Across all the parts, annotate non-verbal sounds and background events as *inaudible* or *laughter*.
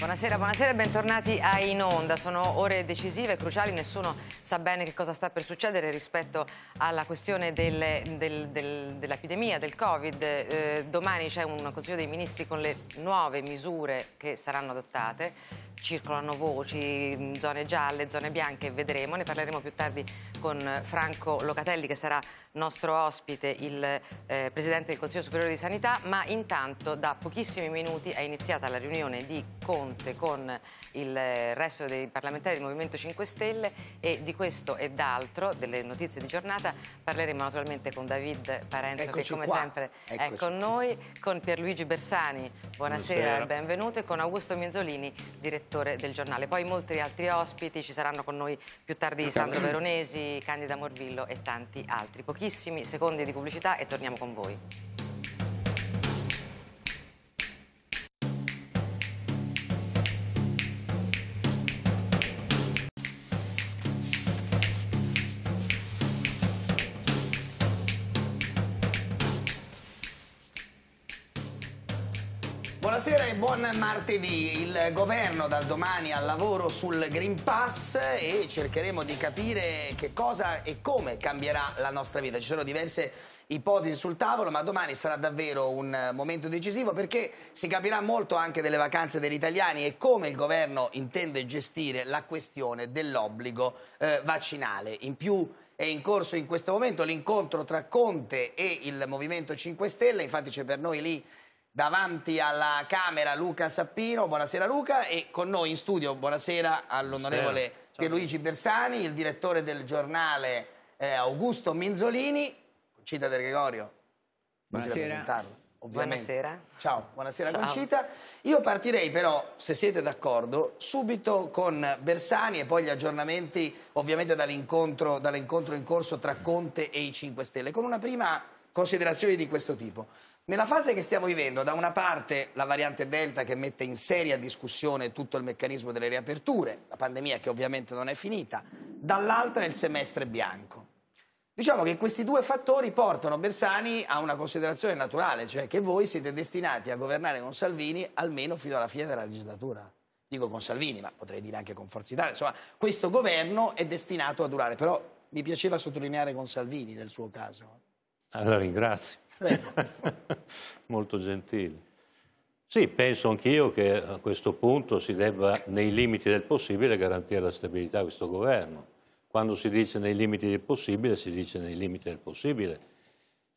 Buonasera, buonasera e bentornati a In Onda. Sono ore decisive e cruciali, nessuno sa bene che cosa sta per succedere rispetto alla questione del, del, del, dell'epidemia, del Covid. Eh, domani c'è un Consiglio dei Ministri con le nuove misure che saranno adottate circolano voci, mm, zone gialle, zone bianche, vedremo, ne parleremo più tardi con Franco Locatelli che sarà nostro ospite, il eh, Presidente del Consiglio Superiore di Sanità, ma intanto da pochissimi minuti è iniziata la riunione di Conte con il resto dei parlamentari del Movimento 5 Stelle e di questo e d'altro, delle notizie di giornata, parleremo naturalmente con David Parenzo Eccoci che come qua. sempre Eccoci. è con noi, con Pierluigi Bersani, buonasera, e benvenuto, e con Augusto Minzolini, direttore del giornale. Poi molti altri ospiti, ci saranno con noi più tardi Sandro Veronesi, Candida Morvillo e tanti altri. Pochissimi secondi di pubblicità e torniamo con voi. Buonasera e buon martedì. Il governo dal domani al lavoro sul Green Pass e cercheremo di capire che cosa e come cambierà la nostra vita. Ci sono diverse ipotesi sul tavolo, ma domani sarà davvero un momento decisivo perché si capirà molto anche delle vacanze degli italiani e come il governo intende gestire la questione dell'obbligo eh, vaccinale. In più è in corso in questo momento l'incontro tra Conte e il Movimento 5 Stelle, infatti c'è per noi lì davanti alla Camera Luca Sappino. Buonasera Luca e con noi in studio buonasera all'onorevole Pierluigi Bersani, il direttore del giornale eh, Augusto Minzolini. Concita del Gregorio, buonasera. presentarlo. Ovviamente. Buonasera. Ciao, buonasera Ciao. Concita. Io partirei però, se siete d'accordo, subito con Bersani e poi gli aggiornamenti ovviamente dall'incontro dall in corso tra Conte e i 5 Stelle, con una prima considerazione di questo tipo. Nella fase che stiamo vivendo, da una parte la variante Delta che mette in seria discussione tutto il meccanismo delle riaperture, la pandemia che ovviamente non è finita, dall'altra il semestre bianco. Diciamo che questi due fattori portano Bersani a una considerazione naturale, cioè che voi siete destinati a governare con Salvini almeno fino alla fine della legislatura. Dico con Salvini, ma potrei dire anche con Forza Italia. Insomma, questo governo è destinato a durare, però mi piaceva sottolineare con Salvini del suo caso. Allora ringrazio. *laughs* Molto gentile. Sì, penso anch'io che a questo punto si debba, nei limiti del possibile, garantire la stabilità a questo governo. Quando si dice nei limiti del possibile, si dice nei limiti del possibile.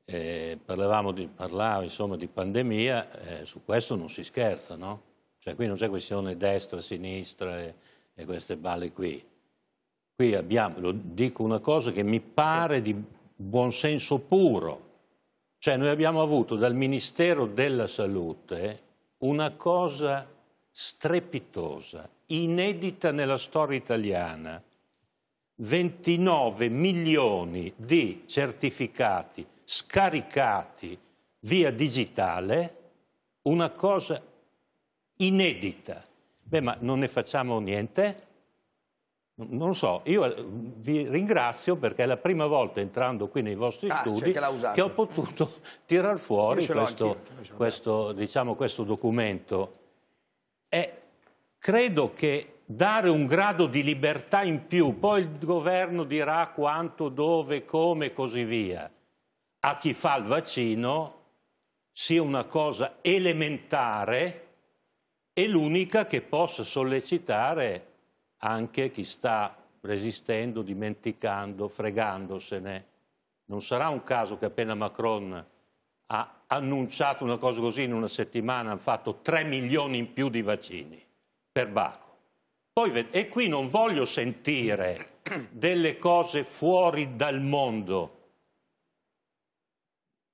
Eh, parlavamo di, parlavo, insomma, di pandemia, eh, su questo non si scherza, no? Cioè qui non c'è questione destra, sinistra e, e queste balle qui. Qui abbiamo, lo dico una cosa che mi pare di buon senso puro, cioè noi abbiamo avuto dal Ministero della Salute una cosa strepitosa, inedita nella storia italiana. 29 milioni di certificati scaricati via digitale, una cosa inedita. Beh, ma non ne facciamo niente? Non lo so, io eh, vi ringrazio perché è la prima volta entrando qui nei vostri ah, studi cioè che, che, ho potuto *laughs* tirar fuori questo, questo, diciamo, questo, documento. E credo che dare un grado di libertà in più, poi il governo dirà quanto, dove, come e così via, a chi fa il vaccino sia una cosa elementare e l'unica che possa sollecitare anche chi sta resistendo, dimenticando, fregandosene. Non sarà un caso che appena Macron ha annunciato una cosa così in una settimana hanno fatto 3 milioni in più di vaccini per Baco. Poi, e qui non voglio sentire delle cose fuori dal mondo.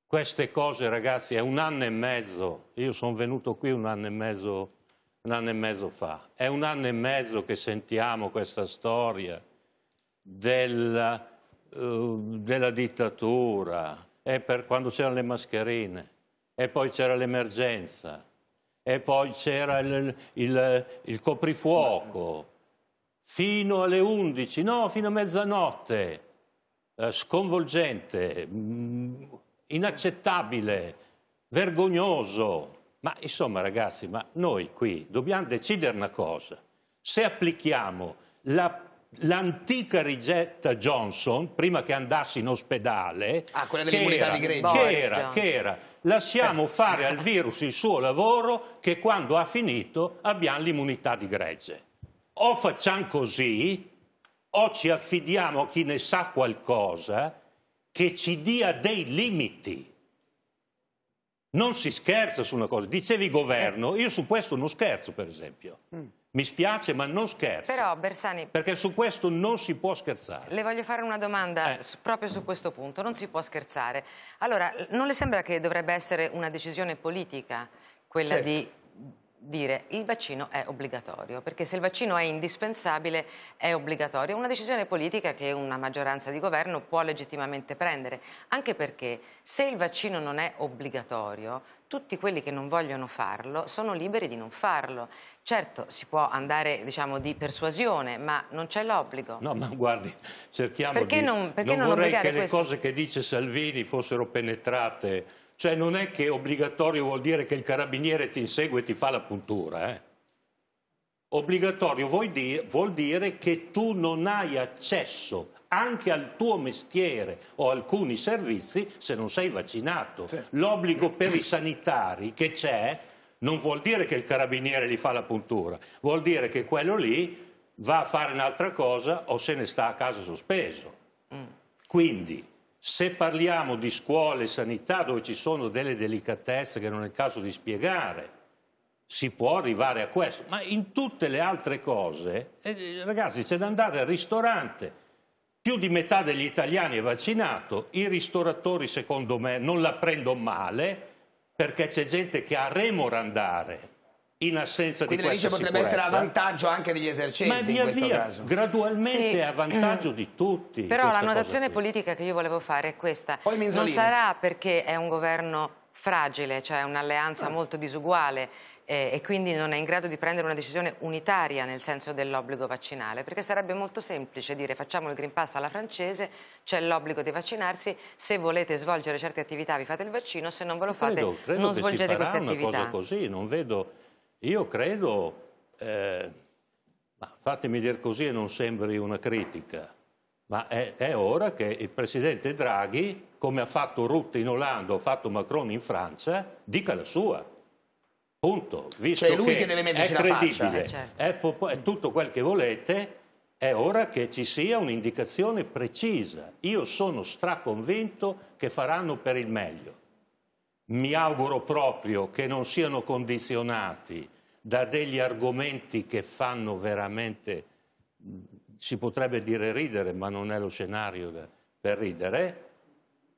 Queste cose, ragazzi, è un anno e mezzo. Io sono venuto qui un anno e mezzo un anno e mezzo fa. È un anno e mezzo che sentiamo questa storia della, uh, eh, della dittatura, è per quando c'erano le mascherine, e poi c'era l'emergenza, e poi c'era il, il, il coprifuoco, fino alle 11, no, fino a mezzanotte, eh, sconvolgente, mm, inaccettabile, vergognoso. Ma insomma ragazzi, ma noi qui dobbiamo decidere una cosa. Se applichiamo l'antica la, ricetta Johnson, prima che andassi in ospedale... Ah, quella dell'immunità di gregge. Che era, boh, che era, lasciamo eh. fare al virus il suo lavoro che quando ha finito abbiamo l'immunità di gregge. O facciamo così, o ci affidiamo a chi ne sa qualcosa, che ci dia dei limiti non si scherza su una cosa. Dicevi eh. governo, io su questo non scherzo, per esempio. Mm. Mi spiace, ma non scherzo. Però, Bersani... Perché su questo non si può scherzare. Le voglio fare una domanda eh. proprio su questo punto. Non si può scherzare. Allora, non le sembra che dovrebbe essere una decisione politica quella certo. di dire il vaccino è obbligatorio, perché se il vaccino è indispensabile è obbligatorio. È una decisione politica che una maggioranza di governo può legittimamente prendere, anche perché se il vaccino non è obbligatorio, tutti quelli che non vogliono farlo sono liberi di non farlo. Certo, si può andare diciamo, di persuasione, ma non c'è l'obbligo. No, ma guardi, cerchiamo perché di... Non, perché non, non vorrei che questo? le cose che dice Salvini fossero penetrate cioè non è che obbligatorio vuol dire che il carabiniere ti insegue e ti fa la puntura. Eh? Obbligatorio vuol dire, vuol dire che tu non hai accesso anche al tuo mestiere o alcuni servizi se non sei vaccinato. Sì. L'obbligo per i sanitari che c'è non vuol dire che il carabiniere gli fa la puntura, vuol dire che quello lì va a fare un'altra cosa o se ne sta a casa sospeso. Mm. Quindi se parliamo di scuole e sanità dove ci sono delle delicatezze che non è il caso di spiegare, si può arrivare a questo, ma in tutte le altre cose, eh, ragazzi c'è da andare al ristorante, più di metà degli italiani è vaccinato, i ristoratori secondo me non la prendono male perché c'è gente che ha remora andare in assenza Quindi di questa sicurezza. Quindi potrebbe essere a vantaggio anche degli esercenti Ma via via, caso. gradualmente sì. a vantaggio di tutti. Però la notazione politica che io volevo fare è questa. non sarà perché è un governo fragile, cioè un'alleanza ah. molto disuguale eh, e quindi non è in grado di prendere una decisione unitaria nel senso dell'obbligo vaccinale, perché sarebbe molto semplice dire facciamo il Green Pass alla francese, c'è l'obbligo di vaccinarsi, se volete svolgere certe attività vi fate il vaccino, se non ve lo fate credo, credo non svolgete queste attività. Così, non vedo io credo, eh, fatemi dire così e non sembri una critica, ma è, è, ora che il presidente Draghi, come ha fatto Rutte in Olanda, ha fatto Macron in Francia, dica la sua. Punto. Visto cioè lui che, che deve metterci è credibile, eh, certo. è, è tutto quel che volete, è ora che ci sia un'indicazione precisa. Io sono straconvinto che faranno per il meglio mi auguro proprio che non siano condizionati da degli argomenti che fanno veramente, si potrebbe dire ridere, ma non è lo scenario per ridere,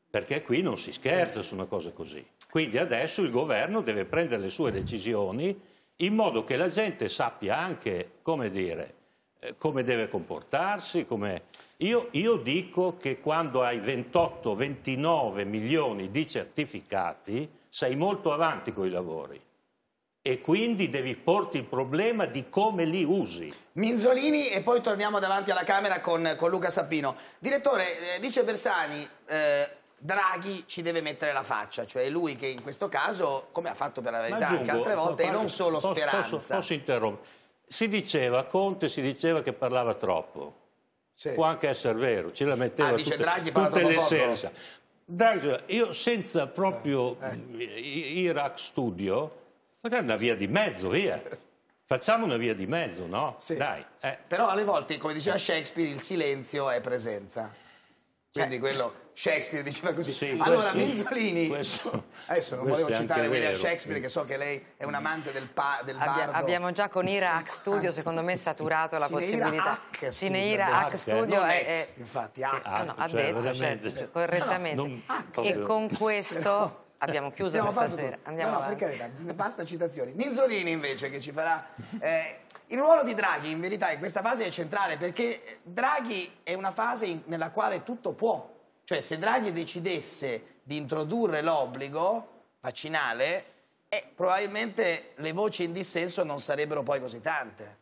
perché qui non si scherza su una cosa così. Quindi adesso il governo deve prendere le sue decisioni in modo che la gente sappia anche, come dire, eh, come deve comportarsi, come io, io dico che quando hai 28-29 milioni di certificati sei molto avanti con i lavori e quindi devi porti il problema di come li usi. Minzolini e poi torniamo davanti alla Camera con, con Luca Sappino. Direttore, eh, dice Bersani, eh, Draghi ci deve mettere la faccia, cioè lui che in questo caso, come ha fatto per la verità aggiungo, anche altre volte, e non solo posso, Speranza. Posso, posso interrompere. Si diceva, Conte si diceva che parlava troppo. Sì. Può anche essere vero, ce la metteva ah, tutte, Draghi, tutte le senza. Draghi, io senza proprio eh, eh. Iraq studio, facciamo una via di mezzo, via. Facciamo una via di mezzo, no? Sì. Dai. Eh. Però alle volte, come diceva Shakespeare, il silenzio è presenza. Cioè Quindi quello Shakespeare diceva così. Sì, allora, questo, Minzolini, questo, *laughs* adesso non volevo citare William Shakespeare, che so che lei è un mm. amante del, pa, del Abbia, bardo. Abbiamo già con Iraq Studio, secondo me, saturato la Cineira possibilità. Hack, Cineira eh. Studio è, è, Infatti, Hack. Eh, Hack no, ha cioè, detto, cioè, veramente. certo, correttamente. No, non, e con questo... *laughs* abbiamo chiuso abbiamo questa sera. Andiamo no, no, per carità, basta citazioni. Minzolini invece che ci farà eh, il ruolo di Draghi in verità in questa fase è centrale perché Draghi è una fase in, nella quale tutto può. Cioè se Draghi decidesse di introdurre l'obbligo vaccinale, eh, probabilmente le voci in dissenso non sarebbero poi così tante.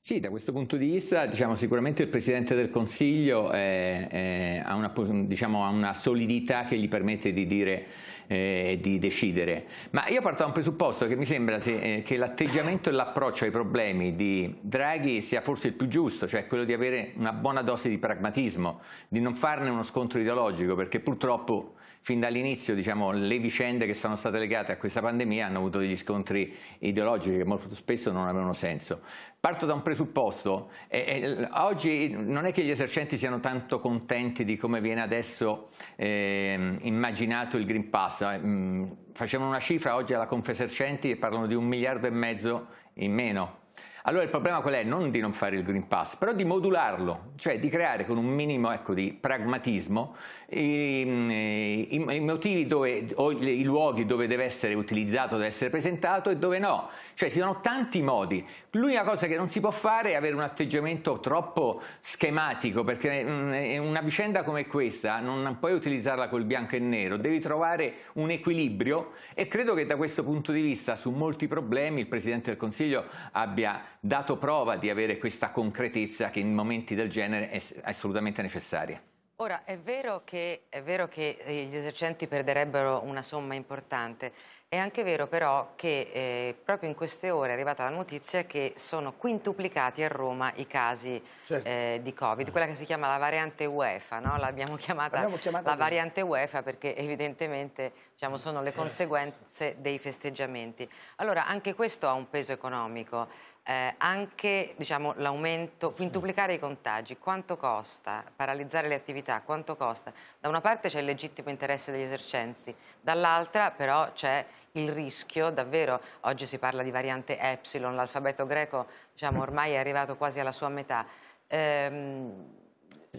Sì, da questo punto di vista diciamo, sicuramente il Presidente del Consiglio eh, eh, ha, una, diciamo, ha una solidità che gli permette di dire eh, di decidere. Ma io parto da un presupposto che mi sembra se, eh, che l'atteggiamento e l'approccio ai problemi di Draghi sia forse il più giusto, cioè quello di avere una buona dose di pragmatismo, di non farne uno scontro ideologico, perché purtroppo fin dall'inizio diciamo, le vicende che sono state legate a questa pandemia hanno avuto degli scontri ideologici che molto spesso non avevano senso. Parto da un presupposto, eh, oggi non è che gli esercenti siano tanto contenti di come viene adesso eh, immaginato il Green Pass, eh, facevano una cifra oggi alla Confesercenti e parlano di un miliardo e mezzo in meno allora il problema qual è? Non di non fare il Green Pass, però di modularlo, cioè di creare con un minimo ecco, di pragmatismo i, ehm, i, i motivi dove, o i luoghi dove deve essere utilizzato, deve essere presentato e dove no. Cioè ci sono tanti modi. L'unica cosa che non si può fare è avere un atteggiamento troppo schematico, perché mm, una vicenda come questa non puoi utilizzarla col bianco e nero, devi trovare un equilibrio e credo che da questo punto di vista su molti problemi il Presidente del Consiglio abbia dato prova di avere questa concretezza che in momenti del genere è assolutamente necessaria. Ora, è vero che, è vero che eh, gli esercenti perderebbero una somma importante, è anche vero però che eh, proprio in queste ore è arrivata la notizia che sono quintuplicati a Roma i casi certo. eh, di Covid, quella che si chiama la variante UEFA, no? l'abbiamo chiamata, chiamata, la variante UEFA perché evidentemente diciamo, sono le certo. conseguenze dei festeggiamenti. Allora anche questo ha un peso economico eh, anche diciamo, l'aumento, quintuplicare i contagi, quanto costa? Paralizzare le attività, quanto costa? Da una parte c'è il legittimo interesse degli esercenzi, dall'altra però c'è il rischio, davvero, oggi si parla di variante Epsilon, l'alfabeto greco diciamo, ormai è arrivato quasi alla sua metà. Ehm,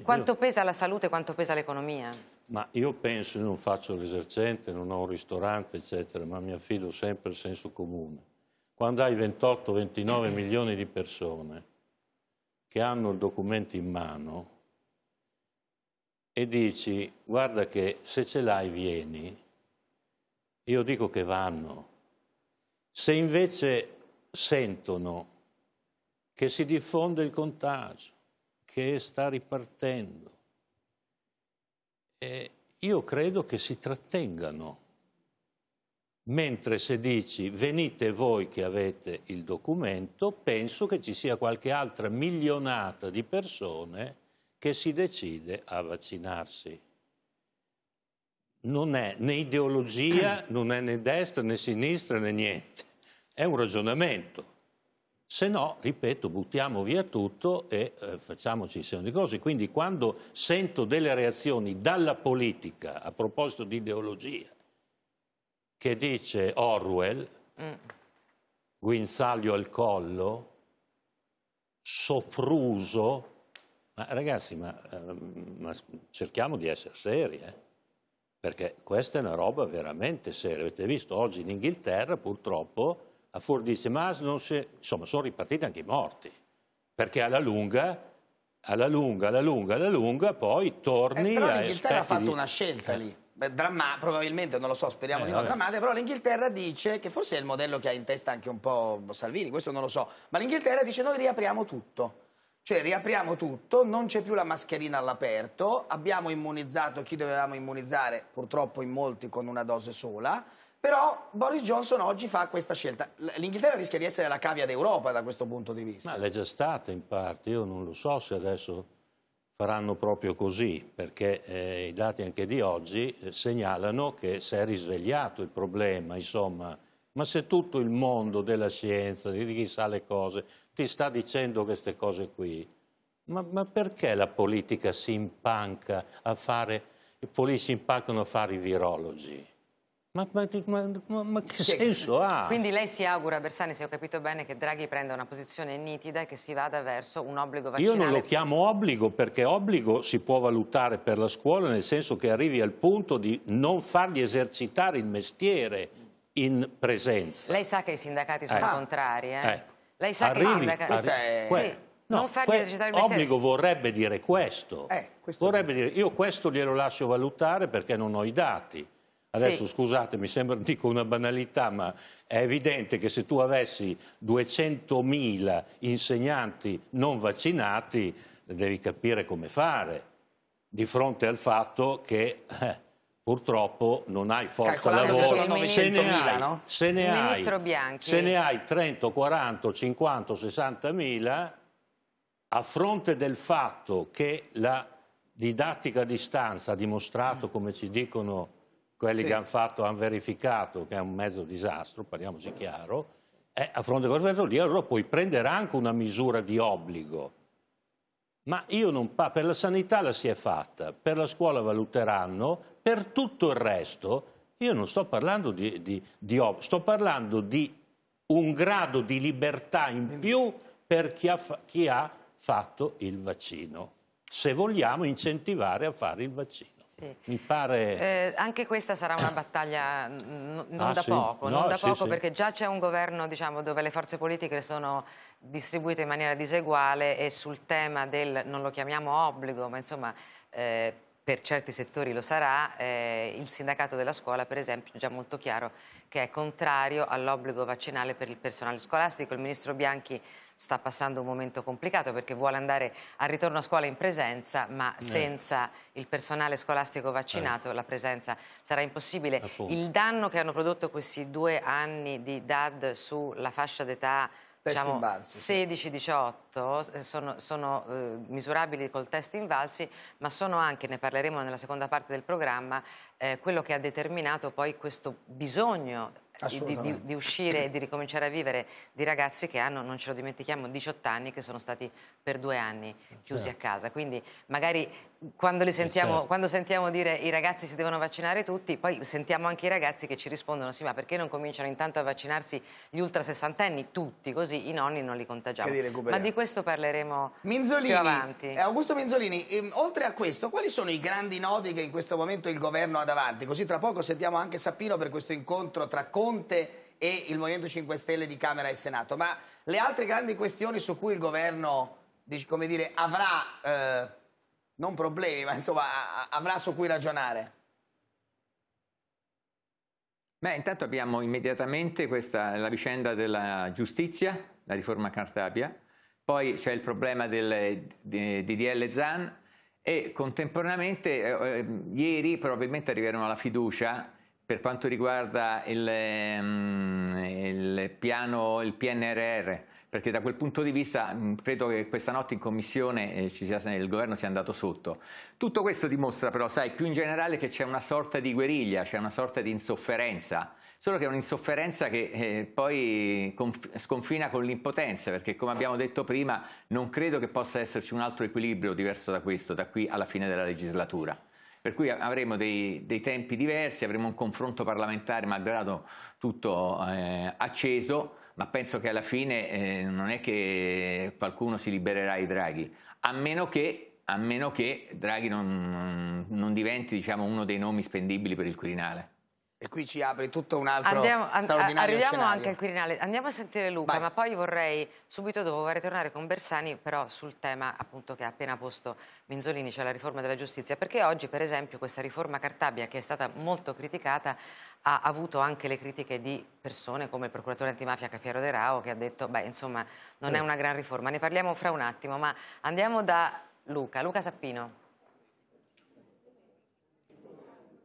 quanto pesa la salute, quanto pesa l'economia? Ma io penso, non faccio l'esercente, non ho un ristorante, eccetera, ma mi affido sempre al senso comune quando hai 28-29 milioni di persone che hanno il documento in mano e dici guarda che se ce l'hai vieni, io dico che vanno. Se invece sentono che si diffonde il contagio, che sta ripartendo, e eh, io credo che si trattengano Mentre se dici venite voi che avete il documento, penso che ci sia qualche altra milionata di persone che si decide a vaccinarsi. Non è né ideologia, *clears throat* non è né destra né sinistra né niente, è un ragionamento. Se no, ripeto, buttiamo via tutto e eh, facciamoci secondi cose. Quindi quando sento delle reazioni dalla politica a proposito di ideologia, che dice Orwell, mm. guinzaglio al collo, sopruso. Ma ragazzi, ma, ehm, ma cerchiamo di essere seri, eh? perché questa è una roba veramente seria. Avete visto oggi in Inghilterra, purtroppo, a Fordissi, ma non si... insomma, sono ripartiti anche i morti, perché alla lunga alla lunga, alla lunga, alla lunga, poi torni... Eh, però l'Inghilterra ha fatto di... una scelta eh. lì. Dramma, probabilmente, non lo so, speriamo eh, di no, eh, drammatica, però l'Inghilterra dice che forse è il modello che ha in testa anche un po' Salvini, questo non lo so, ma l'Inghilterra dice noi riapriamo tutto. Cioè riapriamo tutto, non c'è più la mascherina all'aperto, abbiamo immunizzato chi dovevamo immunizzare, purtroppo in molti con una dose sola, però Boris Johnson oggi fa questa scelta. L'Inghilterra rischia di essere la cavia d'Europa da questo punto di vista. Ma l'è già stata in parte, io non lo so se adesso faranno proprio così, perché eh, i dati anche di oggi eh, segnalano che si è risvegliato il problema, insomma, ma se tutto il mondo della scienza, di chi sa le cose, ti sta dicendo queste cose qui, ma, ma perché la politica si impanca a fare, i politici si impancano a fare i virologi? Ma, ma, ma, ma che sì. senso ha? Quindi lei si augura, Bersani, se ho capito bene, che Draghi prenda una posizione nitida e che si vada verso un obbligo vaccinale? Io non lo chiamo obbligo perché obbligo si può valutare per la scuola nel senso che arrivi al punto di non fargli esercitare il mestiere in presenza. Lei sa che i sindacati sono eh. contrari, eh? Ecco. Lei sa arrivi, che i sindacati... È... Sì. No, non fargli esercitare il mestiere. Obbligo vorrebbe dire questo. Eh, questo vorrebbe dire, io questo glielo lascio valutare perché non ho i dati Adesso sì. mi sembra *laughs* dico una banalità, ma è evidente che se tu avessi 200.000 insegnanti non vaccinati, devi capire come fare di fronte al fatto che eh, purtroppo non hai forza lavoro. Se ne hai, no? se, ne hai se ne hai 30, 40, 50, 60 a fronte del fatto che la didattica a distanza ha dimostrato, mm. come ci dicono quelli sì. che hanno fatto, hanno verificato che è un mezzo disastro, parliamoci chiaro, eh, a fronte di questo lì allora puoi prendere anche una misura di obbligo. Ma io non pa- per la sanità la si è fatta, per la scuola valuteranno, per tutto il resto io non sto parlando di, di, di obbligo, sto parlando di un grado di libertà in più per chi ha, chi ha fatto il vaccino, se vogliamo incentivare a fare il vaccino. Sì. Mi pare... Eh, anche questa sarà una battaglia mm, non ah, da sì? poco, no, non da sì, poco perché già c'è un governo diciamo, dove le forze politiche sono distribuite in maniera diseguale e sul tema del, non lo chiamiamo obbligo, ma insomma... Eh, per certi settori lo sarà, eh, il sindacato della scuola per esempio è già molto chiaro che è contrario all'obbligo vaccinale per il personale scolastico, il ministro Bianchi sta passando un momento complicato perché vuole andare al ritorno a scuola in presenza, ma eh. senza eh. il personale scolastico vaccinato eh. la presenza sarà impossibile. Appunto. Il danno che hanno prodotto questi due anni di DAD sulla fascia d'età diciamo, 16-18 eh, sono, sono eh, misurabili col test invalsi, ma sono anche, ne parleremo nella seconda parte del programma, eh, quello che ha determinato poi questo bisogno di, di, di, uscire e di ricominciare a vivere di ragazzi che hanno, non ce lo dimentichiamo, 18 anni che sono stati per due anni chiusi certo. a casa. Quindi magari quando, sentiamo, certo. quando, sentiamo, dire i ragazzi si devono vaccinare tutti, poi sentiamo anche i ragazzi che ci rispondono sì ma perché non cominciano intanto a vaccinarsi gli ultra sessantenni, tutti, così i nonni non li contagiamo. Dire, ma di questo parleremo Minzolini, più avanti. Eh, Augusto Minzolini, ehm, oltre a questo quali sono i grandi nodi che in questo momento il governo ha davanti? Così tra poco sentiamo anche Sappino per questo incontro tra Conte e il Movimento 5 Stelle di Camera e Senato, ma le altre grandi questioni su cui il governo dice, dire, avrà... Eh, non problemi, ma insomma avrà su cui ragionare. Beh, intanto abbiamo immediatamente questa, la vicenda della giustizia, la riforma Cartabia, poi c'è il problema del DDL ZAN e contemporaneamente eh, eh, ieri probabilmente arriveremo alla fiducia per quanto riguarda il, ehm, il, piano, il PNRR perché da quel punto di vista credo che questa notte in commissione eh, sia, il governo sia andato sotto. Tutto questo dimostra però, sai, più in generale che c'è una sorta di guerriglia, c'è una sorta di insofferenza, solo che è un'insofferenza che eh, poi sconfina con l'impotenza, perché come abbiamo detto prima non credo che possa esserci un altro equilibrio diverso da questo, da qui alla fine della legislatura per cui avremo dei, dei, tempi diversi, avremo un confronto parlamentare malgrado tutto eh, acceso, ma penso che alla fine eh, non è che qualcuno si libererà i Draghi, a meno che, a meno che Draghi non, non diventi diciamo, uno dei nomi spendibili per il Quirinale. E qui ci apre tutto un altro andiamo, an straordinario Arriviamo scenario. anche al Quirinale. Andiamo a sentire Luca, Vai. ma poi vorrei, subito dopo, ritornare con Bersani però sul tema appunto che ha appena posto Minzolini, cioè la riforma della giustizia, perché oggi per esempio questa riforma Cartabia, che è stata molto criticata, ha avuto anche le critiche di persone come il procuratore antimafia Cafiero De Rao che ha detto, beh insomma non è eh. una gran riforma, ne parliamo fra un attimo, ma andiamo da Luca, Luca Sappino.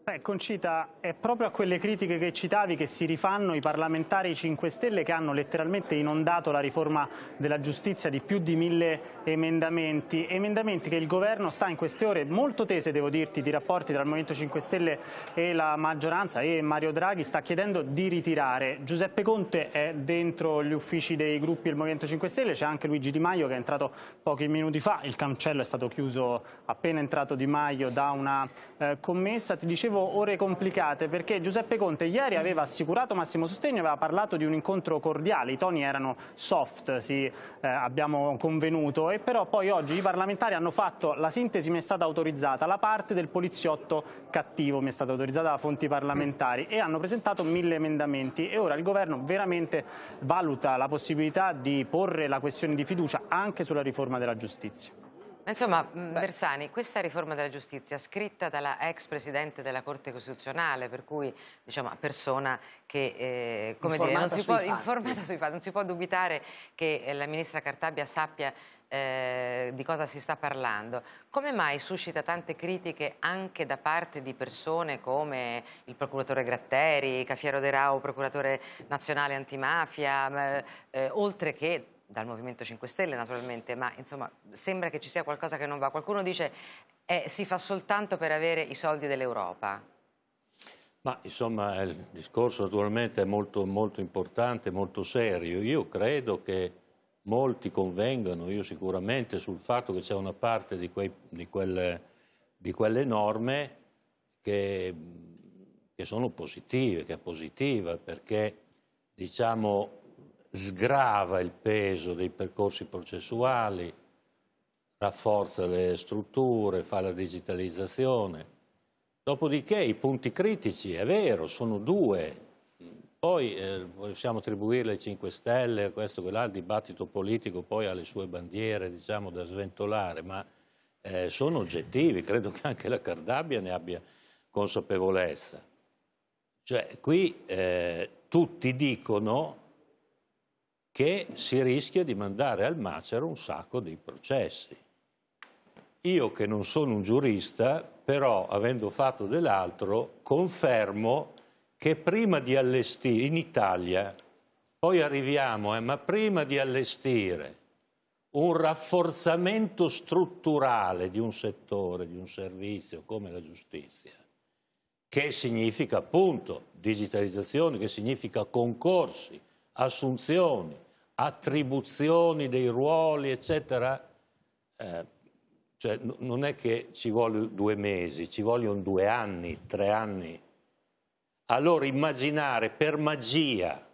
Eh, Concita, è proprio a quelle critiche che citavi che si rifanno i parlamentari 5 Stelle che hanno letteralmente inondato la riforma della giustizia di più di mille emendamenti, emendamenti che il governo sta in queste ore molto tese, devo dirti, di rapporti tra il Movimento 5 Stelle e la maggioranza e Mario Draghi sta chiedendo di ritirare. Giuseppe Conte è dentro gli uffici dei gruppi del Movimento 5 Stelle, c'è anche Luigi Di Maio che è entrato pochi minuti fa, il cancello è stato chiuso appena entrato Di Maio da una eh, commessa, ti dicevo dicevo ore complicate perché Giuseppe Conte ieri aveva assicurato massimo sostegno, aveva parlato di un incontro cordiale, i toni erano soft, sì, eh, abbiamo convenuto, e però poi oggi i parlamentari hanno fatto, la sintesi mi è stata autorizzata, la parte del poliziotto cattivo mi è stata autorizzata da fonti parlamentari e hanno presentato mille emendamenti e ora il governo veramente valuta la possibilità di porre la questione di fiducia anche sulla riforma della giustizia. Insomma, mm, Beh. Bersani, questa riforma della giustizia scritta dalla ex Presidente della Corte Costituzionale, per cui diciamo, persona che eh, come informata, dire, non, si sui può, informata sui fatti, non si può dubitare che eh, la Ministra Cartabia sappia eh, di cosa si sta parlando. Come mai suscita tante critiche anche da parte di persone come il procuratore Gratteri, Caffiero De Rao, procuratore nazionale antimafia, eh, oltre che dal Movimento 5 Stelle naturalmente, ma insomma sembra che ci sia qualcosa che non va. Qualcuno dice eh, si fa soltanto per avere i soldi dell'Europa. Ma insomma il discorso naturalmente è molto, molto importante, molto serio. Io credo che molti convengano, io sicuramente, sul fatto che c'è una parte di, quei, di, quelle, di quelle norme che, che sono positive, che è positiva, perché diciamo sgrava il peso dei percorsi processuali, rafforza le strutture, fa la digitalizzazione. Dopodiché i punti critici, è vero, sono due. Poi eh, possiamo attribuirle ai 5 Stelle, a questo, e quella, il dibattito politico poi ha le sue bandiere, diciamo, da sventolare, ma eh, sono oggettivi, credo che anche la Cardabia ne abbia consapevolezza. Cioè, qui eh, tutti dicono che si rischia di mandare al macero un sacco di processi. Io che non sono un giurista, però avendo fatto dell'altro, confermo che prima di allestire, in Italia, poi arriviamo, eh, ma prima di allestire un rafforzamento strutturale di un settore, di un servizio come la giustizia, che significa appunto digitalizzazione, che significa concorsi, assunzioni, attribuzioni dei ruoli, eccetera, eh, cioè, non è che ci vogliono due mesi, ci vogliono due anni, tre anni. Allora immaginare per magia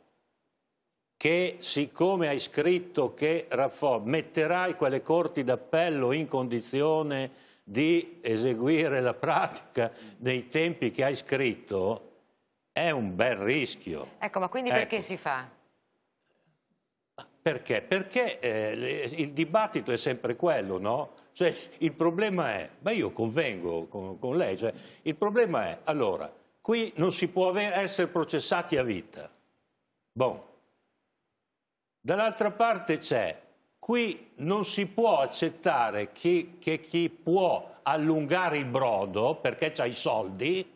che siccome hai scritto che Raffò metterai quelle corti d'appello in condizione di eseguire la pratica nei tempi che hai scritto, è un bel rischio. Ecco, ma quindi ecco. perché si fa? Perché? Perché eh, il dibattito è sempre quello, no? Cioè, il problema è, ma io convengo con, con lei, cioè, il problema è, allora, qui non si può avere, essere processati a vita. Bon. Dall'altra parte c'è, qui non si può accettare che, che chi può allungare il brodo perché ha i soldi,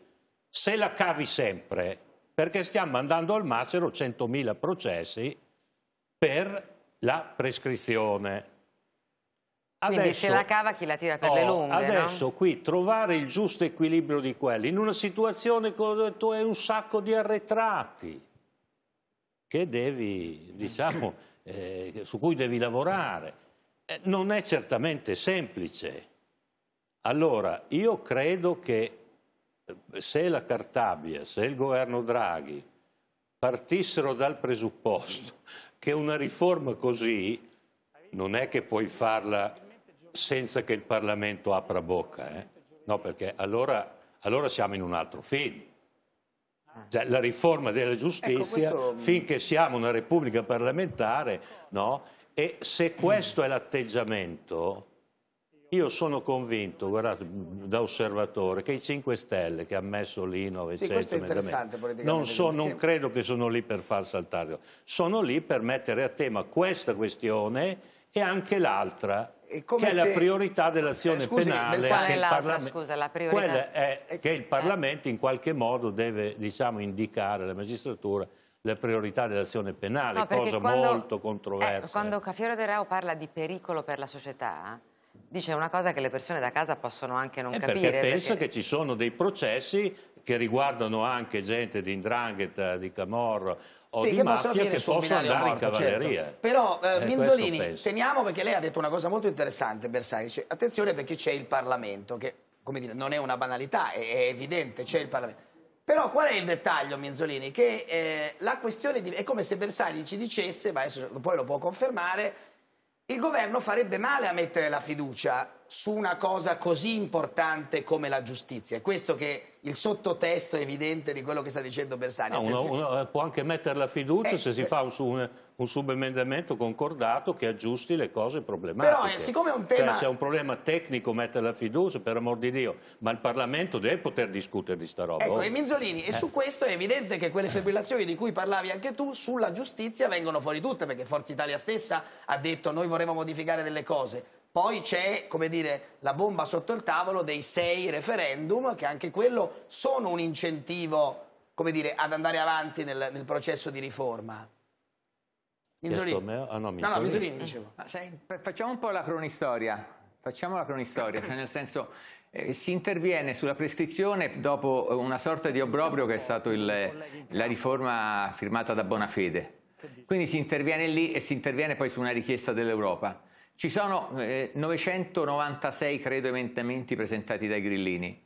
se la cavi sempre, perché stiamo mandando al macero 100.000 processi per la prescrizione. Adesso, Quindi se la cava chi la tira per oh, le lunghe, Adesso no? qui trovare il giusto equilibrio di quelli, in una situazione dove tu hai un sacco di arretrati che devi, diciamo, eh, su cui devi lavorare, eh, non è certamente semplice. Allora, io credo che eh, se la Cartabia, se il governo Draghi partissero dal presupposto che una riforma così non è che puoi farla senza che il Parlamento apra bocca, eh? no, perché allora, allora, siamo in un altro film. Cioè, la riforma della giustizia, ecco, questo... finché siamo una repubblica parlamentare, no? e se questo è l'atteggiamento, io sono convinto, guardate, da osservatore, che i 5 Stelle che ha messo lì 900 sì, non, so, non credo che sono lì per far saltare, sono lì per mettere a tema questa questione e anche l'altra, che è la priorità dell'azione penale. Che il, Parlamento, scusa, la priorità... quella è eh, che il Parlamento eh. in qualche modo deve diciamo, indicare alla magistratura le priorità dell'azione penale, no, cosa quando, molto eh, controversa. Eh, quando Caffiero De Rao parla di pericolo per la società dice una cosa che le persone da casa possono anche non eh, capire. Perché pensa perché... che ci sono dei processi che riguardano anche gente di Indrangheta, di Camorra o sì, di che mafia che possono andare morto, in certo. cavalleria. Certo. Però eh, eh Minzolini, teniamo perché lei ha detto una cosa molto interessante, Bersani. Cioè, attenzione perché c'è il Parlamento, che dire, non è una banalità, è, è evidente, c'è il Parlamento. Però qual è il dettaglio, Minzolini? Che eh, la questione di, è come se Bersagli ci dicesse, ma adesso poi lo può confermare, il governo farebbe male a mettere la fiducia su una cosa così importante come la giustizia. È questo che il sottotesto evidente di quello che sta dicendo Bersani. No, ah, uno, uno eh, può anche mettere la fiducia eh, se si eh. fa su un, un subemendamento concordato che aggiusti le cose problematiche. Però, eh, siccome è un tema... Cioè, se è un problema tecnico, mette la fiducia, per amor di Dio, ma il Parlamento deve poter discutere di sta roba. Ecco, oh. e Minzolini, eh. e su eh. questo è evidente che quelle fibrillazioni di cui parlavi anche tu sulla giustizia vengono fuori tutte, perché Forza Italia stessa ha detto noi vorremmo modificare delle cose. Poi c'è, come dire, la bomba sotto il tavolo dei sei referendum, che anche quello sono un incentivo, come dire, ad andare avanti nel, nel processo di riforma. Minzolini. Ah, no, Minzolini. No, no, Minzolini dicevo. Sai, facciamo un po' la cronistoria. Facciamo la cronistoria, cioè nel senso eh, si interviene sulla prescrizione dopo una sorta di obbrobrio che è stata la riforma firmata da Bonafede. Quindi si interviene lì e si interviene poi su una richiesta dell'Europa. Ci sono eh, 996, credo, emendamenti presentati dai grillini.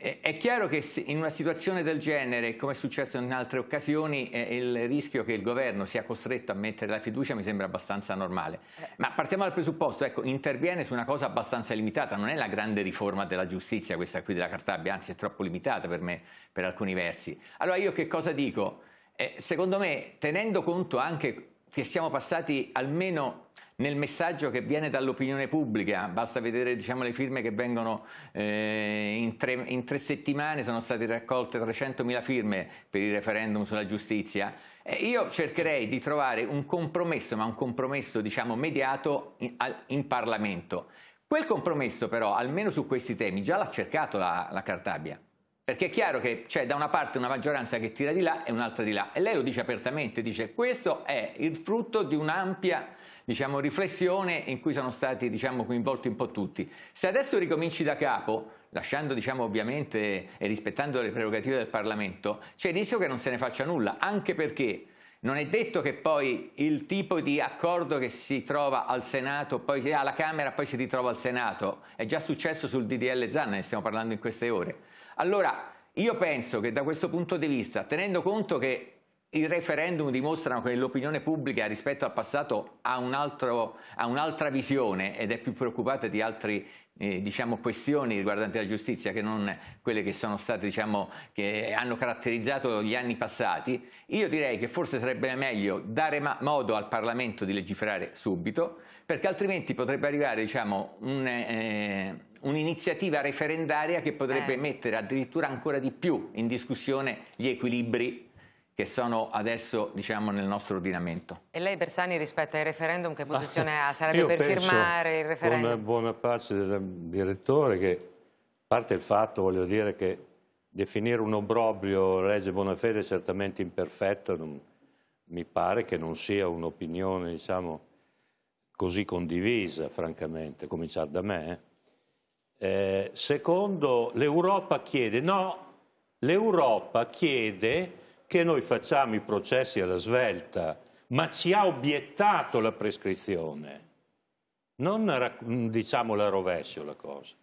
È chiaro che in una situazione del genere, come è successo in altre occasioni, eh, il rischio che il governo sia costretto a mettere la fiducia mi sembra abbastanza normale. Eh. Ma partiamo dal presupposto, ecco, interviene su una cosa abbastanza limitata, non è la grande riforma della giustizia questa qui della Cartabia, anzi è troppo limitata per me per alcuni versi. Allora io che cosa dico? Eh, secondo me, tenendo conto anche che siamo passati almeno nel messaggio che viene dall'opinione pubblica, basta vedere diciamo, le firme che vengono eh, in, tre, in, tre, settimane, sono state raccolte 300.000 firme per il referendum sulla giustizia, eh, io cercherei di trovare un compromesso, ma un compromesso diciamo, mediato in, in Parlamento. Quel compromesso però, almeno su questi temi, già l'ha cercato la, la Cartabia. Perché è chiaro che c'è cioè, da una parte una maggioranza che tira di là e un'altra di là. E lei lo dice apertamente, dice questo è il frutto di un'ampia diciamo, riflessione in cui sono stati diciamo, coinvolti un po' tutti. Se adesso ricominci da capo, lasciando diciamo, ovviamente e rispettando le prerogative del Parlamento, c'è il rischio che non se ne faccia nulla, anche perché non è detto che poi il tipo di accordo che si trova al Senato, poi alla Camera, poi si ritrova al Senato. È già successo sul DDL Zanna, ne stiamo parlando in queste ore. Allora, io penso che da questo punto di vista, tenendo conto che i referendum dimostrano che l'opinione pubblica rispetto al passato ha, un'altra visione ed è più preoccupata di altre eh, diciamo, questioni riguardanti la giustizia che non quelle che, sono state, diciamo, che hanno caratterizzato gli anni passati. Io direi che forse sarebbe meglio dare modo al Parlamento di legiferare subito, perché altrimenti potrebbe arrivare diciamo, un, eh, un'iniziativa referendaria che potrebbe eh. mettere addirittura ancora di più in discussione gli equilibri che sono adesso diciamo, nel nostro ordinamento. E lei Bersani rispetto ai referendum che posizione ha? Sarebbe per firmare il referendum? Con buona pace del direttore che parte il fatto, voglio dire, che definire un obbrobrio legge Bonafede è certamente imperfetto, non, mi pare che non sia un'opinione diciamo, così condivisa, francamente, cominciare da me. Eh. Eh, secondo, l'Europa chiede, no, l'Europa chiede che noi facciamo i processi alla svelta, ma ci ha obiettato la prescrizione. Non diciamo la rovescio la cosa.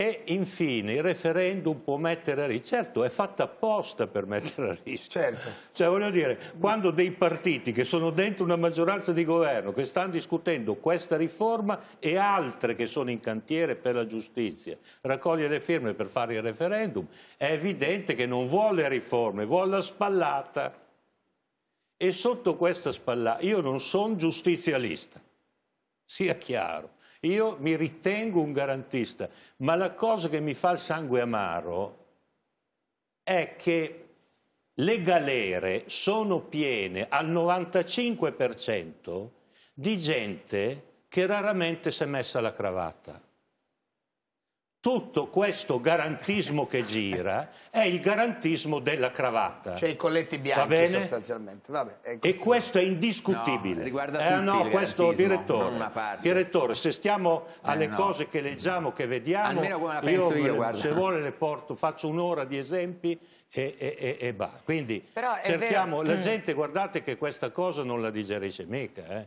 E infine il referendum può mettere a rischio, certo è fatta apposta per mettere a rischio, certo. cioè voglio dire, quando dei partiti che sono dentro una maggioranza di governo che stanno discutendo questa riforma e altre che sono in cantiere per la giustizia, raccogliere le firme per fare il referendum, è evidente che non vuole riforme, vuole la spallata e sotto questa spallata, io non sono giustizialista, sia chiaro, io mi ritengo un garantista, ma la cosa che mi fa il sangue amaro è che le galere sono piene al 95% di gente che raramente si è messa la cravatta tutto questo garantismo che gira è il garantismo della cravatta. Cioè i colletti bianchi sostanzialmente. Vabbè, e questo è indiscutibile. No, riguarda eh, no, questo direttore, direttore, se stiamo eh, alle eh, no. cose che leggiamo, che vediamo, io, io se vuole le porto, faccio un'ora di esempi e, e, e, e basta. Quindi cerchiamo, vero. la mm. gente guardate che questa cosa non la digerisce mica. Eh.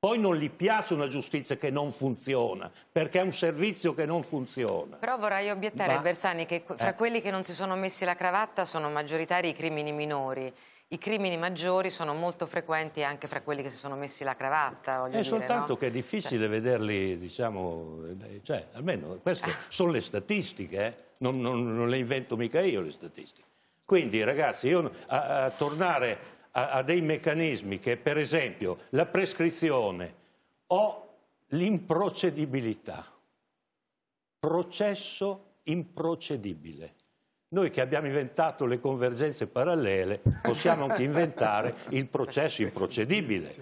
Poi non gli piace una giustizia che non funziona, perché è un servizio che non funziona. Però vorrei obiettare, Ma... Bersani, che fra eh. quelli che non si sono messi la cravatta sono maggioritari i crimini minori. I crimini maggiori sono molto frequenti anche fra quelli che si sono messi la cravatta. È dire, soltanto no? che è difficile cioè... vederli, diciamo, eh, cioè, almeno queste *laughs* sono le statistiche, eh? non, non, non le invento mica io le statistiche. Quindi ragazzi, io a, a tornare a, a dei meccanismi che per esempio la prescrizione o l'improcedibilità, processo improcedibile. Noi che abbiamo inventato le convergenze parallele possiamo anche inventare il processo improcedibile.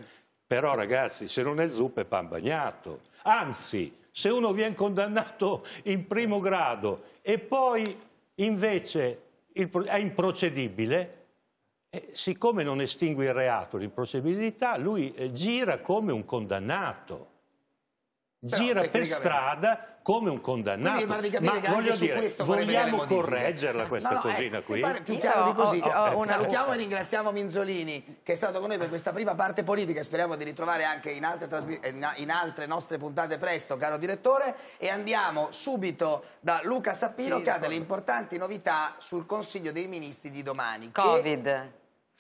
Però ragazzi, se non è zuppa è pan bagnato. Anzi, se uno viene condannato in primo grado e poi invece è improcedibile, e siccome non estingue il reato di lui eh, gira come un condannato gira per strada come un condannato. Ma voglio dire, vogliamo correggerla questa no, no, eh, cosina eh, qui? più chiaro di così. Ho, ho Salutiamo e ringraziamo Minzolini che è stato con noi per questa prima parte politica e speriamo di ritrovare anche in altre, eh, in altre, nostre puntate presto, caro direttore. E andiamo subito da Luca Sappino sì, che ha delle importanti novità sul Consiglio dei Ministri di domani. Covid,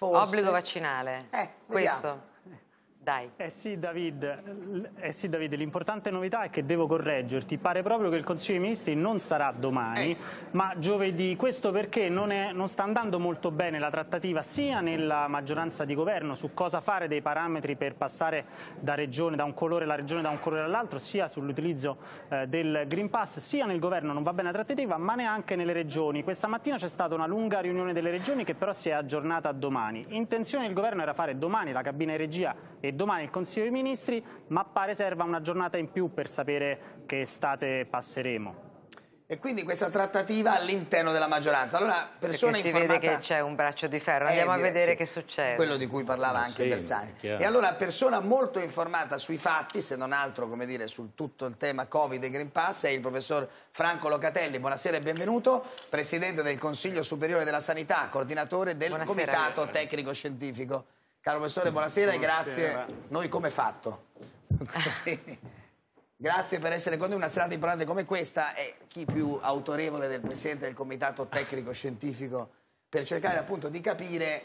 obbligo vaccinale, eh, questo. Dai. Eh sì David, eh sì, David l'importante novità è che devo correggerti, pare proprio che il Consiglio dei Ministri non sarà domani, eh. ma giovedì, questo perché non, è, non, sta andando molto bene la trattativa sia nella maggioranza di governo su cosa fare dei parametri per passare da, regione, da un colore alla regione, da un colore all'altro, sia sull'utilizzo eh, del Green Pass, sia nel governo non va bene la trattativa, ma neanche nelle regioni. Questa mattina c'è stata una lunga riunione delle regioni che però si è aggiornata a domani. Intenzione del governo era fare domani la cabina di regia e domani il Consiglio dei Ministri, ma pare serva una giornata in più per sapere che estate passeremo. E quindi questa trattativa all'interno della maggioranza. Allora, persone Perché si informata... vede che c'è un braccio di ferro, eh, andiamo eh, a vedere sì. che succede. Quello di cui parlava no, eh, anche sì, Bersani. E allora, persona molto informata sui fatti, se non altro, come dire, su tutto il tema Covid e Green Pass, è il professor Franco Locatelli. Buonasera e benvenuto, Presidente del Consiglio Superiore della Sanità, coordinatore del Buonasera, Comitato Tecnico Scientifico. Caro professore, buonasera, buonasera. e grazie. Noi come fatto? Così. Grazie per essere con noi. Una serata importante come questa e chi più autorevole del Presidente del Comitato Tecnico Scientifico per cercare appunto di capire,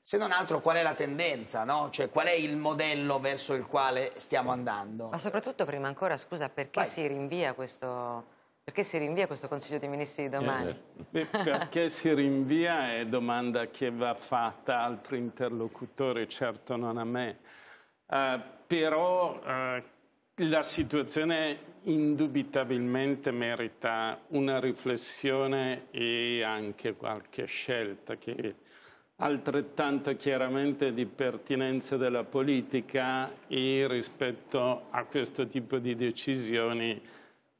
se non altro, qual è la tendenza, no? Cioè qual è il modello verso il quale stiamo andando. Ma soprattutto, prima ancora, scusa, perché Vai. si rinvia questo perché si rinvia questo Consiglio dei Ministri di domani? Eh, eh perché si rinvia è domanda che va fatta a altri interlocutori, certo non a me. Uh, però uh, la situazione indubitabilmente merita una riflessione e anche qualche scelta che altrettanto chiaramente di pertinenza della politica e rispetto a questo tipo di decisioni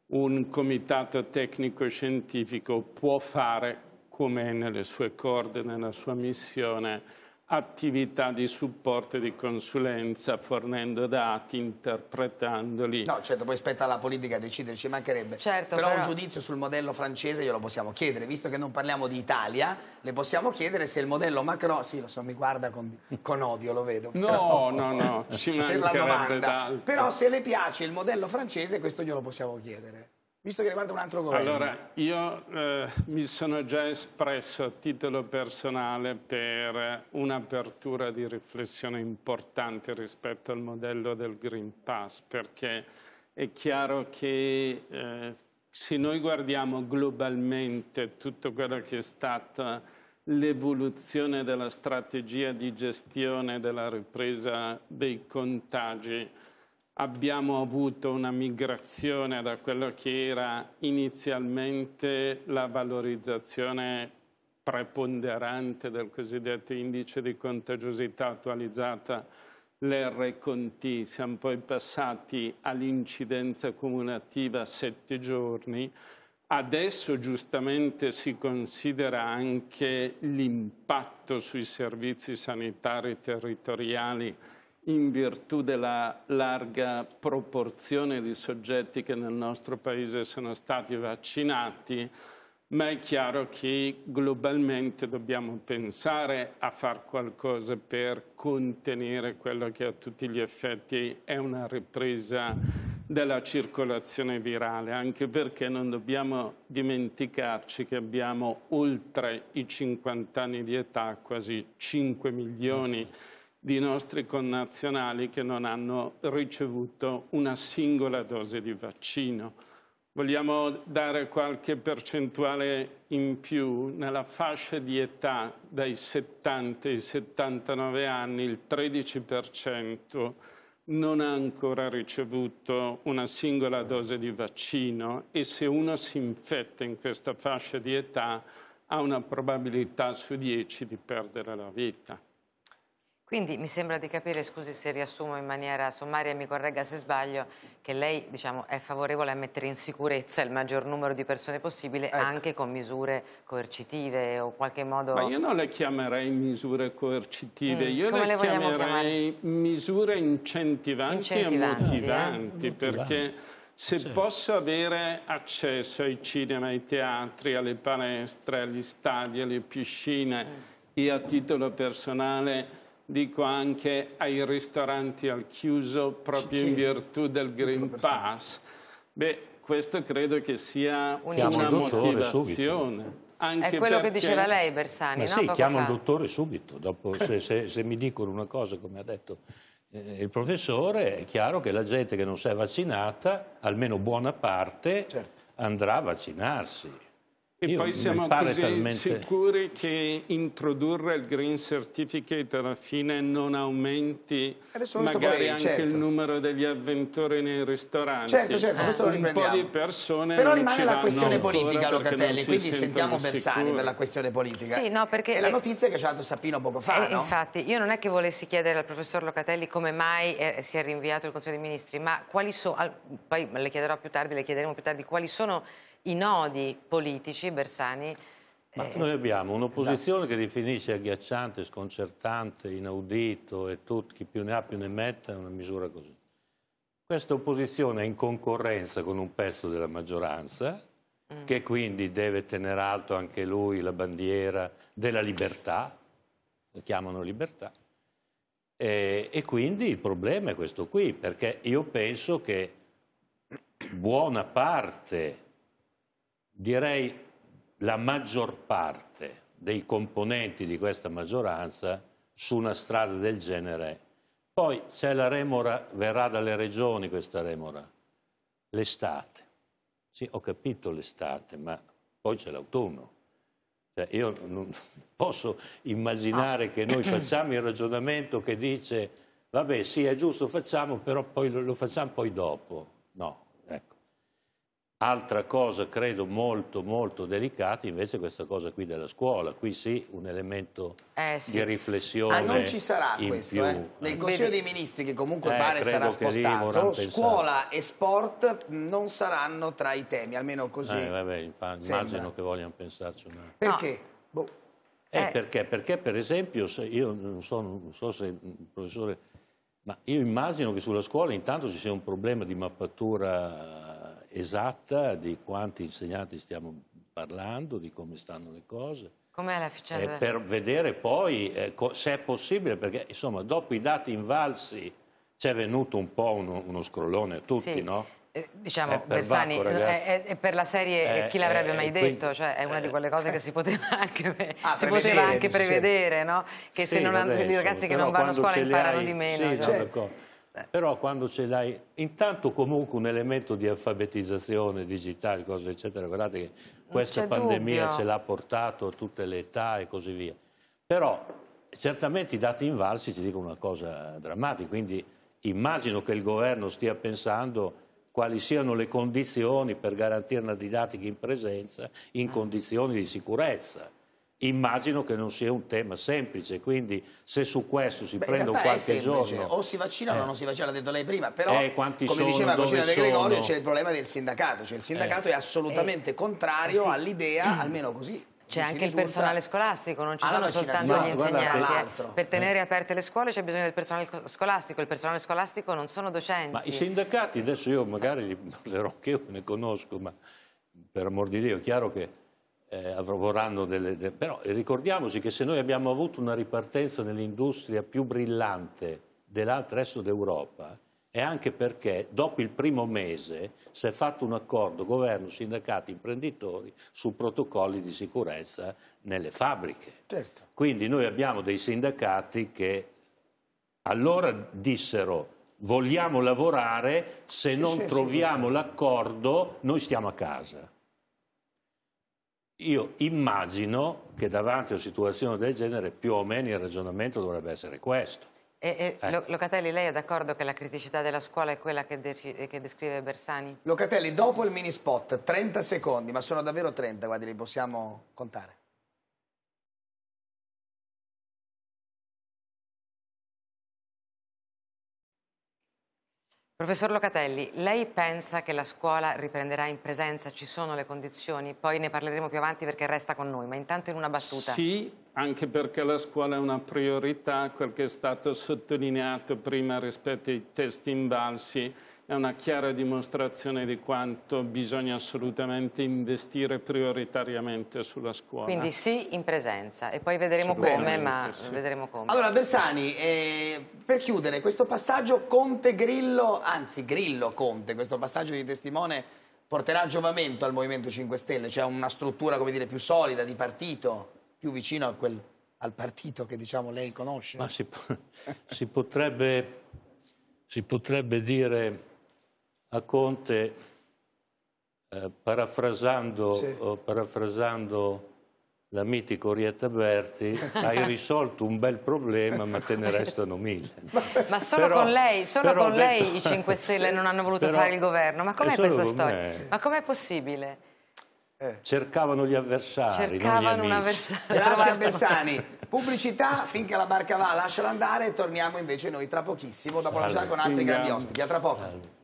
un comitato tecnico scientifico può fare come è nelle sue corde, nella sua missione, attività di supporto e di consulenza fornendo dati, interpretandoli. No, certo, poi spetta alla politica decidere, ci mancherebbe. Certo, però, però, un giudizio sul modello francese glielo possiamo chiedere, visto che non parliamo di Italia, le possiamo chiedere se il modello Macron, sì, lo so, mi guarda con, con odio, lo vedo. No, però... no, no, ci *laughs* mancherebbe per Però se le piace il modello francese questo glielo possiamo chiedere visto che riguarda un altro governo. Allora, io eh, mi sono già espresso a titolo personale per un'apertura di riflessione importante rispetto al modello del Green Pass, perché è chiaro che eh, se noi guardiamo globalmente tutto quello che è stata l'evoluzione della strategia di gestione della ripresa dei contagi, abbiamo avuto una migrazione da quello che era inizialmente la valorizzazione preponderante del cosiddetto indice di contagiosità attualizzata, lr con T, Siamo poi passati all'incidenza cumulativa a sette giorni. Adesso giustamente si considera anche l'impatto sui servizi sanitari territoriali in virtù della larga proporzione di soggetti che nel nostro paese sono stati vaccinati, ma è chiaro che globalmente dobbiamo pensare a far qualcosa per contenere quello che a tutti gli effetti è una ripresa della circolazione virale, anche perché non dobbiamo dimenticarci che abbiamo oltre i 50 anni di età quasi 5 milioni di di nostri connazionali che non hanno ricevuto una singola dose di vaccino. Vogliamo dare qualche percentuale in più nella fascia di età dai 70 ai 79 anni, il 13% non ha ancora ricevuto una singola dose di vaccino e se uno si infetta in questa fascia di età ha una probabilità su 10 di perdere la vita. Quindi mi sembra di capire, scusi se riassumo in maniera sommaria e mi corregga se sbaglio, che lei diciamo, è favorevole a mettere in sicurezza il maggior numero di persone possibile ecco. anche con misure coercitive o in qualche modo... Ma io non le chiamerei misure coercitive, mm, io le, le chiamerei misure incentivanti, incentivanti, e motivanti, eh? perché se sì. posso avere accesso ai cinema, ai teatri, alle palestre, agli stadi, alle piscine mm. e a titolo personale dico anche ai ristoranti al chiuso proprio in virtù del Green Pass. Beh, questo credo che sia Chiamo una motivazione. Subito. Anche è quello perché... che diceva lei Bersani, Ma no? Sì, chiamo fa. il dottore subito, dopo, se, *laughs* se, se, mi dicono una cosa come ha detto eh, il professore, è chiaro che la gente che non si è vaccinata, almeno buona parte, certo. andrà a vaccinarsi e Io poi siamo così talmente... sicuri che introdurre il Green Certificate alla fine non aumenti magari vorrei, anche certo. il numero degli avventori nei ristoranti. Certo, certo, eh, questo eh, lo riprendiamo. Un po' di persone Però rimane la questione politica, Locatelli, quindi sentiamo Bersani sicuri. per la questione politica. Sì, no, perché... È la notizia che ci ha dato Sapino poco fa, eh, no? Infatti, io non è che volessi chiedere al professor Locatelli come mai eh, si è rinviato il Consiglio dei Ministri, ma quali sono... Poi le chiederò più tardi, le chiederemo più tardi, quali sono i nodi politici, Bersani... Ma eh, noi abbiamo un'opposizione esatto. che definisce agghiacciante, sconcertante, inaudito e tutto, chi più ne ha più ne metta, è una misura così. Questa opposizione è in concorrenza con un pezzo della maggioranza, mm. che quindi deve tenere alto anche lui la bandiera della libertà, la chiamano libertà, e, e, quindi il problema è questo qui, perché io penso che buona parte direi la maggior parte dei componenti di questa maggioranza su una strada del genere. Poi c'è la remora, verrà dalle regioni questa remora, l'estate. Sì, ho capito l'estate, ma poi c'è l'autunno. Cioè, io non *laughs* posso immaginare ah. che noi facciamo il ragionamento che dice vabbè sì è giusto facciamo, però poi lo, lo facciamo poi dopo. No, Altra cosa credo molto molto delicata invece questa cosa qui della scuola, qui sì un elemento eh, sì. di riflessione ah, non ci sarà questo, eh? nel Consiglio dei Ministri che comunque eh, pare sarà spostato, scuola e sport mm, non saranno tra i temi, almeno così eh, vabbè, immagino sembra. che vogliano pensarci una... Perché? No. Boh. Eh, eh. perché? Perché per esempio, io non so, non so se il mm, professore, ma io immagino che sulla scuola intanto ci sia un problema di mappatura esatta di quanti insegnanti stiamo parlando, di come stanno le cose. Com'è l'efficienza? Eh, per vedere poi eh, se è possibile, perché insomma dopo i dati invalsi c'è venuto un po' uno, uno scrollone a tutti, sì. no? Eh, diciamo, è Bersani, Bacco, è, è, per la serie eh, chi l'avrebbe eh, mai detto, cioè, è una di quelle cose che si poteva anche, ah, si poteva anche prevedere, no? che sì, se non, vabbè, i ragazzi che non vanno a scuola imparano hai, di meno. Sì, cioè. certo. Però quando ce l'hai, intanto comunque un elemento di alfabetizzazione digitale, cose eccetera, guardate che questa pandemia dubbio. ce l'ha portato a tutte le età e così via. Però certamente i dati invalsi ci dicono una cosa drammatica, quindi immagino che il governo stia pensando quali siano le condizioni per garantire una didattica in presenza in mm. condizioni di sicurezza. Immagino che non sia un tema semplice, quindi se su questo si Beh, prende un qualche giorno... O si vaccina eh. o non eh. si vaccina, l'ha detto lei prima, però eh, come sono, diceva la cucina De Gregorio c'è il problema del sindacato, cioè il eh. sindacato eh. è assolutamente eh. contrario sì. all'idea, mm. almeno così c'è anche il personale scolastico, non ci ah, sono soltanto gli insegnanti. Guardate, per tenere aperte le scuole c'è bisogno del personale scolastico, il personale scolastico non sono docenti. Ma i sindacati, adesso io magari li parlerò che io, ne conosco, ma per amor di Dio, è chiaro che eh, vorranno delle, de... però ricordiamoci che se noi abbiamo avuto una ripartenza nell'industria più brillante del resto d'Europa è anche perché dopo il primo mese si è fatto un accordo governo, sindacati, imprenditori su protocolli di sicurezza nelle fabbriche. Certo. Quindi noi abbiamo dei sindacati che allora dissero vogliamo lavorare, se sì, non sì, troviamo sì, l'accordo noi stiamo a casa. Io immagino che davanti a una situazione del genere più o meno il ragionamento dovrebbe essere questo. E, e, eh. Locatelli, lei è d'accordo che la criticità della scuola è quella che, che, descrive Bersani? Locatelli, dopo il mini spot, 30 secondi, ma sono davvero 30, guardi, li possiamo contare. Professor Locatelli, lei pensa che la scuola riprenderà in presenza? Ci sono le condizioni? Poi ne parleremo più avanti perché resta con noi, ma intanto in una battuta. Sì, anche perché la scuola è una priorità, quel che è stato sottolineato prima rispetto ai testi invalsi è una chiara dimostrazione di quanto bisogna assolutamente investire prioritariamente sulla scuola. Quindi sì in presenza e poi vedremo come, ma sì. vedremo come. Allora Bersani, eh, per chiudere questo passaggio Conte Grillo, anzi Grillo Conte, questo passaggio di testimone porterà giovamento al Movimento 5 Stelle, cioè una struttura dire, più solida di partito, più vicino quel, al partito che diciamo, lei conosce? Ma si, *laughs* si, potrebbe, si potrebbe dire a Conte, eh, parafrasando, sì. oh, parafrasando la mitica Orietta Berti, *laughs* hai risolto un bel problema ma te ne restano mille. *laughs* ma solo però, con lei, solo con detto... lei i 5 *laughs* Stelle non hanno voluto però, fare il governo, ma com'è questa storia? Sì. Ma com'è possibile? Eh. Cercavano gli avversari, Cercavano non gli amici. Grazie a Bersani. Pubblicità finché la barca va, lasciala andare e torniamo invece noi tra pochissimo dopo la città con altri grandi ospiti. A tra poco. Salve.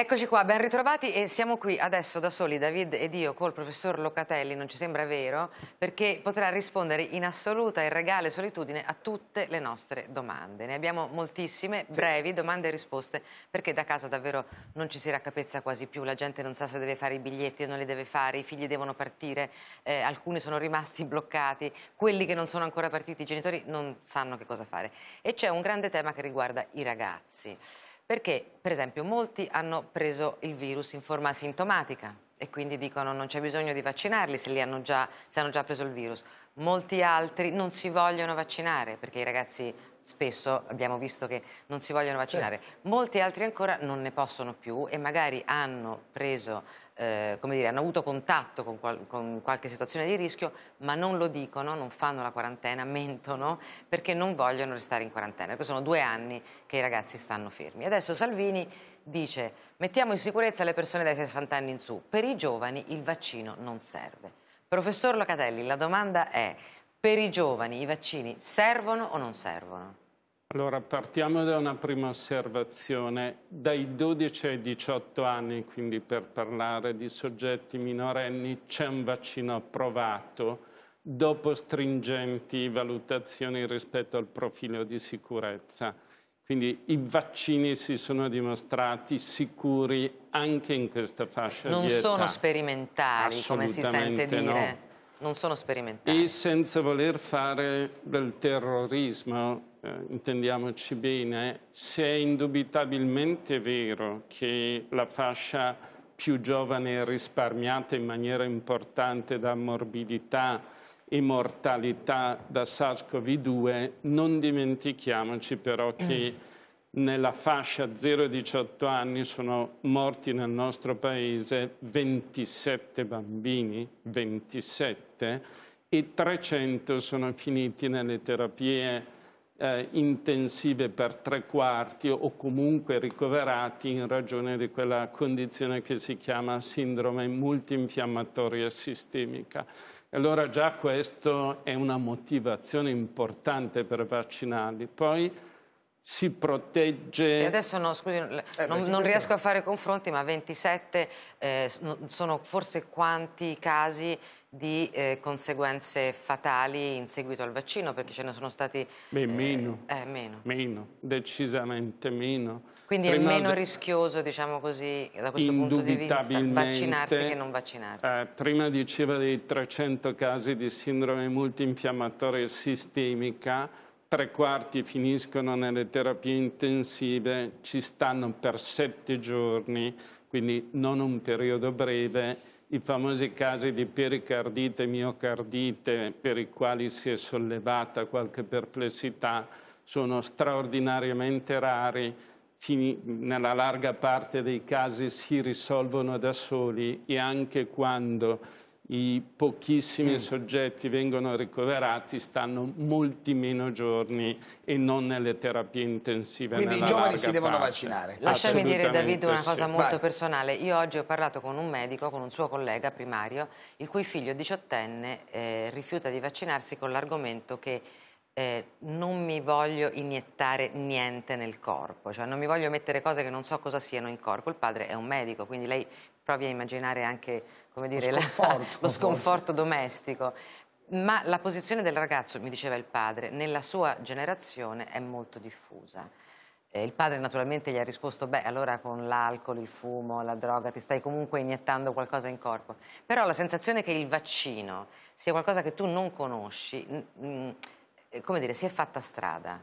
Eccoci qua, ben ritrovati e siamo qui adesso da soli, David ed io, col professor Locatelli, non ci sembra vero, perché potrà rispondere in assoluta e regale solitudine a tutte le nostre domande. Ne abbiamo moltissime, brevi, domande e risposte, perché da casa davvero non ci si raccapezza quasi più, la gente non sa se deve fare i biglietti o non li deve fare, i figli devono partire, eh, alcuni sono rimasti bloccati, quelli che non sono ancora partiti, i genitori non sanno che cosa fare. E c'è un grande tema che riguarda i ragazzi. Perché, per esempio, molti hanno preso il virus in forma asintomatica e quindi dicono non c'è bisogno di vaccinarli se, hanno già, se hanno già preso il virus. Molti altri non si vogliono vaccinare perché i ragazzi spesso abbiamo visto che non si vogliono vaccinare. Certo. Molti altri ancora non ne possono più e magari hanno preso eh, come dire, hanno avuto contatto con, qual con, qualche situazione di rischio, ma non lo dicono, non fanno la quarantena, mentono perché non vogliono restare in quarantena. Perché ecco, sono due anni che i ragazzi stanno fermi. Adesso Salvini dice mettiamo in sicurezza le persone dai 60 anni in su. Per i giovani il vaccino non serve. Professor Locatelli, la domanda è per i giovani i vaccini servono o non servono? Allora, partiamo da una prima osservazione. Dai 12 ai 18 anni, quindi per parlare di soggetti minorenni, c'è un vaccino approvato dopo stringenti valutazioni rispetto al profilo di sicurezza. Quindi i vaccini si sono dimostrati sicuri anche in questa fascia non di età. Non sono sperimentali, come si sente no. dire. Non sono sperimentali. E senza voler fare del terrorismo, eh, intendiamoci bene, se è indubitabilmente vero che la fascia più giovane è risparmiata in maniera importante da morbidità e mortalità da SARS-CoV-2, non dimentichiamoci però che mm. nella fascia 0-18 anni sono morti nel nostro paese 27 bambini, 27, e 300 sono finiti nelle terapie eh, intensive per tre quarti o comunque ricoverati in ragione di quella condizione che si chiama sindrome multinfiammatoria sistemica. Allora già questo è una motivazione importante per vaccinarli. Poi si protegge... Sì, adesso no, scusi, non, eh, non riesco a fare confronti, ma 27 eh, sono forse quanti casi di eh, conseguenze fatali in seguito al vaccino, perché ce ne sono stati... Beh, eh, meno. Eh, meno. meno. decisamente meno. Quindi Prima è meno rischioso, diciamo così, da questo punto di vista, vaccinarsi che non vaccinarsi. Eh, prima diceva dei 300 casi di sindrome multinfiammatoria sistemica, tre quarti finiscono nelle terapie intensive, ci stanno per sette giorni, quindi non un periodo breve, i famosi casi di pericardite e miocardite per i quali si è sollevata qualche perplessità sono straordinariamente rari, nella larga parte dei casi si risolvono da soli e anche quando i pochissimi mm. soggetti vengono ricoverati, stanno molti meno giorni e non nelle terapie intensive. Quindi i giovani si devono parte. vaccinare. Lasciami dire Davide una cosa sì. molto Vai. personale. Io oggi ho parlato con un medico, con un suo collega primario, il cui figlio diciottenne eh, rifiuta di vaccinarsi con l'argomento che eh, non mi voglio iniettare niente nel corpo, cioè non mi voglio mettere cose che non so cosa siano in corpo. Il padre è un medico, quindi lei provi a immaginare anche dire, *laughs* lo, sconforto, la, lo sconforto domestico. Ma la posizione del ragazzo, mi diceva il padre, nella sua generazione è molto diffusa. Eh, il padre naturalmente gli ha risposto, beh, allora con l'alcol, il fumo, la droga, ti stai comunque iniettando qualcosa in corpo. Però la sensazione che il vaccino sia qualcosa che tu non conosci, mm, eh, come dire, si è fatta strada.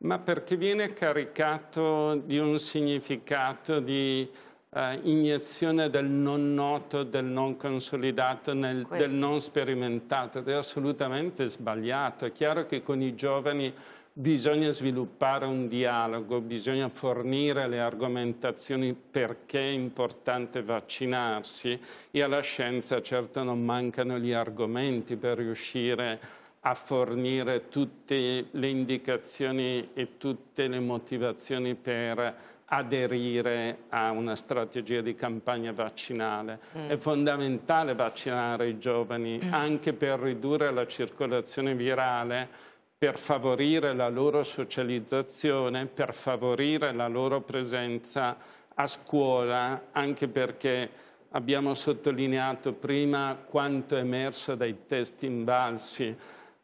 Ma perché viene caricato di un significato di eh, iniezione del non noto, del non consolidato, nel, del non sperimentato è assolutamente sbagliato. È chiaro che con i giovani bisogna sviluppare un dialogo, bisogna fornire le argomentazioni perché è importante vaccinarsi e alla scienza certo non mancano gli argomenti per riuscire a fornire tutte le indicazioni e tutte le motivazioni per aderire a una strategia di campagna vaccinale. Mm. È fondamentale vaccinare i giovani mm. anche per ridurre la circolazione virale per favorire la loro socializzazione, per favorire la loro presenza a scuola, anche perché abbiamo sottolineato prima quanto è emerso dai test invalsi,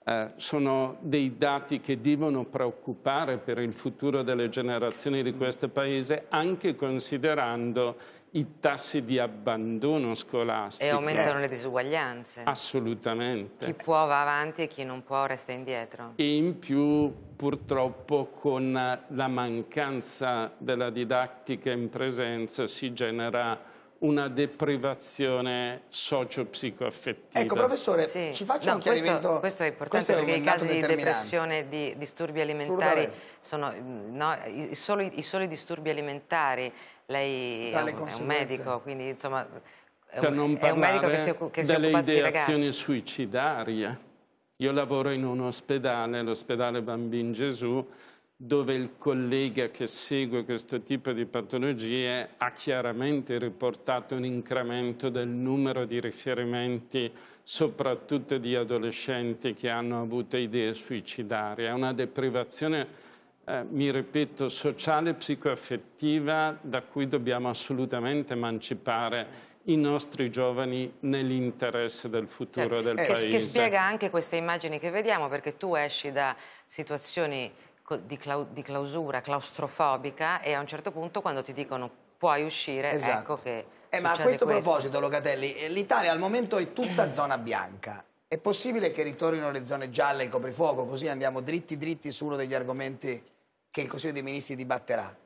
eh, sono dei dati che devono preoccupare per il futuro delle generazioni di questo Paese, anche considerando i tassi di abbandono scolastico. E aumentano eh. le disuguaglianze. Assolutamente. Chi può va avanti e chi non può resta indietro. E in più purtroppo con la mancanza della didattica in presenza si genera una deprivazione socio-psicoaffettiva. Ecco, professore, sì. ci faccia no, un questo, chiarimento. Questo è importante questo perché i casi di depressione, di disturbi alimentari, sono, no, i, solo, i, soli, disturbi alimentari, lei è un, è un medico, quindi insomma un, non che si, che si delle ideazioni suicidarie. Io lavoro in un ospedale, l'ospedale Bambin Gesù, dove il collega che segue questo tipo di patologie ha chiaramente riportato un incremento del numero di riferimenti, soprattutto di adolescenti che hanno avuto idee suicidarie. È una deprivazione eh, mi ripeto, sociale e psicoaffettiva da cui dobbiamo assolutamente emancipare i nostri giovani nell'interesse del futuro certo. del eh, paese. Che spiega anche queste immagini che vediamo, perché tu esci da situazioni di, clau di, clausura claustrofobica e a un certo punto quando ti dicono puoi uscire, ecco esatto. ecco che... Eh, ma a questo, questo. proposito, Locatelli, eh, l'Italia al momento è tutta mm. zona bianca. È possibile che ritornino le zone gialle e il coprifuoco? Così andiamo dritti dritti su uno degli argomenti che il Consiglio dei Ministri dibatterà.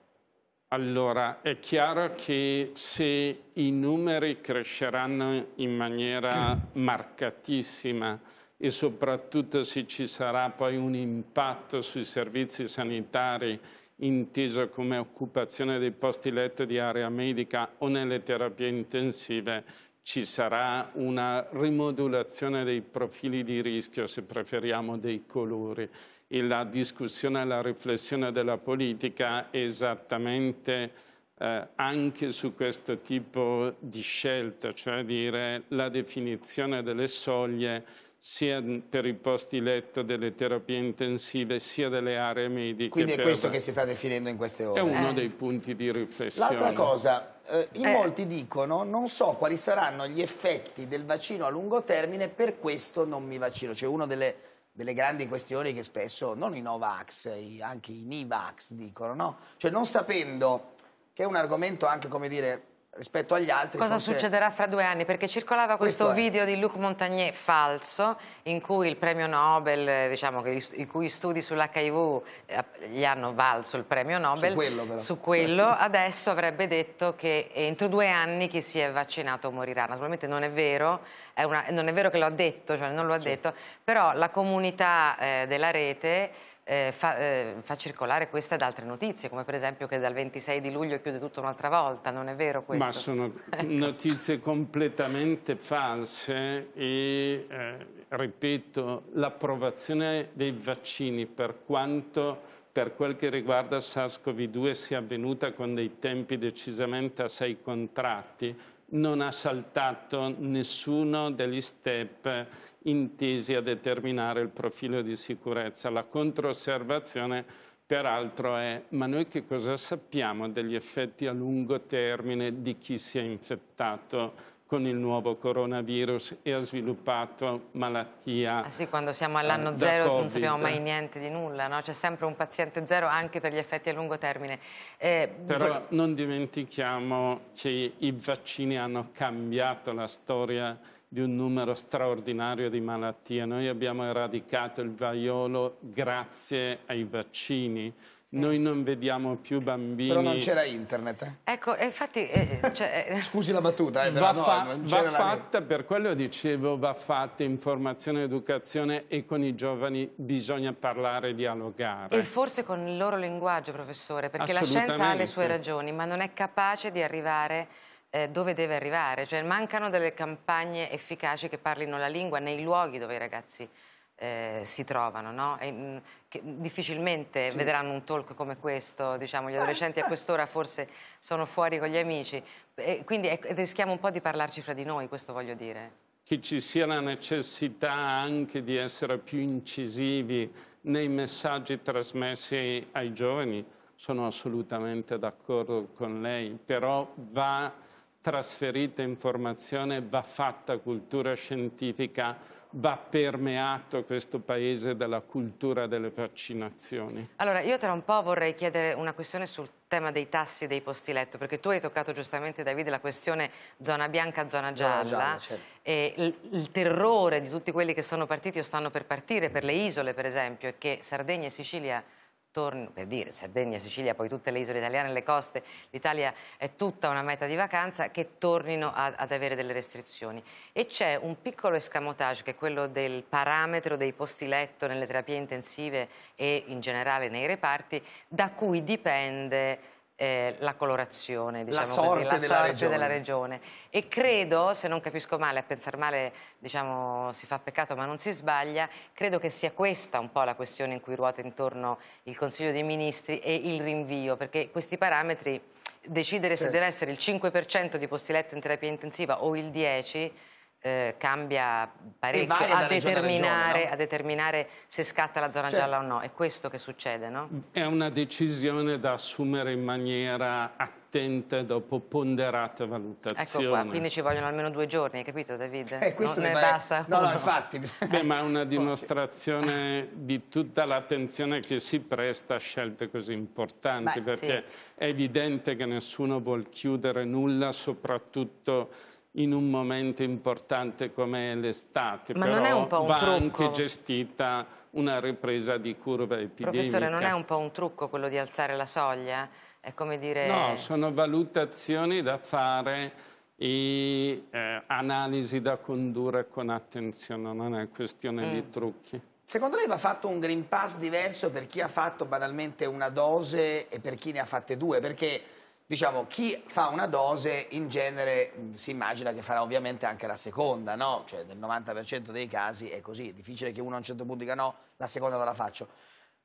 Allora, è chiaro che se i numeri cresceranno in maniera marcatissima e soprattutto se ci sarà poi un impatto sui servizi sanitari inteso come occupazione dei posti letto di area medica o nelle terapie intensive, ci sarà una rimodulazione dei profili di rischio, se preferiamo, dei colori. E la discussione e la riflessione della politica è esattamente eh, anche su questo tipo di scelta, cioè dire la definizione delle soglie sia per i posti letto delle terapie intensive sia delle aree mediche. Quindi è questo che si sta definendo in queste ore. È uno eh. dei punti di riflessione. L'altra cosa, eh, in eh. molti dicono non so quali saranno gli effetti del vaccino a lungo termine, per questo non mi vaccino. Cioè una delle, delle, grandi questioni che spesso, non i Novax, anche i Nivax dicono, no? Cioè non sapendo, che è un argomento anche, come dire, rispetto agli altri. Cosa forse... succederà fra due anni? Perché circolava questo, questo video di Luc Montagnier falso in cui il premio Nobel, eh, diciamo che i cui studi sull'HIV eh, gli hanno valso il premio Nobel. Su quello però. Su quello adesso avrebbe detto che entro due anni chi si è vaccinato morirà. Naturalmente non è vero, è una... non è vero che lo ha detto, cioè non lo ha sì. detto, però la comunità eh, della rete eh, fa, eh, fa, circolare queste ed altre notizie, come per esempio che dal 26 di luglio chiude tutto un'altra volta, non è vero questo? Ma sono *laughs* notizie completamente false e, eh, ripeto, l'approvazione dei vaccini per quanto per quel che riguarda SARS-CoV-2 sia avvenuta con dei tempi decisamente assai contratti, non ha saltato nessuno degli step intesi a determinare il profilo di sicurezza. La controosservazione peraltro è ma noi che cosa sappiamo degli effetti a lungo termine di chi si è infettato con il nuovo coronavirus e ha sviluppato malattia. Ah sì, quando siamo all'anno eh, zero COVID. non sappiamo mai niente di nulla, no? c'è sempre un paziente zero anche per gli effetti a lungo termine. Eh, Però non dimentichiamo che i vaccini hanno cambiato la storia di un numero straordinario di malattie. Noi abbiamo eradicato il vaiolo grazie ai vaccini, noi non vediamo più bambini. Però non c'era internet. Eh? Ecco, eh, infatti. Eh, eh cioè... Eh, *laughs* Scusi la battuta, eh, va, fa no, va la... fatta, per quello dicevo, va fatta informazione, educazione e con i giovani bisogna parlare, dialogare. E forse con il loro linguaggio, professore, perché la scienza ha le sue ragioni, ma non è capace di arrivare dove deve arrivare. Cioè, mancano delle campagne efficaci che parlino la lingua nei luoghi dove i ragazzi eh, si trovano, no? e, mh, mm, difficilmente sì. vedranno un talk come questo, diciamo, gli adolescenti a quest'ora forse sono fuori con gli amici, e quindi è, ecco, rischiamo un po' di parlarci fra di noi, questo voglio dire. Che ci sia la necessità anche di essere più incisivi nei messaggi trasmessi ai giovani, sono assolutamente d'accordo con lei, però va trasferita informazione, va fatta cultura scientifica, va permeato questo paese dalla cultura delle vaccinazioni. Allora, io tra un po' vorrei chiedere una questione sul tema dei tassi dei posti letto, perché tu hai toccato giustamente, Davide, la questione zona bianca, zona gialla, zona gialla certo. e il, il, terrore di tutti quelli che sono partiti o stanno per partire, per le isole per esempio, è che Sardegna e Sicilia torno per dire Sardegna, Sicilia, poi tutte le isole italiane, le coste, l'Italia è tutta una meta di vacanza che tornino a, ad avere delle restrizioni e c'è un piccolo escamotage che è quello del parametro dei posti letto nelle terapie intensive e in generale nei reparti da cui dipende eh, la colorazione, diciamo la sorte, così, la della, sorte regione. della, regione. E credo, se non capisco male, a pensare male diciamo, si fa peccato ma non si sbaglia, credo che sia questa un po' la questione in cui ruota intorno il Consiglio dei Ministri e il rinvio, perché questi parametri, decidere certo. se deve essere il 5% di posti letto in terapia intensiva o il 10% eh, cambia parecchio a determinare, regione, no? a determinare, se scatta la zona cioè, gialla o no. È questo che succede, no? È una decisione da assumere in maniera attenta dopo ponderata valutazione. Ecco qua, quindi ci vogliono almeno due giorni, hai capito David? Eh, questo non ne pare... basta. No, no, *laughs* infatti. Beh, ma è una *laughs* dimostrazione di tutta l'attenzione che si presta a scelte così importanti, Beh, perché sì. è evidente che nessuno vuole chiudere nulla, soprattutto in un momento importante come l'estate, Ma non è un po' un va trucco. anche gestita una ripresa di curva epidemica. Professore, non è un po' un trucco quello di alzare la soglia? È come dire... No, sono valutazioni da fare e eh, analisi da condurre con attenzione, non è questione mm. di trucchi. Secondo lei va fatto un Green Pass diverso per chi ha fatto banalmente una dose e per chi ne ha fatte due? Perché diciamo, chi fa una dose in genere mm, si immagina che farà ovviamente anche la seconda, no? Cioè nel 90% dei casi è così, è difficile che uno a un certo punto dica no, la seconda non la faccio.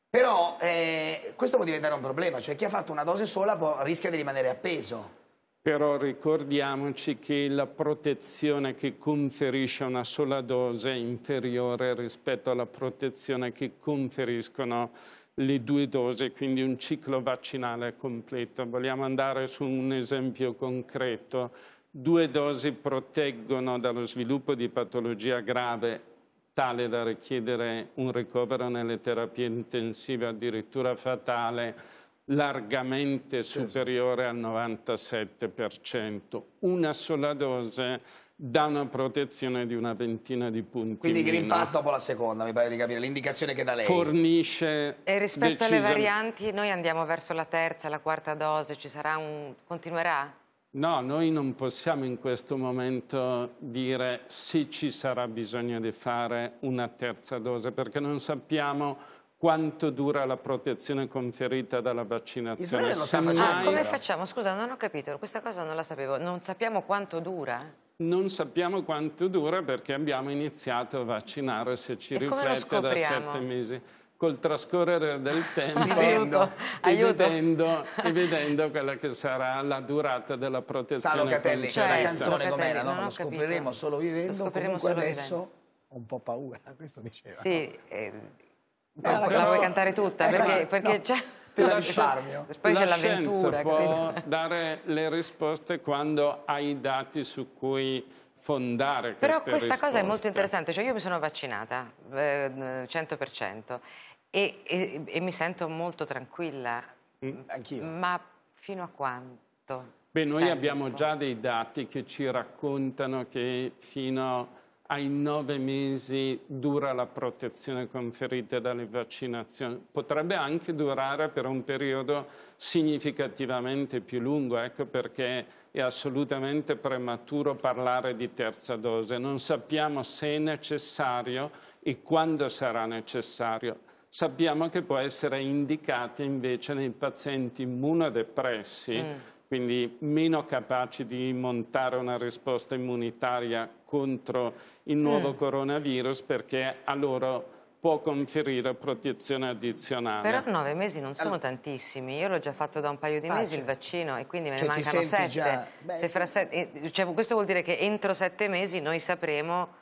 Però eh, questo può diventare un problema, cioè chi ha fatto una dose sola può, rischia di rimanere appeso. Però ricordiamoci che la protezione che conferisce una sola dose è inferiore rispetto alla protezione che conferiscono le due dosi, quindi un ciclo vaccinale completo. Vogliamo andare su un esempio concreto. Due dosi proteggono dallo sviluppo di patologia grave tale da richiedere un ricovero nelle terapie intensive addirittura fatale largamente superiore al 97%. Una sola dose da una protezione di una ventina di punti. Quindi Green Pass dopo la seconda, mi pare di capire, l'indicazione che da lei. Fornisce... E rispetto alle varianti, noi andiamo verso la terza, la quarta dose, ci sarà un... continuerà? No, noi non possiamo in questo momento dire se ci sarà bisogno di fare una terza dose, perché non sappiamo quanto dura la protezione conferita dalla vaccinazione. Semmai... Ah, come facciamo? Scusa, non ho capito, questa cosa non la sapevo. Non sappiamo quanto dura? Non sappiamo quanto dura perché abbiamo iniziato a vaccinare, se ci e riflette, da sette mesi col trascorrere del *laughs* tempo Aiuto. Evidendo, Aiuto. *laughs* evidendo, quella che sarà la durata della protezione Salo Catelli, cioè, la certo, canzone com'era, no? lo scopriremo capito. solo vivendo, lo scopriremo comunque solo adesso vivendo. ho un po' paura, *laughs* questo diceva. Sì, eh, eh, la vuoi cantare tutta? Eh, perché, perché no te la risparmio. Poi la scienza può dare le risposte quando hai i dati su cui fondare queste Però questa risposte. cosa è molto interessante, cioè io mi sono vaccinata eh, 100% e, e, e, mi sento molto tranquilla. Mm. Anch'io. Ma fino a quanto? Beh, noi abbiamo già dei dati che ci raccontano che fino a ai nove mesi dura la protezione conferita dalle vaccinazioni, potrebbe anche durare per un periodo significativamente più lungo, ecco perché è assolutamente prematuro parlare di terza dose, non sappiamo se è necessario e quando sarà necessario. Sappiamo che può essere indicata invece nei pazienti immunodepressi, mm quindi meno capaci di montare una risposta immunitaria contro il nuovo mm. coronavirus perché a loro può conferire protezione addizionale. Però nove mesi non sono allora, tantissimi, io l'ho già fatto da un paio di facile. Ah, mesi il vaccino e quindi me ne cioè, mancano sette. Beh, Se sì. sette eh, cioè, questo vuol dire che entro sette mesi noi sapremo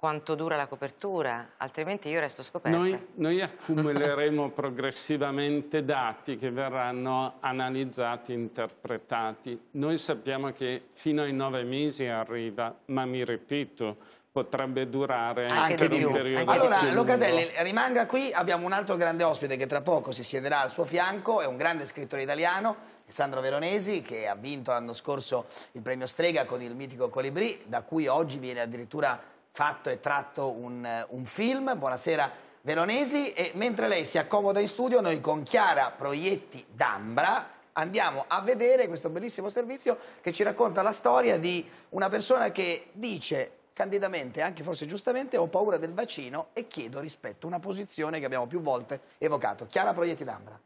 quanto dura la copertura, altrimenti io resto scoperta. Noi, noi accumuleremo *laughs* progressivamente dati che verranno analizzati, interpretati. Noi sappiamo che fino ai nove mesi arriva, ma mi ripeto, potrebbe durare anche, anche di più. Periodo allora, Locatelli, rimanga qui, abbiamo un altro grande ospite che tra poco si siederà al suo fianco, è un grande scrittore italiano, Sandro Veronesi, che ha vinto l'anno scorso il premio Strega con il mitico Colibri, da cui oggi viene addirittura fatto e tratto un, eh, un film. Buonasera Velonesi e mentre lei si accomoda in studio noi con Chiara Proietti d'Ambra andiamo a vedere questo bellissimo servizio che ci racconta la storia di una persona che dice candidamente, anche forse giustamente, ho paura del vaccino e chiedo rispetto, a una posizione che abbiamo più volte evocato. Chiara Proietti d'Ambra.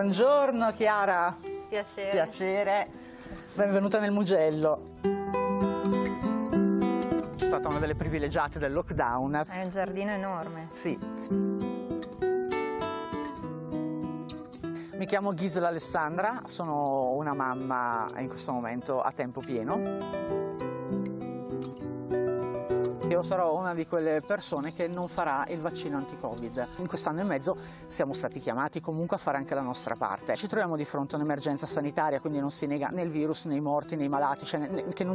Buongiorno Chiara. Piacere. Piacere. Benvenuta nel Mugello. È stata una delle privilegiate del lockdown. È un giardino enorme. Sì. Mi chiamo Gisela Alessandra, sono una mamma in questo momento a tempo pieno. Io sarò una di quelle persone che non farà il vaccino anti-Covid. In quest'anno e mezzo siamo stati chiamati comunque a fare anche la nostra parte. Ci troviamo di fronte a un'emergenza sanitaria, quindi non si nega né il virus, né i morti, né i malati, cioè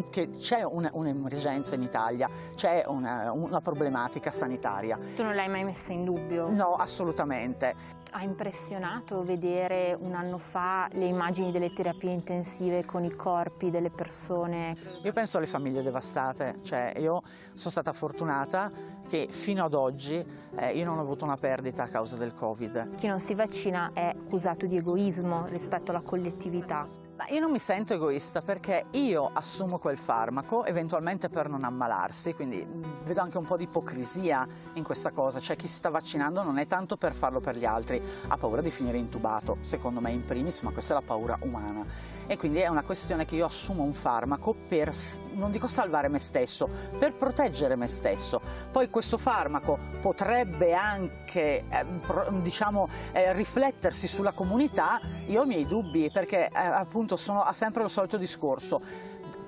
che, c'è un'emergenza in Italia, c'è una, una problematica sanitaria. Tu non l'hai mai messa in dubbio? No, assolutamente ha impressionato vedere un anno fa le immagini delle terapie intensive con i corpi delle persone? Io penso alle famiglie devastate, cioè io sono stata stata fortunata che fino ad oggi eh, io non ho avuto una perdita a causa del Covid. Chi non si vaccina è accusato di egoismo rispetto alla collettività. Ma io non mi sento egoista perché io assumo quel farmaco eventualmente per non ammalarsi, quindi mm, vedo anche un po' di ipocrisia in questa cosa, cioè chi si sta vaccinando non è tanto per farlo per gli altri, ha paura di finire intubato, secondo me in primis, ma questa è la paura umana. E quindi è una questione che io assumo un farmaco per, non dico salvare me stesso, per proteggere me stesso. Poi questo farmaco potrebbe anche, eh, pro, diciamo, eh, riflettersi sulla comunità, io ho i miei dubbi perché eh, appunto appunto sono, ha sempre lo solito discorso.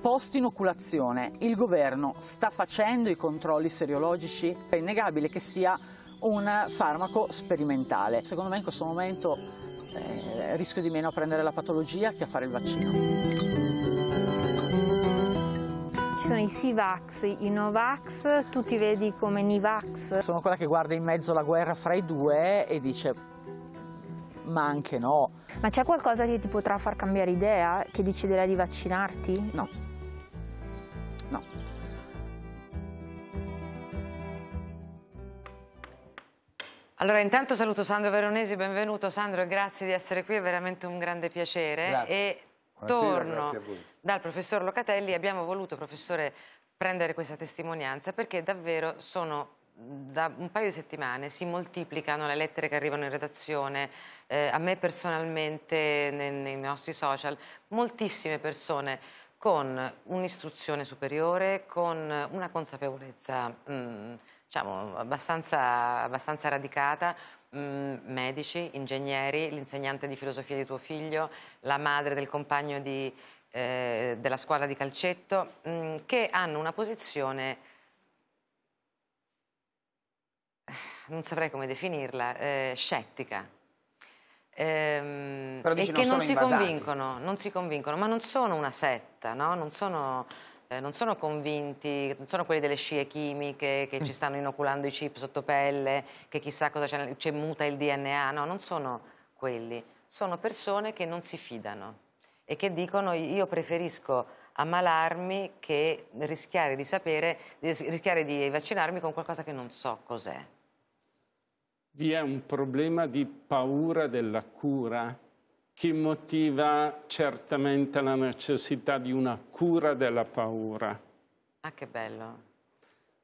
Post inoculazione, il governo sta facendo i controlli seriologici? È innegabile che sia un farmaco sperimentale. Secondo me in questo momento eh, rischio di meno a prendere la patologia che a fare il vaccino Ci sono i Sivax, i Novax, tu ti vedi come Nivax. Sono quella che guarda in mezzo la guerra fra i due e dice ma anche no. Ma c'è qualcosa che ti potrà far cambiare idea, che deciderai di vaccinarti? No. No. Allora intanto saluto Sandro Veronesi, benvenuto Sandro e grazie di essere qui, è veramente un grande piacere. Grazie. E Buonasera, torno dal professor Locatelli, abbiamo voluto, professore, prendere questa testimonianza perché davvero sono da un paio di settimane si moltiplicano le lettere che arrivano in redazione, eh, a me personalmente, nei, nei nostri social, moltissime persone con un'istruzione superiore, con una consapevolezza mh, mm, diciamo, abbastanza, abbastanza radicata, mm, medici, ingegneri, l'insegnante di filosofia di tuo figlio, la madre del compagno di, eh, della squadra di calcetto, mh, mm, che hanno una posizione non saprei come definirla, eh, scettica. Ehm, e che non si, non si convincono, ma non sono una setta, no? non, sono, eh, non, sono, convinti, non sono quelli delle scie chimiche che mm. ci stanno inoculando i chip sotto pelle, che chissà cosa c'è, cioè, muta il DNA, no, non sono quelli, sono persone che non si fidano e che dicono io preferisco ammalarmi che rischiare di sapere, rischiare di vaccinarmi con qualcosa che non so cos'è vi è un problema di paura della cura che motiva certamente la necessità di una cura della paura. Ah, che bello.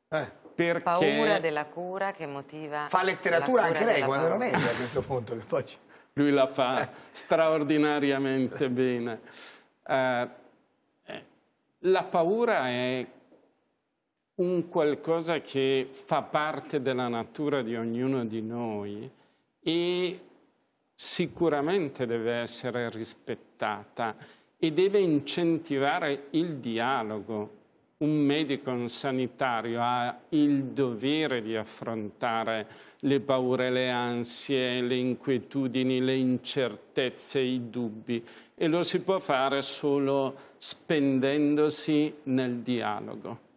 Eh. Perché... Paura della cura che motiva... Fa letteratura anche lei, Guadagnese, a questo punto. Poi... Lui la fa eh. straordinariamente bene. Eh, eh, la paura è un qualcosa che fa parte della natura di ognuno di noi e sicuramente deve essere rispettata e deve incentivare il dialogo. Un medico, un sanitario ha il dovere di affrontare le paure, le ansie, le inquietudini, le incertezze, i dubbi e lo si può fare solo spendendosi nel dialogo.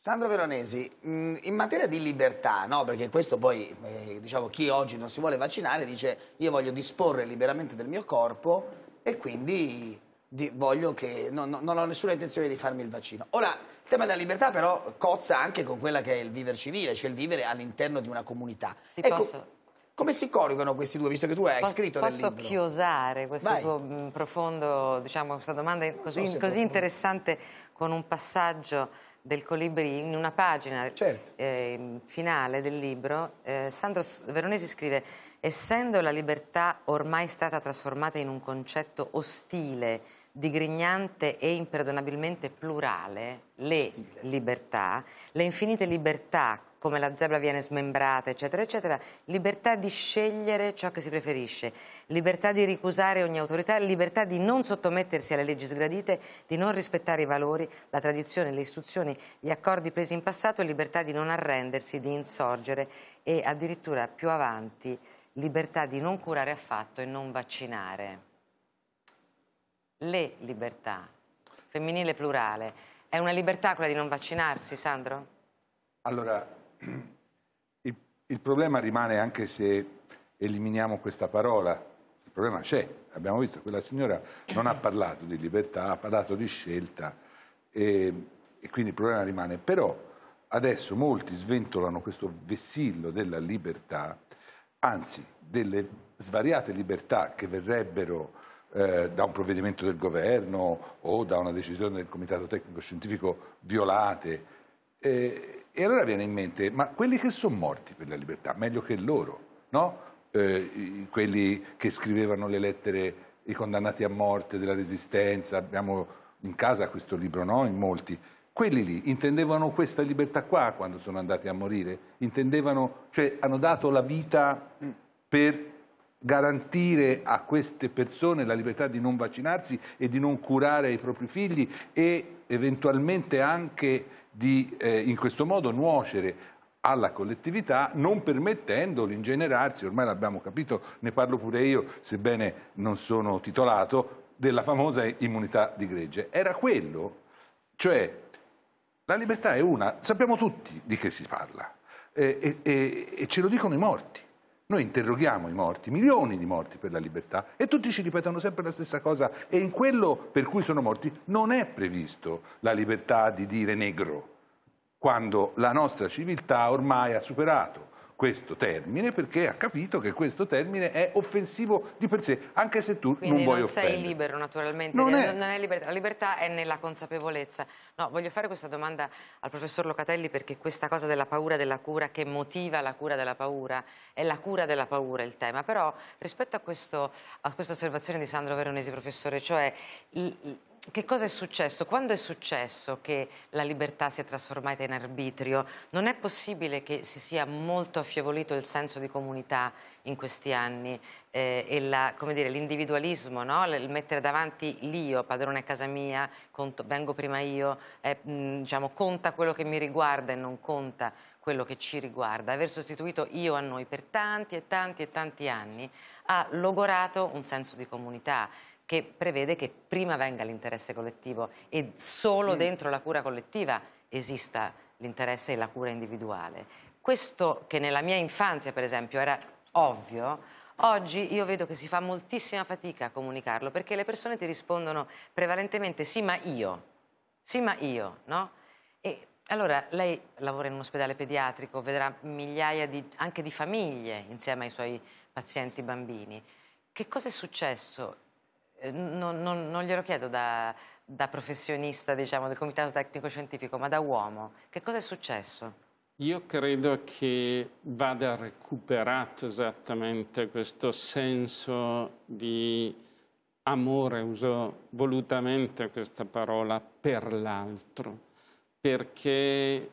Sandro Veronesi, mm, in materia di libertà, no? perché questo poi, eh, diciamo, chi oggi non si vuole vaccinare dice io voglio disporre liberamente del mio corpo e quindi di, voglio che, no, no, non ho nessuna intenzione di farmi il vaccino. Ora, il tema della libertà però cozza anche con quella che è il vivere civile, cioè il vivere all'interno di una comunità. Ti ecco, posso... Come si corrugano questi due, visto che tu hai scritto del libro? Posso chiosare questo Vai. tuo mm, profondo, diciamo, questa domanda così, so così interessante con un passaggio del colibrì, in una pagina certo. eh, finale del libro, eh, Sandro Veronesi scrive «Essendo la libertà ormai stata trasformata in un concetto ostile, digrignante e imperdonabilmente plurale, le libertà, le infinite libertà come la zebra viene smembrata, eccetera, eccetera, libertà di scegliere ciò che si preferisce, libertà di ricusare ogni autorità, libertà di non sottomettersi alle leggi sgradite, di non rispettare i valori, la tradizione, le istruzioni, gli accordi presi in passato, libertà di non arrendersi, di insorgere e addirittura più avanti libertà di non curare affatto e non vaccinare. Le libertà, femminile plurale, è una libertà quella di non vaccinarsi, Sandro? Allora, il, il problema rimane anche se eliminiamo questa parola, il problema c'è, abbiamo visto, quella signora non ha parlato di libertà, ha parlato di scelta e, e, quindi il problema rimane. Però adesso molti sventolano questo vessillo della libertà, anzi delle svariate libertà che verrebbero eh, da un provvedimento del governo o da una decisione del Comitato Tecnico Scientifico violate. Eh, e allora viene in mente, ma quelli che sono morti per la libertà, meglio che loro, no? eh, quelli che scrivevano le lettere, i condannati a morte della Resistenza, abbiamo in casa questo libro, no? In molti. Quelli lì intendevano questa libertà qua quando sono andati a morire, intendevano, cioè hanno dato la vita per garantire a queste persone la libertà di non vaccinarsi e di non curare i propri figli e eventualmente anche di eh, in questo modo nuocere alla collettività non permettendo l'ingenerarsi, ormai l'abbiamo capito, ne parlo pure io, sebbene non sono titolato, della famosa immunità di gregge. Era quello, cioè la libertà è una, sappiamo tutti di che si parla eh, e, e, e ce lo dicono i morti. Noi interroghiamo i morti, milioni di morti per la libertà, e tutti ci ripetono sempre la stessa cosa. E in quello per cui sono morti non è previsto la libertà di dire negro, quando la nostra civiltà ormai ha superato questo termine perché ha capito che questo termine è offensivo di per sé, anche se tu Quindi non vuoi offendere. Quindi non sei libero naturalmente, non, non, è... non è libertà. la libertà è nella consapevolezza. No, voglio fare questa domanda al professor Locatelli perché questa cosa della paura della cura che motiva la cura della paura è la cura della paura il tema, però rispetto a, questo, a questa osservazione di Sandro Veronesi, professore, cioè che cosa è successo? Quando è successo che la libertà si è trasformata in arbitrio? Non è possibile che si sia molto affievolito il senso di comunità in questi anni eh, e l'individualismo, no? il mettere davanti l'io, padrone a casa mia, conto, vengo prima io, eh, diciamo, conta quello che mi riguarda e non conta quello che ci riguarda. Aver sostituito io a noi per tanti e tanti e tanti anni ha logorato un senso di comunità che prevede che prima venga l'interesse collettivo e solo mm. dentro la cura collettiva esista l'interesse e la cura individuale. Questo che nella mia infanzia, per esempio, era ovvio, oggi io vedo che si fa moltissima fatica a comunicarlo perché le persone ti rispondono prevalentemente sì ma io, sì ma io, no? E allora, lei lavora in un ospedale pediatrico, vedrà migliaia di, anche di famiglie insieme ai suoi pazienti bambini. Che cosa è successo eh, non, non, non glielo chiedo da, da professionista diciamo, del comitato tecnico scientifico, ma da uomo, che cosa è successo? Io credo che vada recuperato esattamente questo senso di amore, uso volutamente questa parola, per l'altro, perché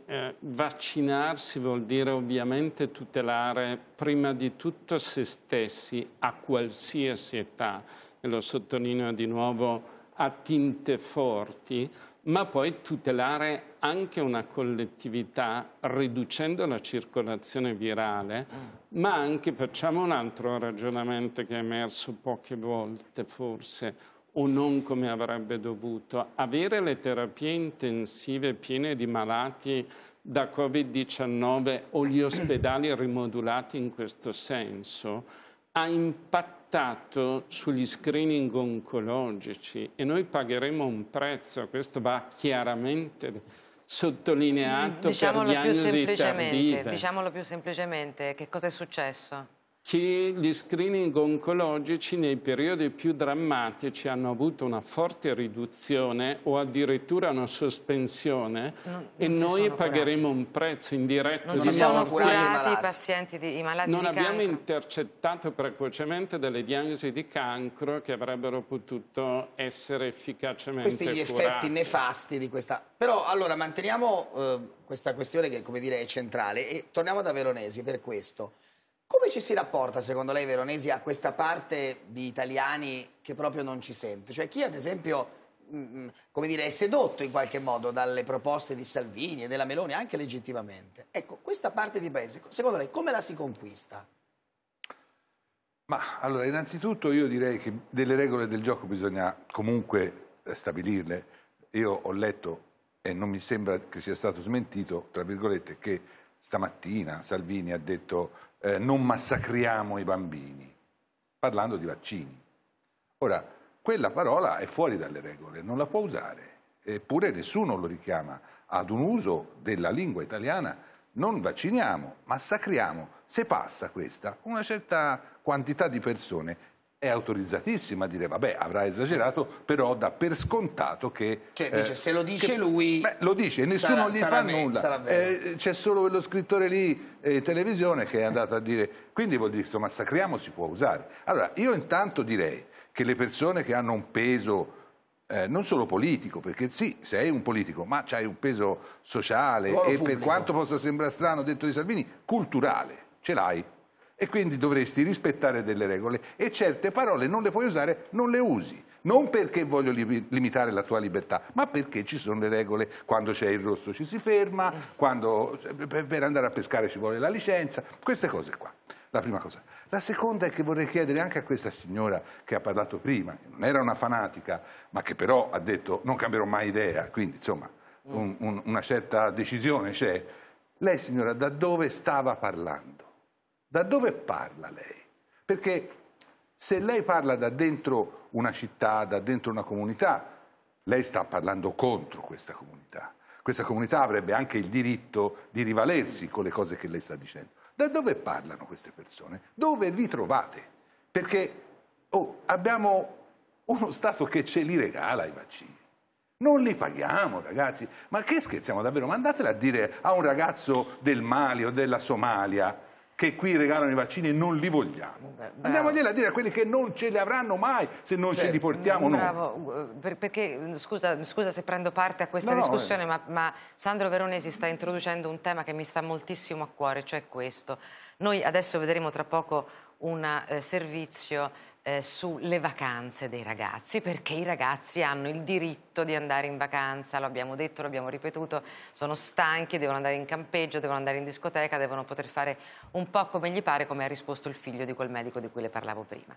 eh, vaccinarsi vuol dire ovviamente tutelare prima di tutto se stessi a qualsiasi età e lo sottolineo di nuovo, a tinte forti, ma poi tutelare anche una collettività riducendo la circolazione virale, ma anche facciamo un altro ragionamento che è emerso poche volte forse, o non come avrebbe dovuto. Avere le terapie intensive piene di malati da Covid-19 o gli ospedali rimodulati in questo senso ha impattato impattato sugli screening oncologici e noi pagheremo un prezzo, questo va chiaramente sottolineato diciamolo per diagnosi più tardive. Diciamolo più semplicemente, che cosa è successo? che gli screening oncologici nei periodi più drammatici hanno avuto una forte riduzione o addirittura una sospensione non, e non noi pagheremo curati. un prezzo indiretto non di morte. Non sono curati i pazienti, di, i malati non di cancro. abbiamo intercettato precocemente delle diagnosi di cancro che avrebbero potuto essere efficacemente Questi curate. Questi gli effetti nefasti di questa... Però allora manteniamo eh, questa questione che come dire è centrale e torniamo da Veronesi per questo. Come ci si rapporta, secondo lei, Veronesi, a questa parte di italiani che proprio non ci sente? Cioè chi, ad esempio, mm, mm, come dire, è sedotto in qualche modo dalle proposte di Salvini e della Meloni, anche legittimamente. Ecco, questa parte di paese, secondo lei, come la si conquista? Ma allora, innanzitutto io direi che delle regole del gioco bisogna comunque eh, stabilirle. Io ho letto, e non mi sembra che sia stato smentito, tra virgolette, che stamattina Salvini ha detto eh, non massacriamo i bambini, parlando di vaccini. Ora, quella parola è fuori dalle regole, non la può usare, eppure nessuno lo richiama ad un uso della lingua italiana non vacciniamo, massacriamo. Se passa questa, una certa quantità di persone è autorizzatissima a dire vabbè avrà esagerato però dà per scontato che cioè, eh, se lo dice che, lui beh, lo dice nessuno sarà, gli sarà fa me, nulla eh, c'è solo quello scrittore lì eh, televisione che è andata a dire, quindi vuol dire che sto massacriamo si può usare. Allora, io intanto direi che le persone che hanno un peso... Eh, non solo politico, perché sì, sei un politico, ma c'hai un peso sociale Buono e pubblico. per quanto possa sembrare strano detto di Salvini, culturale, ce l'hai. E quindi dovresti rispettare delle regole e certe parole non le puoi usare, non le usi non perché voglio limitare la tua libertà, ma perché ci sono le regole, quando c'è il rosso ci si ferma, quando, eh, per andare a pescare ci vuole la licenza, queste cose qua la prima cosa. La seconda è che vorrei chiedere anche a questa signora che ha parlato prima, che non era una fanatica, ma che però ha detto non cambierò mai idea, quindi insomma un, un, una certa decisione c'è. Lei signora da dove stava parlando? Da dove parla lei? Perché se lei parla da dentro una città, da dentro una comunità, lei sta parlando contro questa comunità. Questa comunità avrebbe anche il diritto di rivalersi con le cose che lei sta dicendo. Da dove parlano queste persone? Dove vi trovate? Perché oh, abbiamo uno Stato che ce li regala i vaccini. Non li paghiamo, ragazzi. Ma che scherziamo davvero? Mandatela a dire a un ragazzo del Mali o della Somalia che qui regalano i vaccini e non li vogliamo. Bravo. Andiamogliela a dire a quelli che non ce li avranno mai se non cioè, ce li certo. portiamo bravo, noi. Perché, scusa, scusa, se prendo parte a questa no, discussione, no, eh. ma, ma Sandro Veronesi sta introducendo un tema che mi sta moltissimo a cuore, cioè questo. Noi adesso vedremo tra poco un eh, servizio eh, sulle vacanze dei ragazzi, perché i ragazzi hanno il diritto di andare in vacanza, lo abbiamo detto, lo abbiamo ripetuto, sono stanchi, devono andare in campeggio, devono andare in discoteca, devono poter fare un po' come gli pare, come ha risposto il figlio di quel medico di cui le parlavo prima.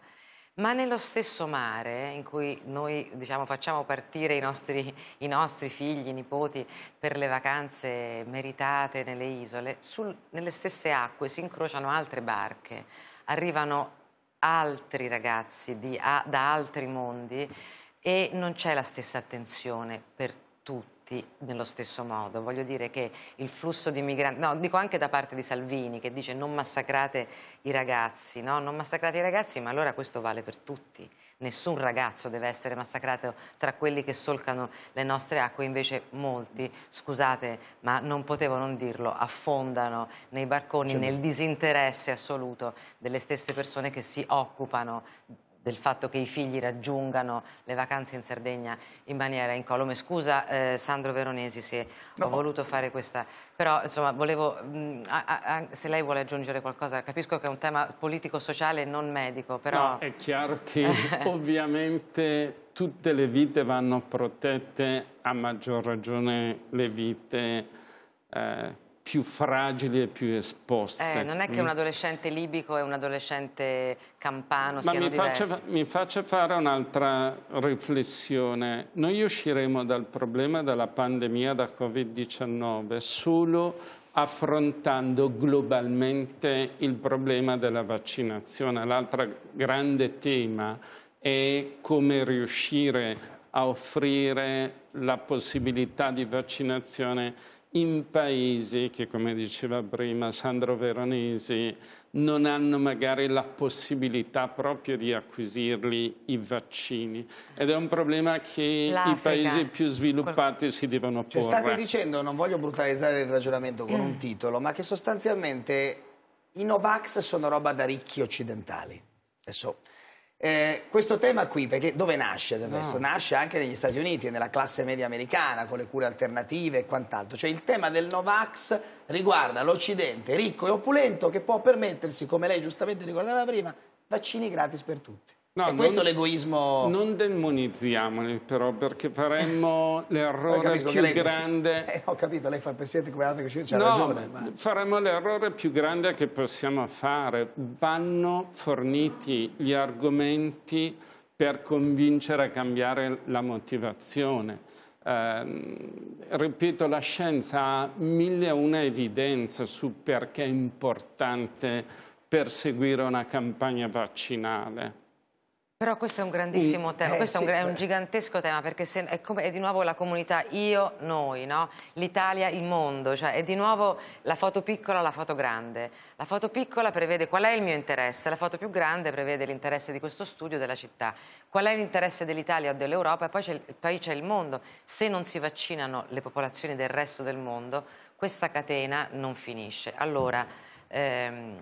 Ma nello stesso mare in cui noi diciamo, facciamo partire i nostri, i nostri, figli, i nipoti per le vacanze meritate nelle isole, sul, nelle stesse acque si incrociano altre barche, arrivano altri ragazzi di, a, da altri mondi e non c'è la stessa attenzione per tutti nello stesso modo. Voglio dire che il flusso di migranti, no, dico anche da parte di Salvini che dice non massacrate i ragazzi, no? non massacrate i ragazzi, ma allora questo vale per tutti nessun ragazzo deve essere massacrato tra quelli che solcano le nostre acque, invece molti, scusate, ma non potevo non dirlo, affondano nei barconi cioè, nel disinteresse assoluto delle stesse persone che si occupano del fatto che i figli raggiungano le vacanze in Sardegna in maniera incolume. Scusa eh, Sandro Veronesi se no. ho voluto fare questa però insomma, volevo, mh, mm, a, a, se lei vuole aggiungere qualcosa, capisco che è un tema politico-sociale e non medico, però... No, è chiaro che *laughs* ovviamente tutte le vite vanno protette, a maggior ragione le vite eh, più fragili e più esposte. Eh, non è che mm. un adolescente libico e un adolescente campano Ma siano mi diversi. Faccia, mi faccia fare un'altra riflessione. Noi usciremo dal problema della pandemia da Covid-19 solo affrontando globalmente il problema della vaccinazione. L'altro grande tema è come riuscire a offrire la possibilità di vaccinazione in paesi che, come diceva prima Sandro Veronesi, non hanno magari la possibilità proprio di acquisirli i vaccini. Ed è un problema che i paesi più sviluppati si devono porre. Cioè, state dicendo, non voglio brutalizzare il ragionamento con mm. un titolo, ma che sostanzialmente i Novax sono roba da ricchi occidentali. Adesso eh, questo tema qui, perché dove nasce del resto? No. Nasce anche negli Stati Uniti, nella classe media americana, con le cure alternative e quant'altro. Cioè il tema del Novax riguarda l'Occidente ricco e opulento che può permettersi, come lei giustamente ricordava prima, vaccini gratis per tutti. No, e questo è l'egoismo... Non demonizziamoli però, perché faremmo *laughs* l'errore più lei, grande... *laughs* Eh, ho capito, lei fa il pensieri come altri che c'è no, ragione. Ma... faremmo l'errore più grande che possiamo fare. Vanno forniti gli argomenti per convincere a cambiare la motivazione. Eh, ripeto, la scienza ha mille e una evidenze su perché è importante perseguire una campagna vaccinale. Però questo è un grandissimo tema, eh, questo sì, è, un, è, un, gigantesco tema perché se, è, come, è, di nuovo la comunità io, noi, no? l'Italia, il mondo, cioè è di nuovo la foto piccola, la foto grande. La foto piccola prevede qual è il mio interesse, la foto più grande prevede l'interesse di questo studio, della città. Qual è l'interesse dell'Italia o dell'Europa e poi c'è il mondo. Se non si vaccinano le popolazioni del resto del mondo, questa catena non finisce. Allora, ehm,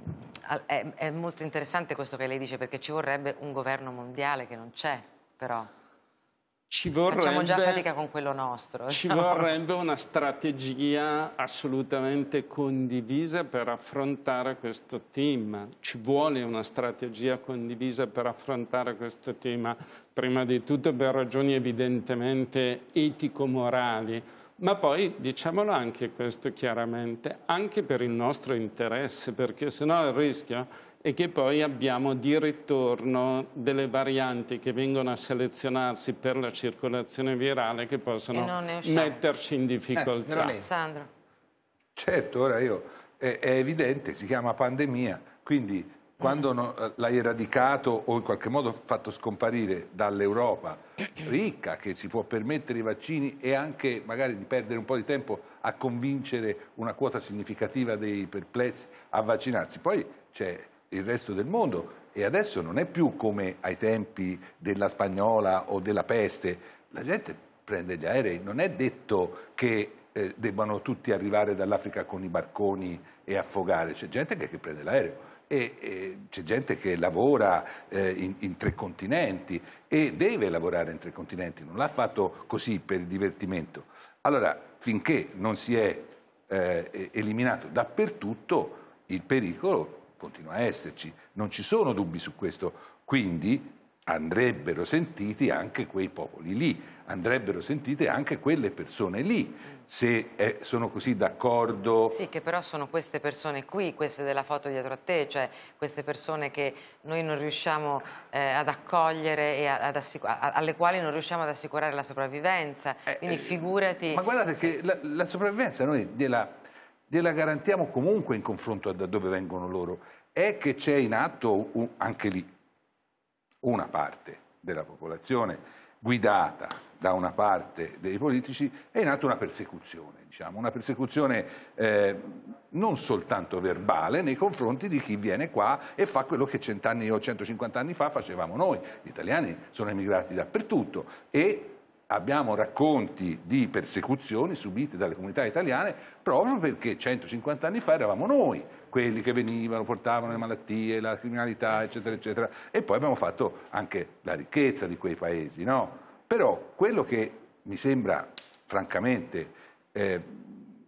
è, è, molto interessante questo che lei dice perché ci vorrebbe un governo mondiale che non c'è però. Ci vorrebbe, Facciamo già fatica con quello nostro. Ci no? Diciamo. vorrebbe una strategia assolutamente condivisa per affrontare questo tema. Ci vuole una strategia condivisa per affrontare questo tema, prima di tutto per ragioni evidentemente etico-morali ma poi diciamolo anche questo chiaramente, anche per il nostro interesse, perché sennò il rischio è che poi abbiamo di ritorno delle varianti che vengono a selezionarsi per la circolazione virale che possono metterci in difficoltà. Eh, Alessandro. Certo, ora io, è, è evidente, si chiama pandemia, quindi quando no, eh, l'hai eradicato o in qualche modo fatto scomparire dall'Europa ricca che si può permettere i vaccini e anche magari di perdere un po' di tempo a convincere una quota significativa dei perplessi a vaccinarsi. Poi c'è il resto del mondo e adesso non è più come ai tempi della spagnola o della peste, la gente prende gli aerei, non è detto che eh, debbano tutti arrivare dall'Africa con i barconi e affogare, c'è gente che, che prende l'aereo e, e c'è gente che lavora eh, in, in, tre continenti e deve lavorare in tre continenti, non l'ha fatto così per divertimento. Allora, finché non si è eh, eliminato dappertutto, il pericolo continua a esserci, non ci sono dubbi su questo. Quindi andrebbero sentiti anche quei popoli lì, andrebbero sentite anche quelle persone lì, se è, eh, sono così d'accordo. Sì, che però sono queste persone qui, queste della foto dietro a te, cioè queste persone che noi non riusciamo eh, ad accogliere e ad alle quali non riusciamo ad assicurare la sopravvivenza, eh, quindi eh, figurati... Ma guardate che la, la sopravvivenza noi gliela, gliela garantiamo comunque in confronto a da dove vengono loro, è che c'è in atto anche lì una parte della popolazione guidata da una parte dei politici, è nata una persecuzione, diciamo, una persecuzione eh, non soltanto verbale nei confronti di chi viene qua e fa quello che cent'anni o 150 anni fa facevamo noi. Gli italiani sono emigrati dappertutto e abbiamo racconti di persecuzioni subite dalle comunità italiane proprio perché 150 anni fa eravamo noi quelli che venivano, portavano le malattie, la criminalità, eccetera, eccetera. E poi abbiamo fatto anche la ricchezza di quei paesi, no? Però quello che mi sembra, francamente, eh,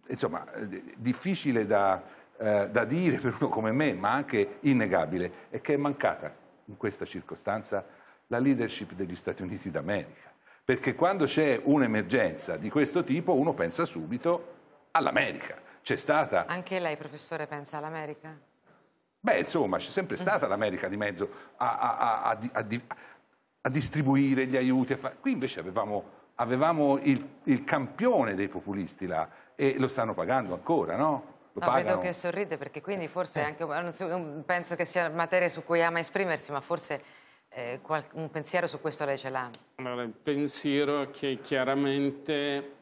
insomma, eh, difficile da, eh, da dire per uno come me, ma anche innegabile, è che è mancata in questa circostanza la leadership degli Stati Uniti d'America. Perché quando c'è un'emergenza di questo tipo uno pensa subito all'America c'è stata. Anche lei, professore, pensa all'America? Beh, insomma, c'è sempre mm. stata l'America di mezzo a, a, a, a, distribuire gli aiuti. Qui invece avevamo, avevamo il, il, campione dei populisti là e lo stanno pagando ancora, no? Lo no, vedo che sorride perché quindi eh. forse eh. anche, penso che sia materia su cui ama esprimersi, ma forse eh, un pensiero su questo lei ce l'ha? Allora, il pensiero che chiaramente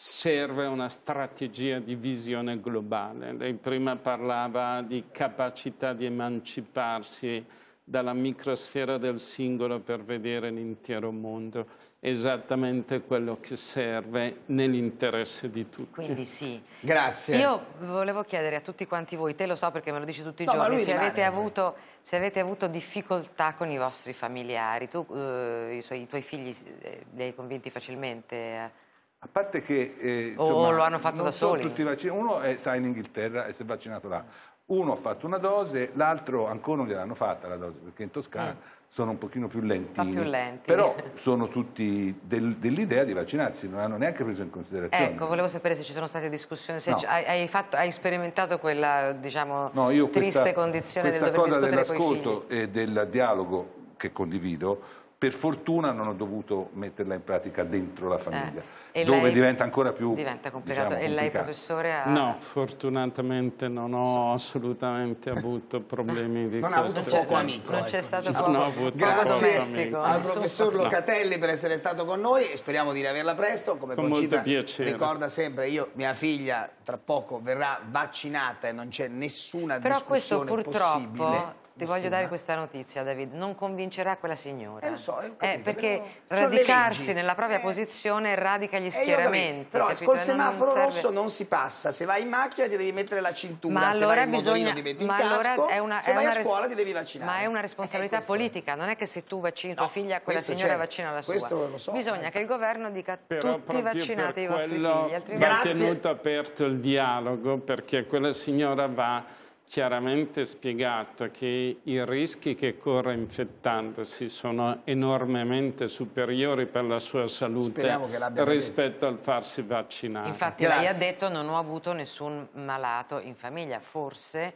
serve una strategia di visione globale. Lei prima parlava di capacità di emanciparsi dalla microsfera del singolo per vedere l'intero mondo, esattamente quello che serve nell'interesse di tutti. Quindi sì. Grazie. Io volevo chiedere a tutti quanti voi, te lo so perché me lo dici tutti i no, giorni, se avete, avuto, se avete, avuto, difficoltà con i vostri familiari, tu, eh, i, suoi, i, tuoi figli eh, li hai convinti facilmente? Eh? A parte che... Eh, insomma, oh, lo hanno fatto da soli. Tutti vaccini. Uno è, sta in Inghilterra e si è vaccinato là. Uno ha fatto una dose, l'altro ancora non gliel'hanno fatta la dose, perché in Toscana mm. sono un pochino più lentini. Più lenti. Però *laughs* sono tutti del, dell'idea di vaccinarsi, non hanno neanche preso in considerazione. Ecco, volevo sapere se ci sono state discussioni, se no. hai, fatto, hai, sperimentato quella, diciamo, no, io triste questa, condizione questa del dover cosa dell'ascolto e del dialogo che condivido, per fortuna non ho dovuto metterla in pratica dentro la famiglia, eh, dove diventa ancora più diventa diciamo, complicato. Diciamo, e lei professore ha... No, fortunatamente non ho assolutamente avuto problemi di Non ha avuto fuoco amico. Non c'è ecco, stato poco. Diciamo. No, avuto Grazie al professor Locatelli no. per essere stato con noi e speriamo di riaverla presto. Come con Concita ricorda sempre, io, mia figlia tra poco verrà vaccinata e non c'è nessuna Però discussione possibile. Ti voglio dare questa notizia, David. Non convincerà quella signora. Eh, lo so, è capito, eh, perché però... radicarsi nella propria eh. posizione radica gli eh, schieramenti. Io, però col semaforo non rosso non si passa. Se vai in macchina ti devi mettere la cintura, ma allora se vai in bisogna... motorino ti ma il allora casco, è una, se è vai una... a scuola ti devi vaccinare. Ma è una eh, responsabilità politica. Non è che se tu vaccini no, tua figlia, quella signora certo. vaccina la sua. Questo lo so. Bisogna eh. che il governo dica però tutti vaccinate i vostri figli. Altrimenti... Grazie. tenuto aperto il dialogo perché quella signora va chiaramente spiegato che i rischi che corre infettandosi sono enormemente superiori per la sua salute rispetto al farsi vaccinare. Infatti Grazie. lei ha detto non ho avuto nessun malato in famiglia, forse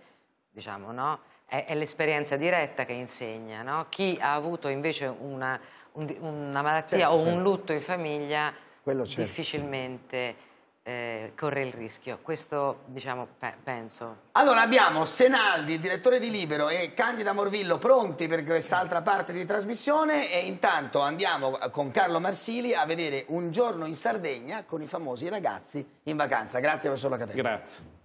diciamo no, è, è l'esperienza diretta che insegna, no? chi ha avuto invece una, un, una malattia certo. o un lutto in famiglia certo. difficilmente eh, corre il rischio. Questo, diciamo, pe penso. Allora abbiamo Senaldi, direttore di Libero, e Candida Morvillo pronti per quest'altra parte di trasmissione e intanto andiamo eh, con Carlo Marsili a vedere un giorno in Sardegna con i famosi ragazzi in vacanza. Grazie, professor Lacatella. Grazie.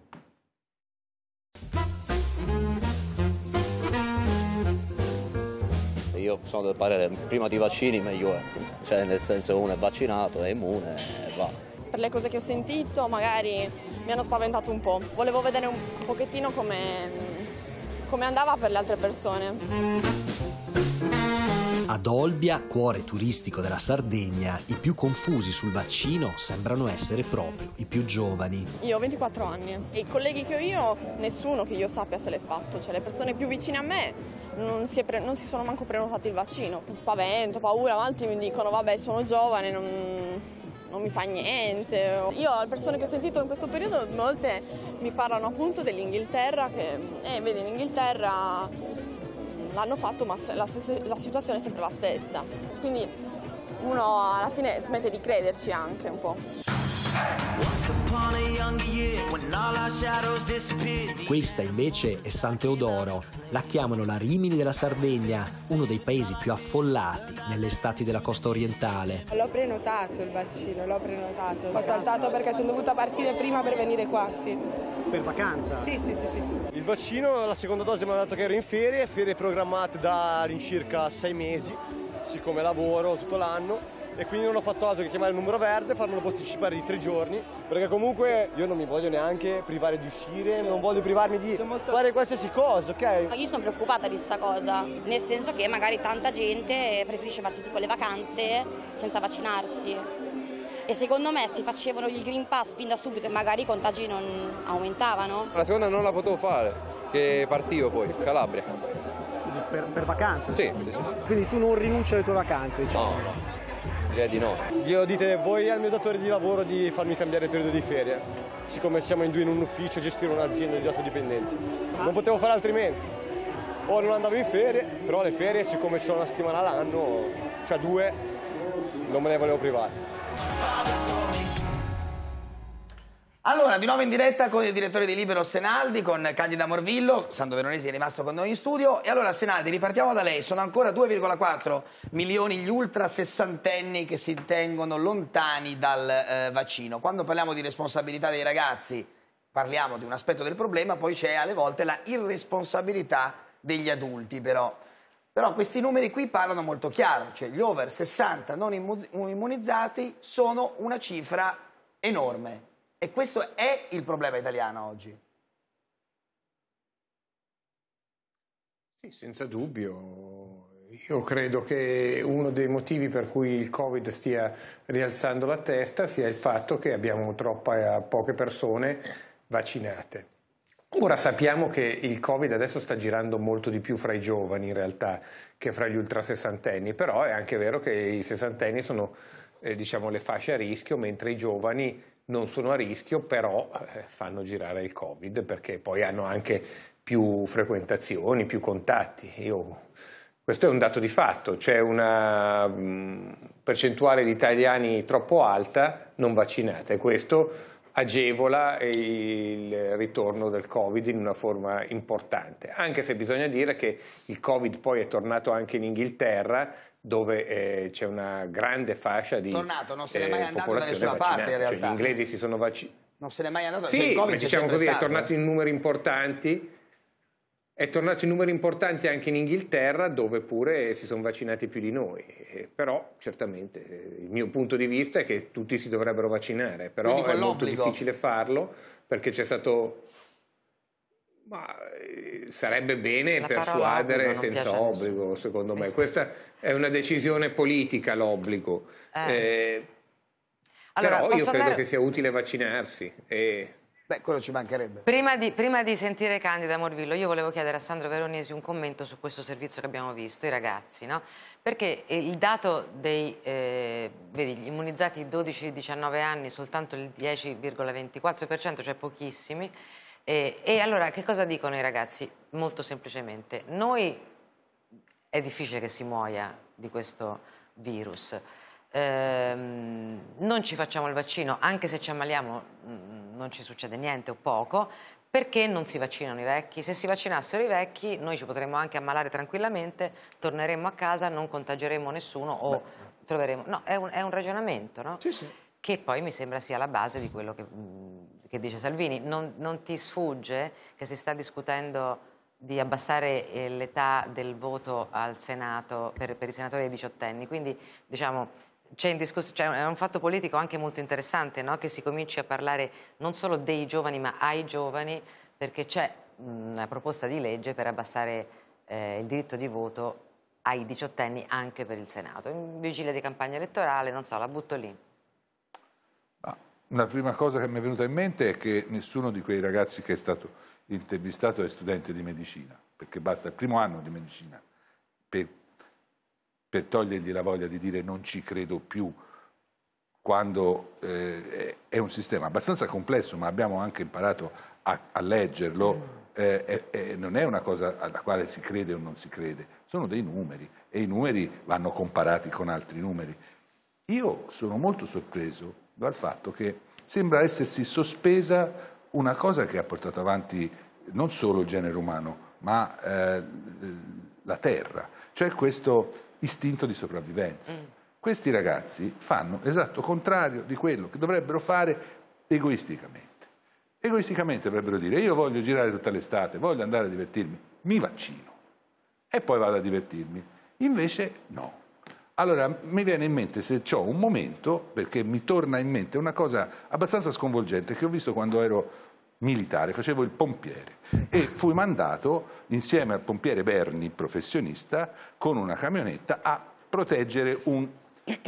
io sono del parere prima ti vaccini meglio è, cioè nel senso uno è vaccinato, è immune e va per le cose che ho sentito magari mi hanno spaventato un po'. Volevo vedere un pochettino come, come andava per le altre persone. Ad Olbia, cuore turistico della Sardegna, i più confusi sul vaccino sembrano essere proprio i più giovani. Io ho 24 anni e i colleghi che ho io, nessuno che io sappia se l'è fatto, cioè le persone più vicine a me non si, pre- non si sono manco prenotati il vaccino. Spavento, paura, altri mi dicono vabbè sono giovane, non, non mi fa niente. Io le persone che ho sentito in questo periodo molte mi parlano appunto dell'Inghilterra che, eh, vedi, in Inghilterra l'hanno fatto ma la, stessa, la situazione è sempre la stessa. Quindi uno alla fine smette di crederci anche un po'. Questa invece è San Teodoro, la chiamano la Rimini della Sardegna, uno dei paesi più affollati nelle estati della costa orientale. L'ho prenotato il vaccino, l'ho prenotato. Ho saltato perché sono dovuta partire prima per venire qua, sì. Per vacanza? Sì, sì, sì, sì. Il vaccino, la seconda dose mi ha dato che ero in ferie, ferie programmate da all'incirca sei mesi, siccome lavoro tutto l'anno e quindi non ho fatto altro che chiamare il numero verde, farmelo posticipare di tre giorni, perché comunque io non mi voglio neanche privare di uscire, non voglio privarmi di fare qualsiasi cosa, ok? Io sono preoccupata di questa cosa, nel senso che magari tanta gente preferisce farsi tipo le vacanze senza vaccinarsi e secondo me se facevano il Green Pass fin da subito e magari i contagi non aumentavano. La seconda non la potevo fare, che partivo poi, Calabria. Per, per vacanze? Sì, sì, sì, sì, Quindi tu non rinunci alle tue vacanze? Diciamo. No, no direi di no. Glielo dite voi al mio datore di lavoro di farmi cambiare il periodo di ferie, siccome siamo in due in un ufficio, a gestire un'azienda di otto dipendenti. Non potevo fare altrimenti. O non andavo in ferie, però le ferie, siccome c'ho una settimana all'anno, cioè due, non me ne volevo privare. Allora, di nuovo in diretta con il direttore di Libero Senaldi, con Candida Morvillo, Sando Veronesi è rimasto con noi in studio. E allora Senaldi, ripartiamo da lei, sono ancora 2,4 milioni gli ultra sessantenni che si tengono lontani dal eh, vaccino. Quando parliamo di responsabilità dei ragazzi, parliamo di un aspetto del problema, poi c'è alle volte la irresponsabilità degli adulti però. Però questi numeri qui parlano molto chiaro, cioè gli over 60 non immunizzati sono una cifra enorme. E questo è il problema italiano oggi. Sì, senza dubbio. Io credo che uno dei motivi per cui il Covid stia rialzando la testa sia il fatto che abbiamo troppe poche persone vaccinate. Ora sappiamo che il Covid adesso sta girando molto di più fra i giovani in realtà che fra gli ultra sessantenni, però è anche vero che i sessantenni sono eh, diciamo, le fasce a rischio, mentre i giovani non sono a rischio, però eh, fanno girare il Covid perché poi hanno anche più frequentazioni, più contatti. Io, questo è un dato di fatto, c'è una mm, percentuale di italiani troppo alta non vaccinata e questo agevola il ritorno del Covid in una forma importante, anche se bisogna dire che il Covid poi è tornato anche in Inghilterra dove eh, c'è una grande fascia di Tornato, non se n'è eh, mai eh, andato da nessuna vaccinata. parte in realtà. Cioè, gli inglesi si sono vaccinati. Non se n'è mai andato, sì, cioè, il Covid ma diciamo così, stato. è tornato in numeri importanti. È tornato in numeri importanti anche in Inghilterra, dove pure si sono vaccinati più di noi. Eh, però, certamente, eh, il mio punto di vista è che tutti si dovrebbero vaccinare, però è molto difficile farlo, perché c'è stato ma eh, sarebbe bene La persuadere senza obbligo, secondo me. Questa è una decisione politica l'obbligo. Eh. Eh, allora, però io credo andare... che sia utile vaccinarsi. E... Beh, quello ci mancherebbe. Prima di, prima di, sentire Candida Morvillo, io volevo chiedere a Sandro Veronesi un commento su questo servizio che abbiamo visto, i ragazzi, no? Perché eh, il dato dei eh, vedi, immunizzati 12-19 anni, soltanto il 10,24%, cioè pochissimi, e, eh, e allora che cosa dicono i ragazzi? Molto semplicemente, noi è difficile che si muoia di questo virus. Ehm, non ci facciamo il vaccino, anche se ci ammaliamo mm, non ci succede niente o poco, perché non si vaccinano i vecchi? Se si vaccinassero i vecchi noi ci potremmo anche ammalare tranquillamente, torneremmo a casa, non contageremo nessuno o Beh. troveremo... No, è un, è un ragionamento, no? Sì, sì. Che poi mi sembra sia la base di quello che, mm, che dice Salvini. Non, non ti sfugge che si sta discutendo di abbassare eh, l'età del voto al Senato per, per i senatori ai diciottenni, quindi diciamo c'è cioè, un fatto politico anche molto interessante no? che si cominci a parlare non solo dei giovani ma ai giovani perché c'è una proposta di legge per abbassare eh, il diritto di voto ai diciottenni anche per il Senato. In vigilia di campagna elettorale, non so, la butto lì. Ah, la prima cosa che mi è venuta in mente è che nessuno di quei ragazzi che è stato l'intervistato è studente di medicina, perché basta il primo anno di medicina per, per togliergli la voglia di dire non ci credo più quando eh, è un sistema abbastanza complesso, ma abbiamo anche imparato a, a leggerlo, mm. eh, eh, non è una cosa alla quale si crede o non si crede, sono dei numeri e i numeri vanno comparati con altri numeri. Io sono molto sorpreso dal fatto che sembra essersi sospesa una cosa che ha portato avanti non solo il genere umano, ma eh, la terra, cioè questo istinto di sopravvivenza. Mm. Questi ragazzi fanno l'esatto contrario di quello che dovrebbero fare egoisticamente. Egoisticamente dovrebbero dire io voglio girare tutta l'estate, voglio andare a divertirmi, mi vaccino e poi vado a divertirmi. Invece no allora, mi viene in mente, se ho un momento, perché mi torna in mente una cosa abbastanza sconvolgente che ho visto quando ero militare, facevo il pompiere e fui mandato insieme al pompiere Berni, professionista, con una camionetta a proteggere un, eh,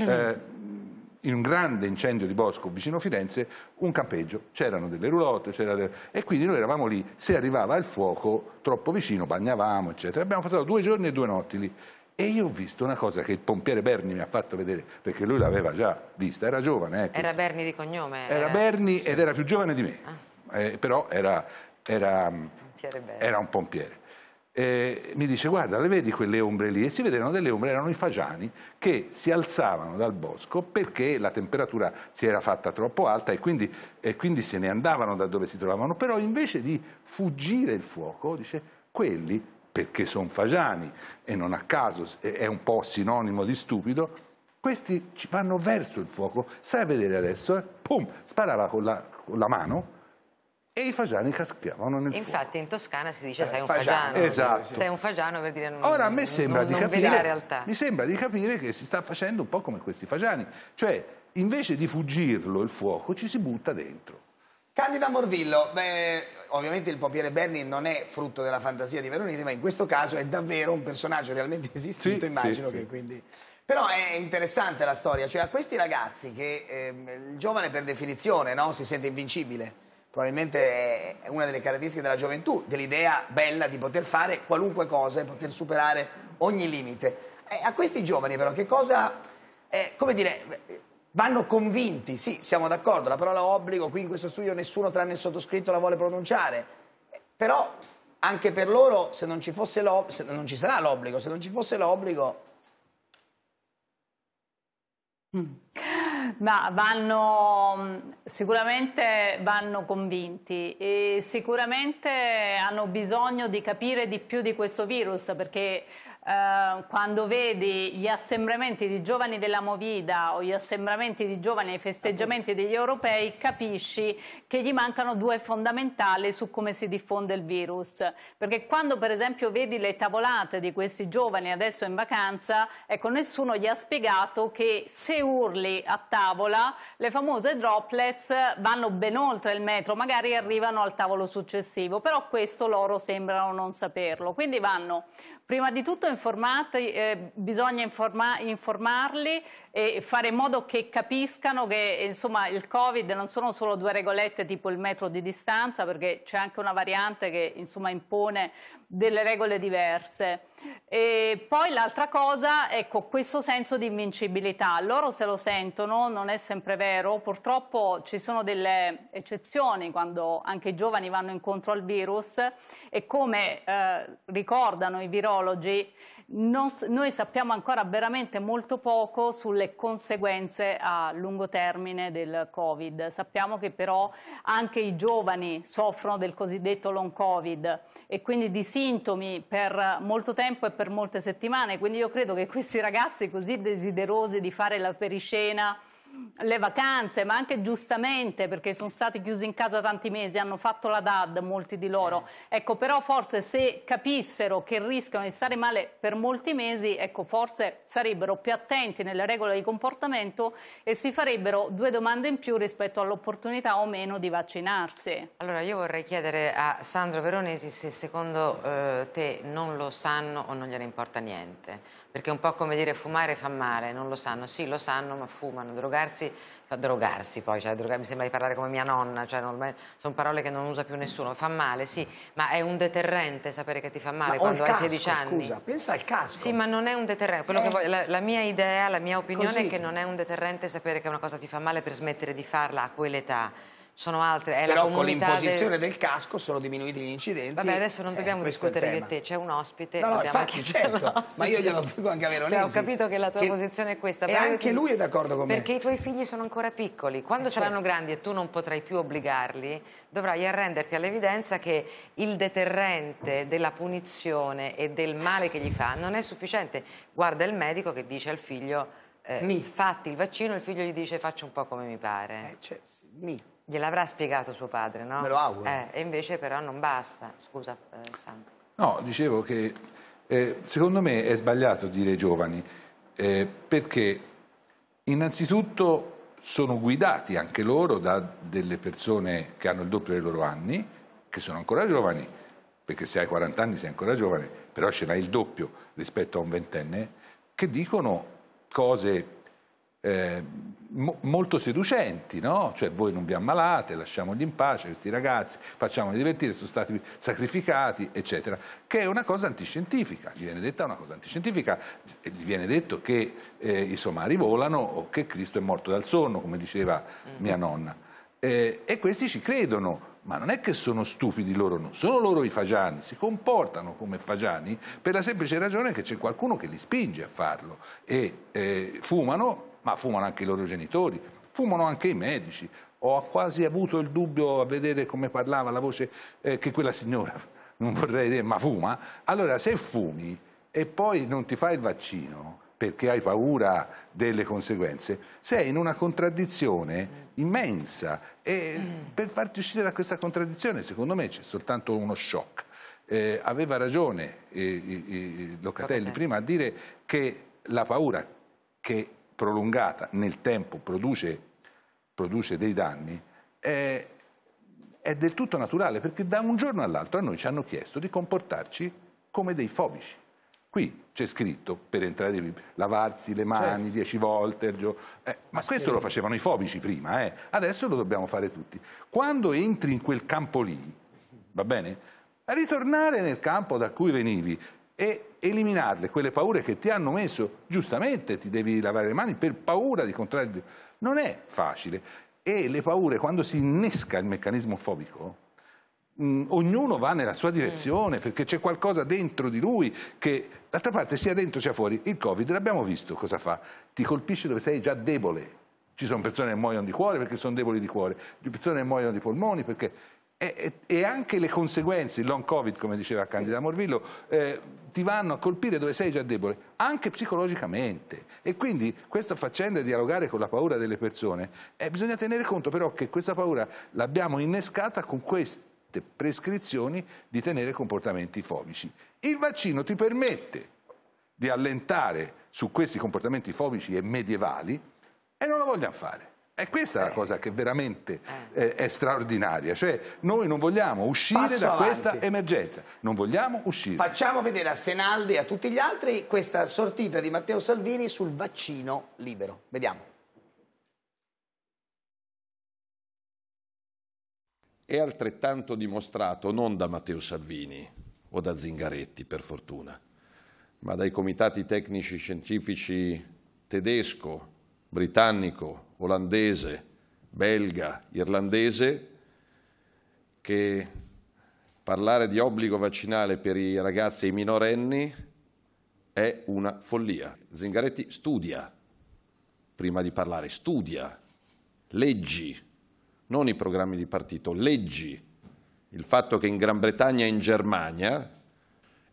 in un grande incendio di bosco vicino Firenze un campeggio, c'erano delle roulotte delle... e quindi noi eravamo lì, se arrivava il fuoco troppo vicino bagnavamo eccetera, abbiamo passato due giorni e due notti lì e io ho visto una cosa che il pompiere Berni mi ha fatto vedere, perché lui l'aveva già vista, era giovane. Eh, era Berni di cognome? Era, era Berni ed era più giovane di me, ah. eh, però era, era, mm, era, un pompiere. Eh, mi dice, guarda, le vedi quelle ombre lì? E si vedevano delle ombre, erano i fagiani che si alzavano dal bosco perché la temperatura si era fatta troppo alta e quindi, e quindi se ne andavano da dove si trovavano. Però invece di fuggire il fuoco, dice, quelli perché sono fagiani e non a caso è un po' sinonimo di stupido, questi ci vanno verso il fuoco. Stai a vedere adesso, eh? Pum, sparava con la, con la mano e i fagiani cascavano nel Infatti fuoco. in Toscana si dice eh, sei un fagiano. fagiano. Esatto. Sei un fagiano per dire non, Ora a me sembra, non, di capire, mi sembra di capire che si sta facendo un po' come questi fagiani. Cioè, invece di fuggirlo il fuoco, ci si butta dentro. Candida Morvillo, beh, ovviamente il pompiere Berni non è frutto della fantasia di Veronese, ma in questo caso è davvero un personaggio realmente *laughs* esistito, sì, immagino sì, che sì. quindi... Però è interessante la storia, cioè a questi ragazzi che eh, il giovane per definizione no? si sente invincibile, probabilmente è una delle caratteristiche della gioventù, dell'idea bella di poter fare qualunque cosa e poter superare ogni limite. Eh, a questi giovani però che cosa, eh, come dire, Vanno convinti, sì, siamo d'accordo, la parola obbligo qui in questo studio nessuno tranne il sottoscritto la vuole pronunciare, però anche per loro se non ci, fosse se non ci sarà l'obbligo, se non ci fosse l'obbligo... Mm. Ma vanno sicuramente vanno convinti e sicuramente hanno bisogno di capire di più di questo virus perché Ehm, quando vedi gli assembramenti di giovani della Movida o gli assembramenti di giovani ai festeggiamenti degli europei, capisci che gli mancano due fondamentali su come si diffonde il virus. Perché quando per esempio vedi le tavolate di questi giovani adesso in vacanza, ecco, nessuno gli ha spiegato che se urli a tavola le famose droplets vanno ben oltre il metro, magari arrivano al tavolo successivo, però questo loro sembrano non saperlo. Quindi vanno Prima di tutto informati, eh, bisogna informa informarli e fare in modo che capiscano che insomma, il Covid non sono solo due regolette tipo il metro di distanza perché c'è anche una variante che insomma, impone delle regole diverse. E poi l'altra cosa, ecco, questo senso di invincibilità. Loro se lo sentono, non è sempre vero. Purtroppo ci sono delle eccezioni quando anche i giovani vanno incontro al virus e come eh, ricordano i virologi, non, noi sappiamo ancora veramente molto poco sulle conseguenze a lungo termine del Covid. Sappiamo che però anche i giovani soffrono del cosiddetto long Covid e quindi di sintomi per molto tempo e per molte settimane. Quindi io credo che questi ragazzi così desiderosi di fare la periscena le vacanze, ma anche giustamente perché sono stati chiusi in casa tanti mesi, hanno fatto la DAD molti di loro. Eh. Ecco, però forse se capissero che rischiano di stare male per molti mesi, ecco, forse sarebbero più attenti nelle regole di comportamento e si farebbero due domande in più rispetto all'opportunità o meno di vaccinarsi. Allora io vorrei chiedere a Sandro Veronesi se secondo eh, te non lo sanno o non gliene importa niente perché è un po' come dire fumare fa male, non lo sanno, sì lo sanno ma fumano, drogarsi fa drogarsi poi, cioè, drogarsi, mi sembra di parlare come mia nonna, cioè, non, sono parole che non usa più nessuno, fa male sì, ma è un deterrente sapere che ti fa male ma quando hai 16 anni. scusa, pensa al casco. Sì ma non è un deterrente, eh. voglio, la, la, mia idea, la mia opinione Così. è che non è un deterrente sapere che una cosa ti fa male per smettere di farla a quell'età sono altre. È Però con l'imposizione del... del... casco sono diminuiti gli incidenti. Vabbè, adesso non eh, dobbiamo eh, discutere di te, c'è un ospite. No, no, infatti, certo, ma io glielo dico anche a Veronesi. Cioè, ho capito che la tua che... posizione è questa. E anche ti... lui è d'accordo con me. Perché i tuoi figli sono ancora piccoli. Quando eh, saranno certo. grandi e tu non potrai più obbligarli, dovrai arrenderti all'evidenza che il deterrente della punizione e del male che gli fa non è sufficiente. Guarda il medico che dice al figlio... Eh, fatti il vaccino, il figlio gli dice faccio un po' come mi pare. Eh, cioè, sì, Gliel'avrà spiegato suo padre, no? Me lo auguro. Eh, e invece però non basta. Scusa, eh, Sandro. No, dicevo che eh, secondo me è sbagliato dire giovani, eh, perché innanzitutto sono guidati anche loro da delle persone che hanno il doppio dei loro anni, che sono ancora giovani, perché se hai 40 anni sei ancora giovane, però ce n'hai il doppio rispetto a un ventenne, che dicono cose eh, mo- molto seducenti, no? Cioè voi non vi ammalate, lasciamoli in pace questi ragazzi, facciamoli divertire, sono stati sacrificati, eccetera, che è una cosa antiscientifica, gli viene detta una cosa antiscientifica, gli viene detto che eh, i somari volano o che Cristo è morto dal sonno, come diceva mm. mia nonna. Eh, e questi ci credono, ma non è che sono stupidi loro, non sono loro i fagiani, si comportano come fagiani per la semplice ragione che c'è qualcuno che li spinge a farlo e eh, fumano ma fumano anche i loro genitori, fumano anche i medici. Ho quasi avuto il dubbio a vedere come parlava la voce eh, che quella signora, *laughs* non vorrei dire, ma fuma. Allora, se fumi e poi non ti fai il vaccino perché hai paura delle conseguenze, sei in una contraddizione immensa e per farti uscire da questa contraddizione, secondo me, c'è soltanto uno shock. Eh, aveva ragione eh, eh, eh Locatelli okay. prima a dire che la paura che prolungata nel tempo produce, produce dei danni, è, è, del tutto naturale perché da un giorno all'altro a noi ci hanno chiesto di comportarci come dei fobici. Qui c'è scritto per entrare, lavarsi le mani certo. dieci volte eh, ma questo lo facevano i fobici prima, eh. adesso lo dobbiamo fare tutti. Quando entri in quel campo lì, va bene? Ritornare nel campo da cui venivi e eliminarle quelle paure che ti hanno messo, giustamente ti devi lavare le mani per paura di contrarre. il Non è facile. E le paure, quando si innesca il meccanismo fobico, mh, ognuno va nella sua direzione mm. perché c'è qualcosa dentro di lui che, d'altra parte, sia dentro sia fuori. Il Covid, l'abbiamo visto cosa fa, ti colpisce dove sei già debole. Ci sono persone che muoiono di cuore perché sono deboli di cuore, persone che muoiono di polmoni perché e, e, anche le conseguenze, il long covid come diceva Candida Morvillo, eh, ti vanno a colpire dove sei già debole, anche psicologicamente e quindi questa faccenda di dialogare con la paura delle persone, eh, bisogna tenere conto però che questa paura l'abbiamo innescata con queste prescrizioni di tenere comportamenti fobici. Il vaccino ti permette di allentare su questi comportamenti fobici e medievali e non lo vogliamo fare è questa è la eh. cosa che veramente eh. eh. è, straordinaria, cioè noi non vogliamo uscire Passo da avanti. questa emergenza, non vogliamo uscire. Facciamo vedere a Senaldi e a tutti gli altri questa sortita di Matteo Salvini sul vaccino libero. Vediamo. È altrettanto dimostrato non da Matteo Salvini o da Zingaretti, per fortuna, ma dai comitati tecnici scientifici tedesco, britannico, olandese, belga, irlandese, che parlare di obbligo vaccinale per i ragazzi e i minorenni è una follia. Zingaretti studia prima di parlare, studia, leggi, non i programmi di partito, leggi. Il fatto che in Gran Bretagna e in Germania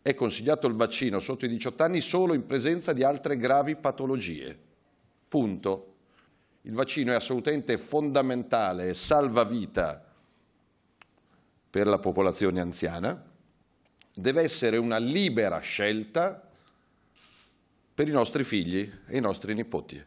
è consigliato il vaccino sotto i 18 anni solo in presenza di altre gravi patologie. Punto. Il vaccino è assolutamente fondamentale e vita per la popolazione anziana, deve essere una libera scelta per i nostri figli e i nostri nipoti.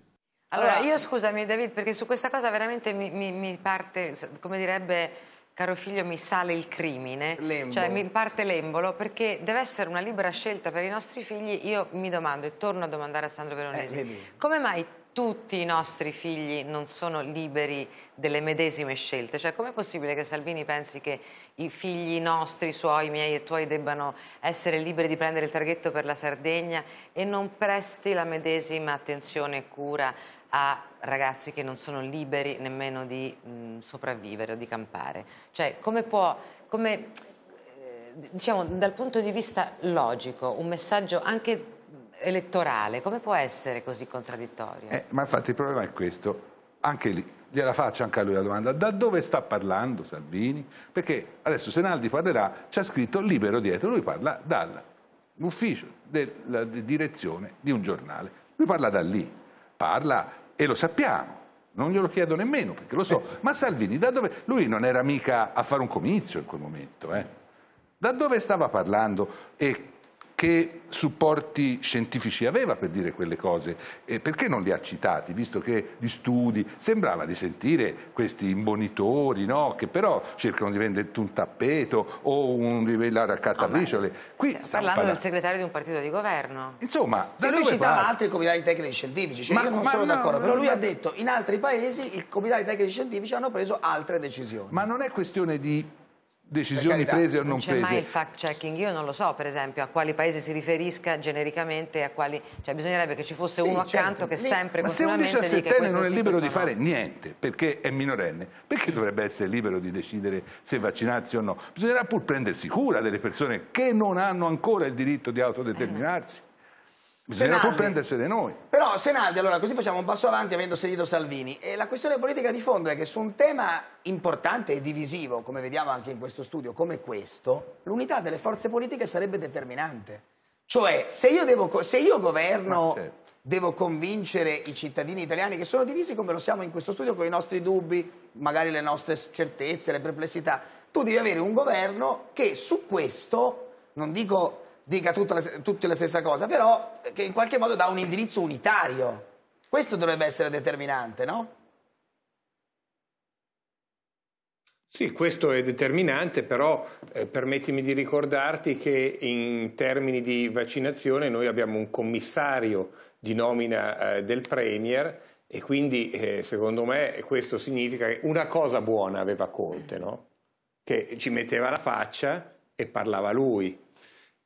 Allora, io eh, scusami David, perché su questa cosa veramente mi, mi, mi parte, come direbbe caro figlio, mi sale il crimine. L'embolo. Cioè, mi parte l'embolo, perché deve essere una libera scelta per i nostri figli. Io mi domando, e torno a domandare a Sandro Veronesi, eh, come mai tutti i nostri figli non sono liberi delle medesime scelte? Cioè, com'è possibile che Salvini pensi che i figli nostri, suoi, miei e tuoi, debbano essere liberi di prendere il traghetto per la Sardegna e non presti la medesima attenzione e cura a ragazzi che non sono liberi nemmeno di mh, mm, sopravvivere o di campare? Cioè, come può... Come, eh, diciamo, dal punto di vista logico, un messaggio anche elettorale, come può essere così contraddittorio? Eh, ma infatti il problema è questo, anche lì, gliela faccio anche a lui la domanda, da dove sta parlando Salvini? Perché adesso Senaldi parlerà, c'è scritto libero dietro, lui parla dall'ufficio della direzione di un giornale, lui parla da lì, parla e lo sappiamo, non glielo chiedo nemmeno perché lo so, eh. ma Salvini da dove... Lui non era mica a fare un comizio in quel momento, eh? Da dove stava parlando e che supporti scientifici aveva per dire quelle cose e perché non li ha citati, visto che gli studi, sembrava di sentire questi imbonitori no? che però cercano di vendere un tappeto o un livellare a catabriciole. Qui stiamo parlando parla... del segretario di un partito di governo. Insomma, Se lui citava parla? altri comitati tecnici scientifici, cioè ma, io non sono d'accordo, no, però lui ma... ha detto in altri paesi i comitati tecnici scientifici hanno preso altre decisioni. Ma non è questione di decisioni prese o non, non prese. Non mai il fact checking, io non lo so per esempio a quali paesi si riferisca genericamente a quali, cioè bisognerebbe che ci fosse sì, uno certo. accanto certo. che sempre Ma se un 17enne non è libero sì, di fare niente perché è minorenne, perché dovrebbe essere libero di decidere se vaccinarsi o no? Bisognerà pur prendersi cura delle persone che non hanno ancora il diritto di autodeterminarsi. Eh no. Bisognerà prendersene noi. Però Senaldi, allora così facciamo un passo avanti avendo seguito Salvini. E la questione politica di fondo è che su un tema importante e divisivo, come vediamo anche in questo studio, come questo, l'unità delle forze politiche sarebbe determinante. Cioè, se io, devo, se io governo certo. devo convincere i cittadini italiani che sono divisi come lo siamo in questo studio con i nostri dubbi, magari le nostre certezze, le perplessità. Tu devi avere un governo che su questo, non dico dica la, tutte la stessa cosa, però eh, che in qualche modo dà un indirizzo unitario. Questo dovrebbe essere determinante, no? Sì, questo è determinante, però eh, permettimi di ricordarti che in termini di vaccinazione noi abbiamo un commissario di nomina eh, del Premier e quindi eh, secondo me questo significa che una cosa buona aveva Conte, no? che ci metteva la faccia e parlava lui.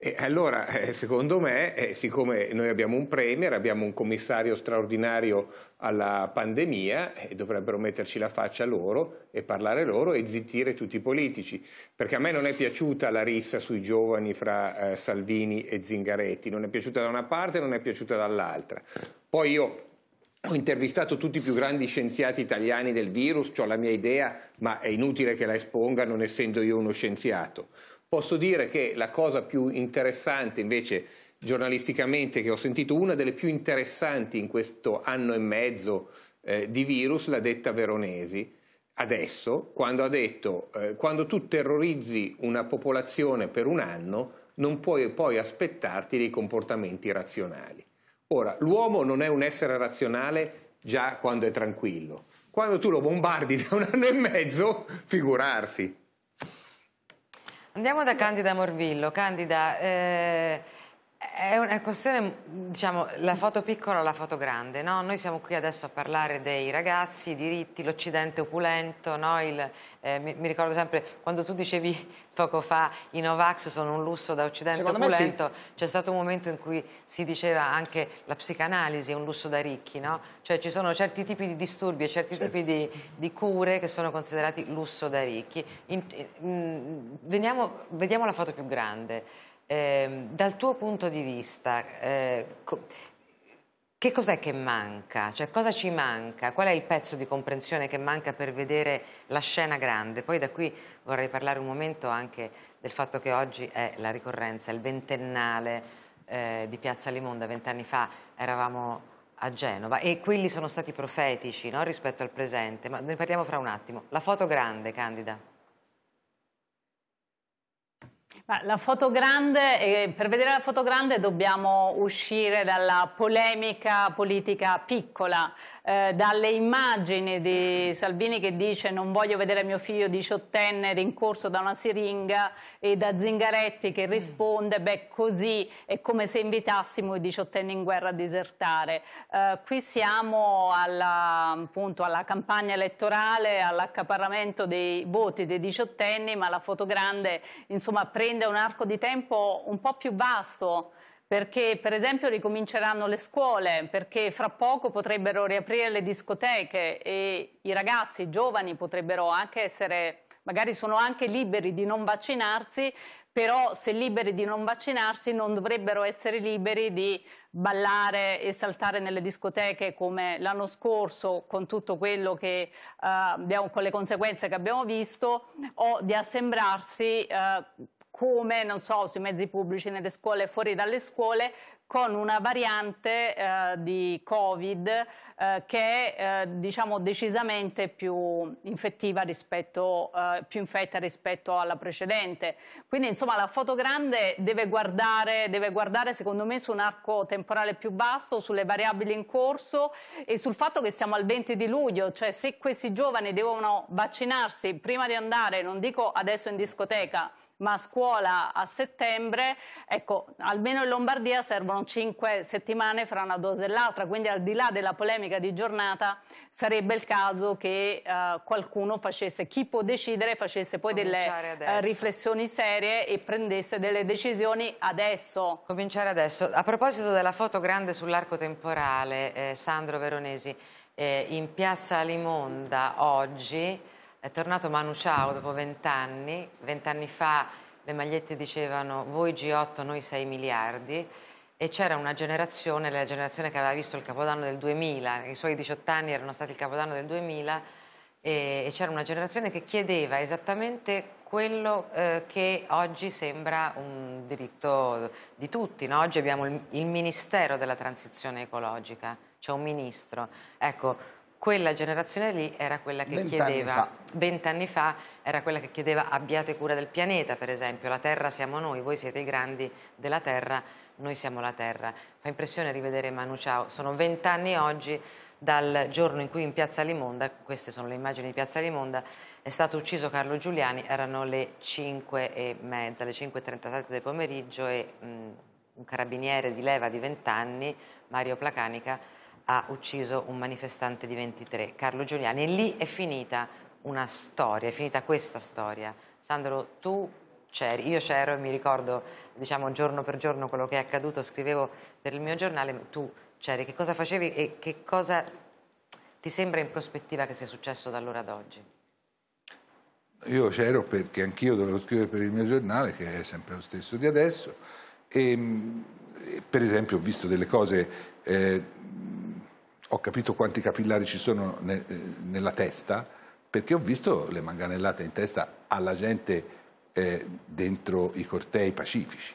E allora, eh, secondo me, eh, siccome noi abbiamo un Premier, abbiamo un commissario straordinario alla pandemia, eh, dovrebbero metterci la faccia loro e parlare loro e zittire tutti i politici. Perché a me non è piaciuta la rissa sui giovani fra eh, Salvini e Zingaretti, non è piaciuta da una parte e non è piaciuta dall'altra. Poi io ho intervistato tutti i più grandi scienziati italiani del virus, ho la mia idea, ma è inutile che la esponga non essendo io uno scienziato. Posso dire che la cosa più interessante invece giornalisticamente che ho sentito, una delle più interessanti in questo anno e mezzo eh, di virus, l'ha detta Veronesi, adesso, quando ha detto eh, quando tu terrorizzi una popolazione per un anno non puoi poi aspettarti dei comportamenti razionali. Ora, l'uomo non è un essere razionale già quando è tranquillo. Quando tu lo bombardi *laughs* da un anno e mezzo, figurarsi. Andiamo da Candida Morvillo. Candida, eh, è una questione, diciamo, la foto piccola o la foto grande, no? Noi siamo qui adesso a parlare dei ragazzi, i diritti, l'Occidente opulento, no? Il, eh, mi, mi, ricordo sempre quando tu dicevi poco fa i Novax sono un lusso da Occidente Secondo opulento, sì. c'è stato un momento in cui si diceva anche la psicanalisi è un lusso da ricchi, no? Cioè ci sono certi tipi di disturbi e certi certo. tipi di, di, cure che sono considerati lusso da ricchi. In, in, in, mm, veniamo, vediamo la foto più grande. Ehm, dal tuo punto di vista, eh, che cos'è che manca? Cioè, cosa ci manca? Qual è il pezzo di comprensione che manca per vedere la scena grande? Poi da qui vorrei parlare un momento anche del fatto che oggi è la ricorrenza, il ventennale eh, di Piazza Limonda. Vent'anni fa eravamo a Genova e quelli sono stati profetici no? rispetto al presente, ma ne parliamo fra un attimo. La foto grande, Candida. La foto grande, eh, per vedere la foto grande dobbiamo uscire dalla polemica politica piccola, eh, dalle immagini di Salvini che dice non voglio vedere mio figlio diciottenne rincorso da una siringa e da Zingaretti che risponde beh così è come se invitassimo i diciottenni in guerra a disertare. Eh, qui siamo alla, appunto, alla campagna elettorale, all'accaparramento dei voti dei diciottenni ma la foto grande insomma pre prenda un arco di tempo un po' più vasto perché per esempio ricominceranno le scuole, perché fra poco potrebbero riaprire le discoteche e i ragazzi, i giovani potrebbero anche essere, magari sono anche liberi di non vaccinarsi, però se liberi di non vaccinarsi non dovrebbero essere liberi di ballare e saltare nelle discoteche come l'anno scorso con tutto quello che eh, abbiamo, con le conseguenze che abbiamo visto o di assembrarsi eh, come, non so, sui mezzi pubblici, nelle scuole fuori dalle scuole, con una variante eh, di Covid eh, che è eh, diciamo decisamente più infettiva rispetto, eh, più infetta rispetto alla precedente. Quindi insomma la fotogrande deve guardare, deve guardare secondo me su un arco temporale più basso, sulle variabili in corso e sul fatto che siamo al 20 di luglio, cioè se questi giovani devono vaccinarsi prima di andare, non dico adesso in discoteca, ma a scuola a settembre, ecco, almeno in Lombardia servono cinque settimane fra una dose e l'altra, quindi al di là della polemica di giornata sarebbe il caso che eh, qualcuno facesse, chi può decidere, facesse poi Cominciare delle eh, riflessioni serie e prendesse delle decisioni adesso. Cominciare adesso. A proposito della foto grande sull'arco temporale, eh, Sandro Veronesi, eh, in piazza Limonda oggi è tornato Manu Chao dopo vent'anni. Vent'anni fa le magliette dicevano voi G8, noi 6 miliardi e c'era una generazione, la generazione che aveva visto il Capodanno del 2000, i suoi 18 anni erano stati il Capodanno del 2000 e, e c'era una generazione che chiedeva esattamente quello eh, che oggi sembra un diritto di tutti. No? Oggi abbiamo il, il Ministero della Transizione Ecologica, c'è un ministro. Ecco, quella generazione lì era quella che chiedeva, vent'anni fa. fa, era quella che chiedeva abbiate cura del pianeta, per esempio, la Terra siamo noi, voi siete i grandi della Terra, noi siamo la Terra. Fa impressione rivedere Manu Ciao, sono vent'anni oggi dal giorno in cui in Piazza Limonda, queste sono le immagini di Piazza Limonda, è stato ucciso Carlo Giuliani, erano le 5 e mezza, le 5.37 del pomeriggio e mh, un carabiniere di leva di vent'anni Mario Placanica, ha ucciso un manifestante di 23, Carlo Giuliani. E lì è finita una storia, è finita questa storia. Sandro, tu c'eri, io c'ero e mi ricordo diciamo, giorno per giorno quello che è accaduto, scrivevo per il mio giornale, tu c'eri, che cosa facevi e che cosa ti sembra in prospettiva che sia successo da allora ad oggi? Io c'ero perché anch'io dovevo scrivere per il mio giornale, che è sempre lo stesso di adesso, ehm, e, per esempio ho visto delle cose... Eh, ho capito quanti capillari ci sono ne, eh, nella testa perché ho visto le manganellate in testa alla gente eh, dentro i cortei pacifici.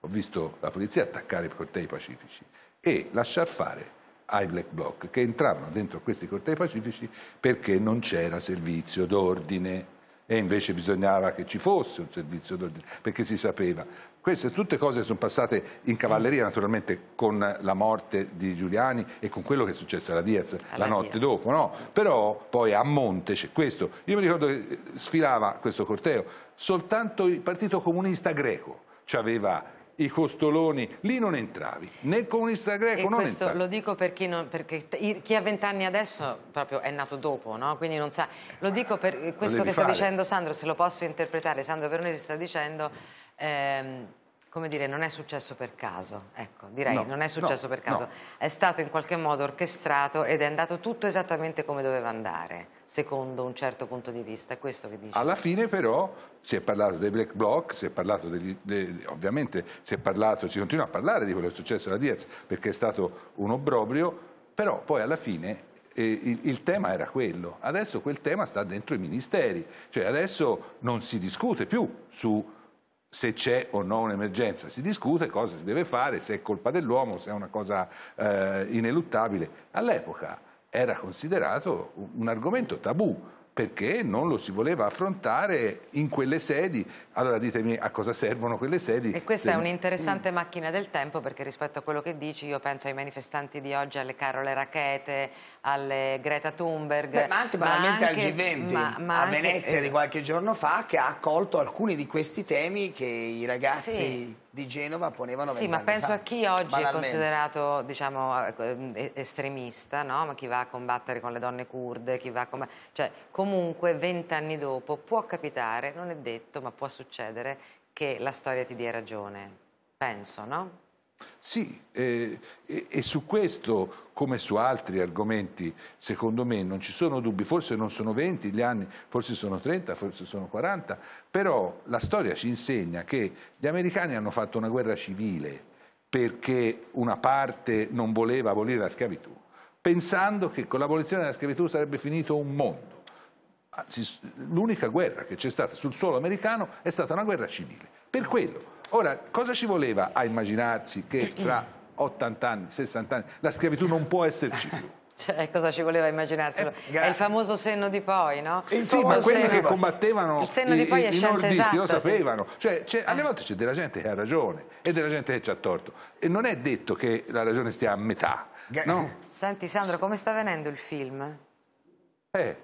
Ho visto la polizia attaccare i cortei pacifici e lasciar fare ai black bloc che entravano dentro questi cortei pacifici perché non c'era servizio d'ordine e invece bisognava che ci fosse un servizio d'ordine perché si sapeva queste tutte cose sono passate in cavalleria naturalmente con la morte di Giuliani e con quello che è successo alla Diaz alla la notte Diaz. dopo, no? Però poi a monte c'è questo. Io mi ricordo che eh, sfilava questo corteo, soltanto il Partito Comunista Greco aveva i costoloni, lì non entravi, nel comunista greco e non questo lo dico per chi non, perché chi ha vent'anni adesso proprio è nato dopo, no? quindi non sa, lo dico per eh, questo lo che fare. sta dicendo Sandro, se lo posso interpretare, Sandro Veronesi sta dicendo ehm, come dire, non è successo per caso, ecco, direi, no, non è successo no, per caso, no. è stato in qualche modo orchestrato ed è andato tutto esattamente come doveva andare, secondo un certo punto di vista, è questo che dice. Alla fine però si è parlato dei black bloc, si è parlato degli, dei, ovviamente si è parlato, si continua a parlare di quello che è successo alla Diaz, perché è stato un obbrobrio, però poi alla fine eh, il, il, tema era quello, adesso quel tema sta dentro i ministeri, cioè adesso non si discute più su se c'è o no un'emergenza, si discute cosa si deve fare, se è colpa dell'uomo, se è una cosa eh, ineluttabile. All'epoca era considerato un argomento tabù perché non lo si voleva affrontare in quelle sedi. Allora ditemi a cosa servono quelle sedi. E questa se... è un'interessante mm. macchina del tempo perché rispetto a quello che dici io penso ai manifestanti di oggi, alle carole rachete, alle Greta Thunberg. Beh, ma anche banalmente al G20 ma, ma a anche, Venezia di eh, qualche giorno fa che ha accolto alcuni di questi temi che i ragazzi... Sì di Genova ponevano Sì, ma penso fa, a chi oggi è considerato diciamo, eh, eh, estremista, no? ma chi va a combattere con le donne kurde, chi va a combattere... Cioè, comunque vent'anni dopo può capitare, non è detto, ma può succedere che la storia ti dia ragione, penso, no? Sì, eh, e, e, su questo, come su altri argomenti, secondo me non ci sono dubbi, forse non sono 20 gli anni, forse sono 30, forse sono 40, però la storia ci insegna che gli americani hanno fatto una guerra civile perché una parte non voleva abolire la schiavitù, pensando che con l'abolizione della schiavitù sarebbe finito un mondo. Ah, l'unica guerra che c'è stata sul suolo americano è stata una guerra civile. Per quello Ora, cosa ci voleva a immaginarsi che tra 80 anni, 60 anni, la schiavitù non può esserci più? *laughs* Cioè, cosa ci voleva immaginarselo? Eh, è il famoso senno di poi, no? Eh, sì, ma quelli che combattevano il i, i, i nordisti esatta, lo sapevano. Sì. Cioè, cioè, alle ah. volte c'è della gente che ha ragione e della gente che ci ha torto. E non è detto che la ragione stia a metà, no? Senti, Sandro, come sta venendo il film? Eh,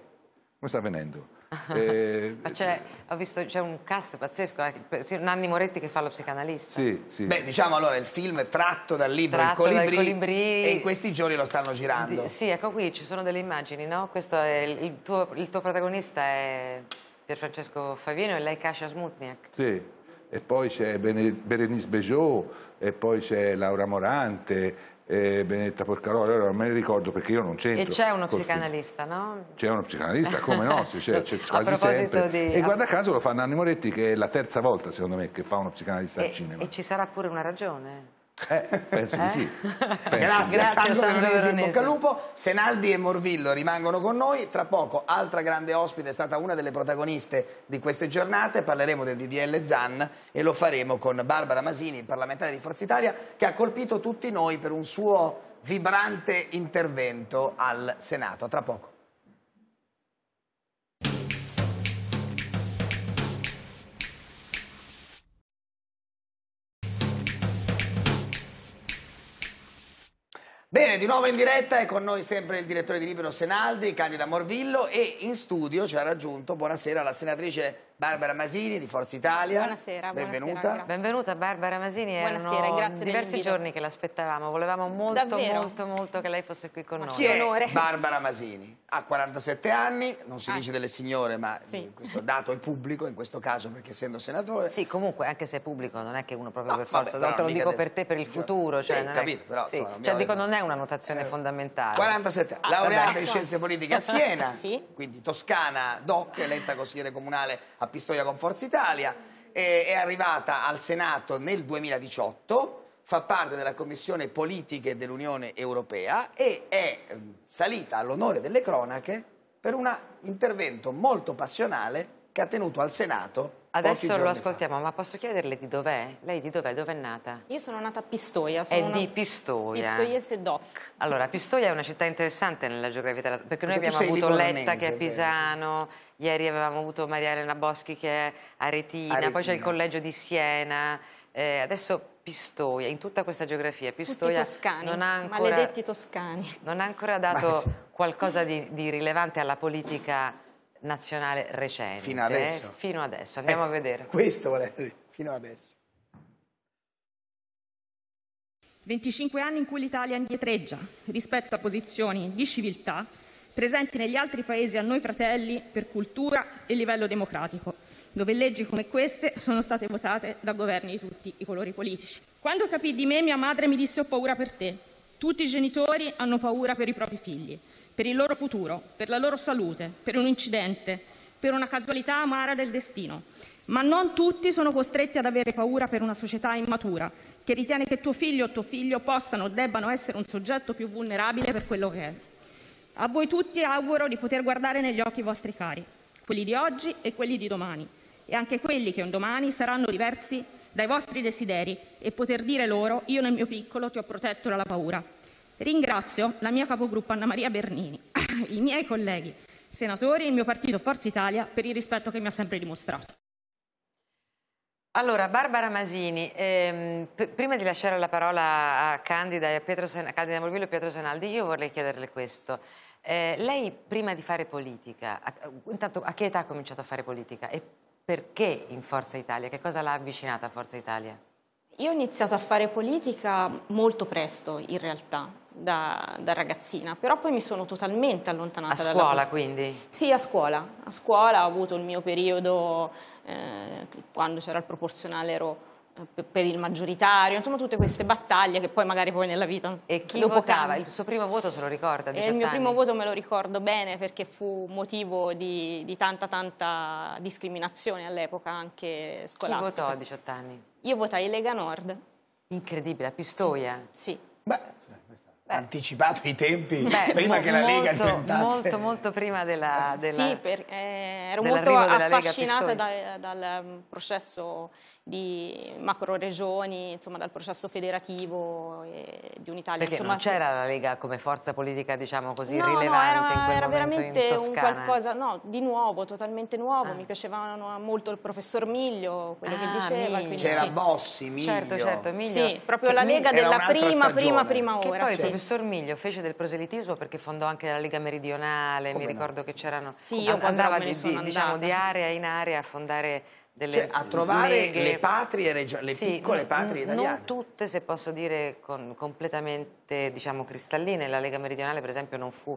come sta venendo? eh, *laughs* cioè, ho visto c'è un cast pazzesco, eh, Nanni Moretti che fa lo psicanalista. Sì, sì. Beh, diciamo allora il film è tratto dal libro tratto Il Colibrì, Colibrì, e in questi giorni lo stanno girando. Di, sì, ecco qui ci sono delle immagini, no? Il, il, tuo, il, tuo, protagonista è Pier Francesco Favino e lei Kasia Smutniak. Sì. E poi c'è Berenice Bejot, e poi c'è Laura Morante, eh, Benedetta Porcaroli, allora non me ne ricordo perché io non c'entro. E c'è uno psicanalista, no? C'è uno psicanalista, come no? c'è *laughs* quasi sempre. Di... E guarda caso lo fa Nanni Moretti che è la terza volta secondo me che fa uno psicanalista e, al cinema. E ci sarà pure una ragione? Eh, penso eh? *laughs* di sì. Penso. Grazie, Grazie a Sandro, Sandro Veronese, in bocca al lupo. Senaldi e Morvillo rimangono con noi. Tra poco, altra grande ospite, è stata una delle protagoniste di queste giornate. Parleremo del DDL Zan e lo faremo con Barbara Masini, parlamentare di Forza Italia, che ha colpito tutti noi per un suo vibrante intervento al Senato. Tra poco. Bene, di nuovo in diretta è con noi sempre il direttore di Libero Senaldi, Candida Morvillo e in studio ci ha raggiunto, buonasera, la senatrice Barbara Masini di Forza Italia. Buonasera, benvenuta. Buonasera, benvenuta Barbara Masini, buonasera, erano diversi giorni che l'aspettavamo, volevamo molto Davvero? molto molto che lei fosse qui con ma noi. Chi è onore. Barbara Masini? Ha 47 anni, non si ah. dice delle signore ma sì. questo dato è pubblico in questo caso perché essendo senatore. Sì comunque anche se è pubblico non è che uno proprio no, per forza, vabbè, te lo dico per te per il cioè, futuro. Cioè, sì, eh, non capito, è, però, sì. insomma, cioè, dico, non è una notazione eh, fondamentale. 47 anni, ah, laureata vabbè. in scienze politiche a Siena, *laughs* quindi toscana, doc, eletta consigliere comunale a Pistoia con Forza Italia, eh, è arrivata al Senato nel 2018, fa parte della Commissione Politiche dell'Unione Europea e è ehm, salita all'onore delle cronache per un intervento molto passionale che ha tenuto al Senato Adesso lo ascoltiamo, fa. ma posso chiederle di dov'è? Lei di dov'è? Dove è nata? Io sono nata a Pistoia. Sono è una... di Pistoia. Pistoiese Doc. Allora, Pistoia è una città interessante nella geografia perché noi perché abbiamo avuto Letta che è Pisano... Penso ieri avevamo avuto Maria Elena Boschi che è aretina, aretina. poi c'è il collegio di Siena, eh, adesso Pistoia, in tutta questa geografia, Pistoia toscani, non, ha ancora, non ha ancora, dato *laughs* qualcosa di, di rilevante alla politica nazionale recente. Fino adesso. Eh? Fino adesso, eh, andiamo eh, a vedere. Questo Valerio, fino adesso. 25 anni in cui l'Italia indietreggia rispetto a posizioni di civiltà presenti negli altri paesi a noi fratelli per cultura e livello democratico, dove leggi come queste sono state votate da governi di tutti i colori politici. Quando capì di me, mia madre mi disse ho paura per te. Tutti i genitori hanno paura per i propri figli, per il loro futuro, per la loro salute, per un incidente, per una casualità amara del destino. Ma non tutti sono costretti ad avere paura per una società immatura, che ritiene che tuo figlio o tuo figlio possano o debbano essere un soggetto più vulnerabile per quello che è. A voi tutti auguro di poter guardare negli occhi i vostri cari, quelli di oggi e quelli di domani, e anche quelli che un domani saranno diversi dai vostri desideri e poter dire loro io nel mio piccolo ti ho protetto dalla paura. Ringrazio la mia capogruppo Anna Maria Bernini, *laughs* i miei colleghi senatori e il mio partito Forza Italia per il rispetto che mi ha sempre dimostrato. Allora, Barbara Masini, ehm, prima di lasciare la parola a Candida, e a Pietro Sen Candida Morbillo e Pietro Senaldi, io vorrei chiederle questo. Eh, lei prima di fare politica, a, intanto a che età ha cominciato a fare politica e perché in Forza Italia? Che cosa l'ha avvicinata a Forza Italia? Io ho iniziato a fare politica molto presto in realtà, da, da, ragazzina, però poi mi sono totalmente allontanata dalla politica. A scuola quindi? Sì, a scuola. A scuola ho avuto il mio periodo, eh, quando c'era il proporzionale ero per il maggioritario, insomma tutte queste battaglie che poi magari poi nella vita... E chi votava? Cambi. Il suo primo voto se lo ricorda? Eh, il mio primo voto me lo ricordo bene perché fu motivo di, di tanta tanta discriminazione all'epoca anche scolastica. Chi votò a 18 anni? Io votai Lega Nord. Incredibile, a Pistoia? Sì. sì. Beh... Beh. anticipato i tempi Beh, prima che la Lega molto, diventasse molto molto prima della, della sì perché eh, ero molto affascinata da, dal mm, processo di macro regioni, insomma dal processo federativo di un'Italia. Perché insomma, non c'era la Lega come forza politica diciamo così no, rilevante no, era, era veramente un eh. qualcosa no, di nuovo, totalmente nuovo, ah. mi piaceva molto il professor Miglio, quello ah, che diceva. C'era sì. Bossi, Miglio. Certo, certo, Miglio. Sì, proprio la Lega della prima, prima, prima ora. Che poi sì. il professor Miglio fece del proselitismo perché fondò anche la Lega Meridionale, come mi ricordo che c'erano... Sì, io andava di, diciamo, di area in area a fondare delle cioè, a trovare leghe. le patrie, le sì, piccole patrie italiane. Non tutte, se posso dire, con, completamente diciamo, cristalline. La Lega Meridionale, per esempio, non fu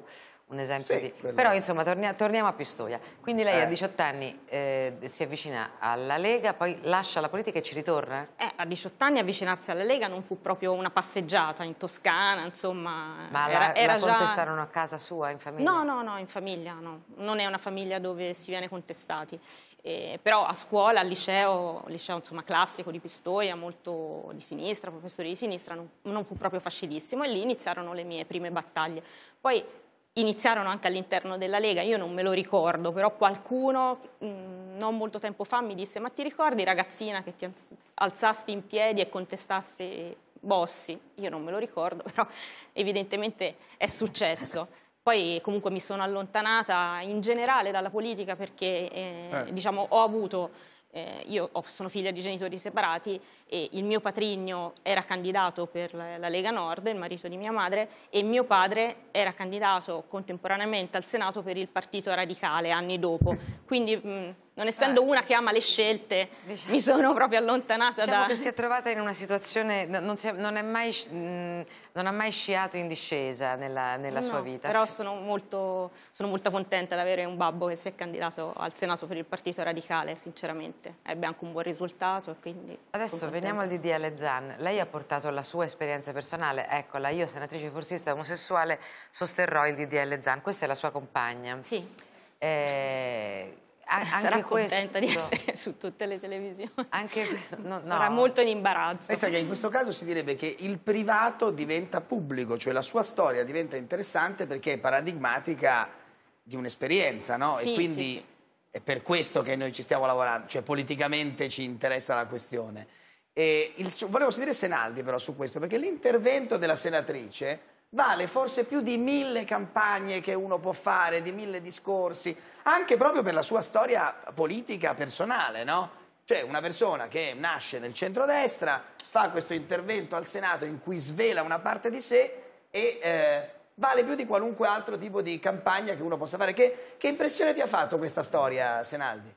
un esempio sì, di... Quello... Però insomma tornia, torniamo a Pistoia. Quindi lei eh. a 18 anni eh, si avvicina alla Lega, poi lascia la politica e ci ritorna? Eh, a 18 anni avvicinarsi alla Lega non fu proprio una passeggiata in Toscana, insomma... Ma era, la, era la già... contestarono a casa sua, in famiglia? No, no, no, in famiglia no. Non è una famiglia dove si viene contestati. Eh, però a scuola, al liceo, liceo insomma, classico di Pistoia, molto di sinistra, professore di sinistra, non, non fu proprio facilissimo e lì iniziarono le mie prime battaglie. Poi iniziarono anche all'interno della Lega, io non me lo ricordo, però qualcuno mh, mm, non molto tempo fa mi disse ma ti ricordi ragazzina che ti alzasti in piedi e contestassi Bossi? Io non me lo ricordo, *laughs* però evidentemente è successo. Poi comunque mi sono allontanata in generale dalla politica perché eh, eh. Diciamo, ho avuto eh, io sono figlia di genitori separati e il mio patrigno era candidato per la Lega Nord, il marito di mia madre, e mio padre era candidato contemporaneamente al Senato per il Partito Radicale anni dopo. Quindi mh, mm, non essendo eh. una che ama le scelte, diciamo, mi sono proprio allontanata diciamo da... Diciamo che si è trovata in una situazione, non, è, non, è mai, mm, non, ha mai sciato in discesa nella, nella no, sua vita. però sono molto, sono molto, contenta di avere un babbo che si è candidato al Senato per il Partito Radicale, sinceramente. Ebbe anche un buon risultato quindi... Adesso veniamo al DDL Zan. Lei ha portato la sua esperienza personale, eccola, io senatrice forzista omosessuale sosterrò il DDL Zan. Questa è la sua compagna. Sì. Eh eh, An- sarà contenta questo. di essere su tutte le televisioni. Anche questo, *laughs* no, Sarà no. molto in imbarazzo. Pensa che in questo caso si direbbe che il privato diventa pubblico, cioè la sua storia diventa interessante perché è paradigmatica di un'esperienza, no? Sì, e quindi sì, sì. è per questo che noi ci stiamo lavorando, cioè politicamente ci interessa la questione. Il, volevo sentire Senaldi però su questo, perché l'intervento della senatrice vale forse più di mille campagne che uno può fare, di mille discorsi, anche proprio per la sua storia politica personale, no? Cioè una persona che nasce nel centrodestra, fa questo intervento al Senato in cui svela una parte di sé e eh, vale più di qualunque altro tipo di campagna che uno possa fare. Che, che impressione ti ha fatto questa storia, Senaldi?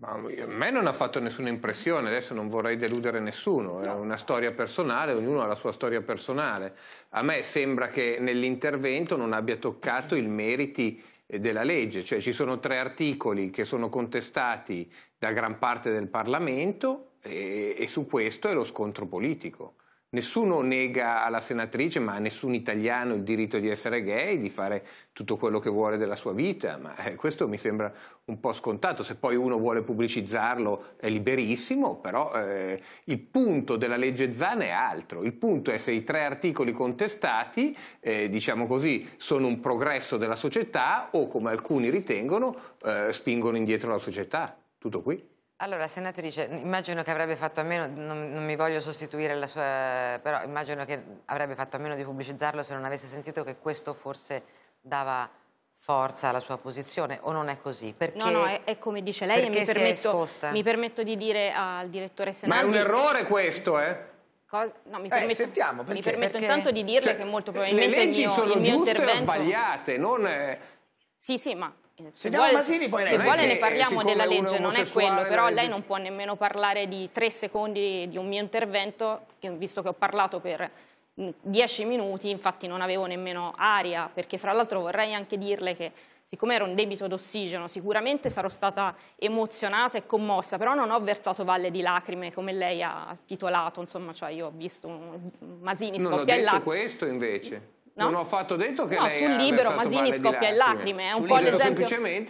Ma a me non ha fatto nessuna impressione, adesso non vorrei deludere nessuno, è una storia personale, ognuno ha la sua storia personale. A me sembra che nell'intervento non abbia toccato i meriti eh, della legge, cioè ci sono tre articoli che sono contestati da gran parte del Parlamento e, eh, e su questo è lo scontro politico. Nessuno nega alla senatrice, ma a nessun italiano, il diritto di essere gay, di fare tutto quello che vuole della sua vita, ma eh, questo mi sembra un po' scontato. Se poi uno vuole pubblicizzarlo è liberissimo, però eh, il punto della legge Zan è altro. Il punto è se i tre articoli contestati, eh, diciamo così, sono un progresso della società o, come alcuni ritengono, eh, spingono indietro la società. Tutto qui. Allora, senatrice, immagino che avrebbe fatto a meno, non, non mi voglio sostituire la sua, però immagino che avrebbe fatto a meno di pubblicizzarlo se non avesse sentito che questo forse dava forza alla sua posizione o non è così? Perché, no, no, è, è come dice lei e mi permetto, mi permetto, di dire al direttore Senati... Ma è un errore questo, eh? No, mi eh, permetto, eh, sentiamo, perché? mi permetto perché? intanto di dirle cioè, che molto probabilmente le leggi mio, sono giuste intervento... o sbagliate, non... È... Sì, sì, ma se, se vuole, Masini poi se vuole ne parliamo della legge, non è quello, però lei non può nemmeno parlare di tre secondi di un mio intervento, visto che ho parlato per dieci minuti, infatti non avevo nemmeno aria, perché fra l'altro vorrei anche dirle che siccome era un debito d'ossigeno, sicuramente sarò stata emozionata e commossa, però non ho versato valle di lacrime come lei ha titolato, insomma, cioè io ho visto Masini scoppiare là. Non ho detto questo invece. No? Non ho affatto detto che no, lei sul libero Masini scoppia in lacrime, è un, po, l'esempio,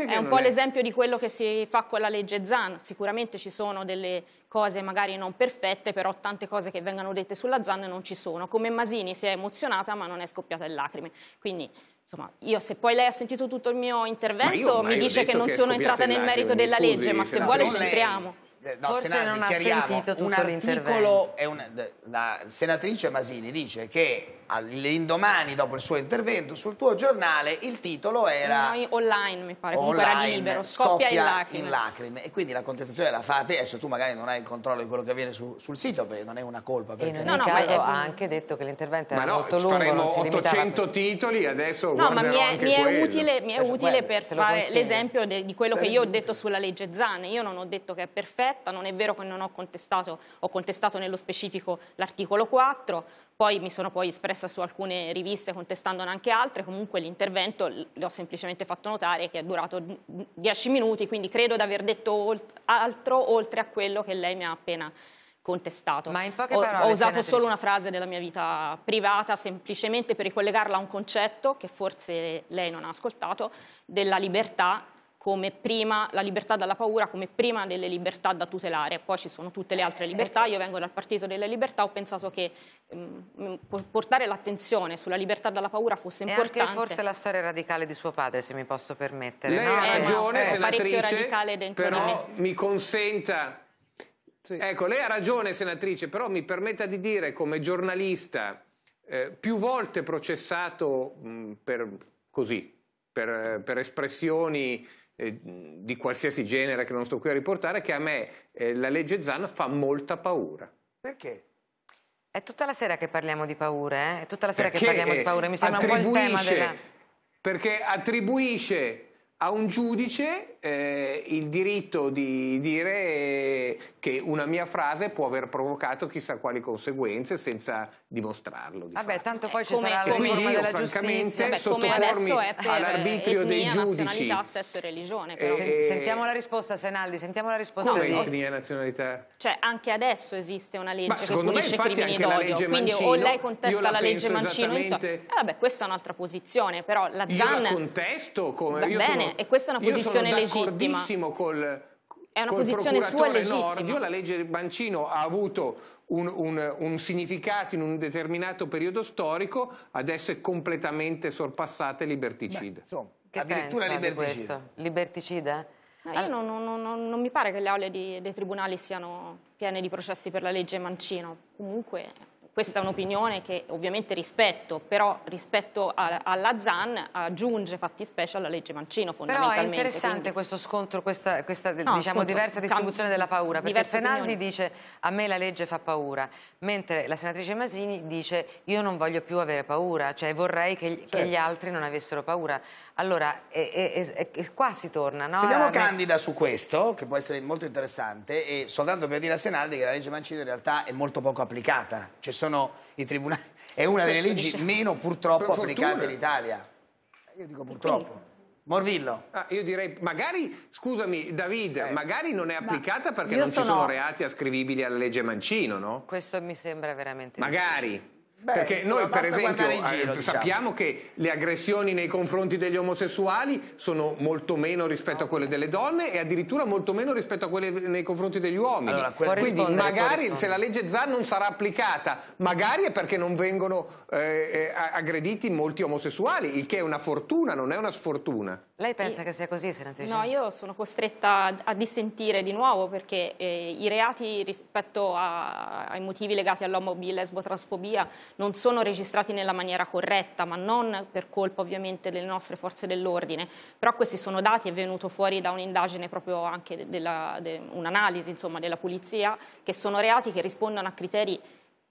è un po è... l'esempio di quello che si fa con la legge Zan, sicuramente ci sono delle cose magari non perfette, però tante cose che vengono dette sulla Zan non ci sono, come Masini si è emozionata ma non è scoppiata in lacrime, quindi insomma, io se poi lei ha sentito tutto il mio intervento io, mi dice che non sono entrata nel merito della scusi, legge, ma se vuole ci entriamo. Eh, no, Forse Senati, non ha sentito un articolo un, la senatrice Masini dice che all'indomani dopo il suo intervento sul tuo giornale il titolo era no, online mi pare online, comunque era libero scoppia, scoppia in, lacrime. in, lacrime. e quindi la contestazione la fate adesso tu magari non hai il controllo di quello che avviene su, sul sito perché non è una colpa eh, perché... no, no, ma ha anche detto che l'intervento era no, molto lungo faremo 800 titoli adesso no ma mi è, mi è utile, mi è utile per fare l'esempio di quello Sarebbe... che io ho detto sulla legge Zane io non ho detto che è perfetto corretta, non è vero che non ho contestato, ho contestato nello specifico l'articolo 4, poi mi sono poi espressa su alcune riviste contestandone anche altre, comunque l'intervento le ho semplicemente fatto notare che è durato 10 minuti, quindi credo di aver detto altro oltre a quello che lei mi ha appena contestato. Ma in poche parole, ho, ho usato solo una frase della mia vita privata semplicemente per ricollegarla a un concetto che forse lei non ha ascoltato della libertà come prima, la libertà dalla paura come prima delle libertà da tutelare, poi ci sono tutte le altre libertà, io vengo dal partito delle libertà, ho pensato che mh, mm, portare l'attenzione sulla libertà dalla paura fosse importante. E anche forse la storia radicale di suo padre, se mi posso permettere. Lei no? ha eh, ragione, eh, senatrice, però mi consenta... Sì. Ecco, lei ha ragione, senatrice, però mi permetta di dire, come giornalista, eh, più volte processato mh, mm, per così, per, per espressioni eh, di qualsiasi genere che non sto qui a riportare, che a me eh, la legge Zan fa molta paura. Perché? È tutta la sera che parliamo di paure, eh? È tutta la sera perché che parliamo di paure, mi sembra un po' il tema della... Perché attribuisce a un giudice eh, il diritto di dire che una mia frase può aver provocato chissà quali conseguenze senza dimostrarlo. Di Vabbè, fatto. tanto poi eh, ci come, sarà la riforma io, della giustizia. Vabbè, sottopormi all'arbitrio dei giudici. sesso e religione. Però. Eh, sentiamo la risposta, Senaldi, sentiamo la risposta. Come no, etnia e nazionalità? Cioè, anche adesso esiste una legge Ma che punisce me, crimini d'odio. Quindi o lei contesta la legge Mancino. Esattamente... vabbè, questa è un'altra posizione, però la Zan... Io la contesto come... Va bene, e questa è una posizione legittima d'accordissimo col è una posizione sua legittima. la legge Bancino ha avuto un, un, un, significato in un determinato periodo storico, adesso è completamente sorpassata e liberticida. che addirittura liberticida. Di liberticida? No, All... non, non, non, non, mi pare che le aule di, dei tribunali siano piene di processi per la legge Mancino, comunque questa è un'opinione che ovviamente rispetto, però rispetto a, alla ZAN aggiunge fatti fattispecie alla legge Mancino fondamentalmente. Però è interessante quindi... questo scontro, questa, questa no, diciamo, scontro, diversa distribuzione della paura, perché Senaldi opinioni. dice a me la legge fa paura, mentre la senatrice Masini dice io non voglio più avere paura, cioè vorrei che, certo. che gli altri non avessero paura. Allora, e, e, e, qua si torna, no? Sentiamo ah, Candida su questo, che può essere molto interessante, e soltanto per dire a Senaldi che la legge Mancino in realtà è molto poco applicata. Ci sono i tribunali... È una delle leggi dice... meno purtroppo applicate in Italia. Io dico purtroppo. Morvillo. Ah, io direi, magari, scusami Davide, eh. magari non è applicata Ma perché non sono... ci sono reati ascrivibili alla legge Mancino, no? Questo mi sembra veramente... Magari. Beh, Perché noi, per esempio, eh, giro, eh, sappiamo che le aggressioni nei confronti degli omosessuali sono molto meno rispetto a quelle delle donne e addirittura molto meno rispetto a quelle nei confronti degli uomini. Allora, Quindi magari se la legge ZAN non sarà applicata, magari è perché non vengono eh, eh aggrediti molti omosessuali, il che è una fortuna, non è una sfortuna. Lei pensa e... che sia così, senatrice? No, io sono costretta a dissentire di nuovo perché eh, i reati rispetto a, ai motivi legati all'omobi, lesbotrasfobia non sono registrati nella maniera corretta, ma non per colpa ovviamente delle nostre forze dell'ordine. Però questi sono dati, è venuto fuori da un'indagine proprio anche dell'analisi de, della polizia, che sono reati che rispondono a criteri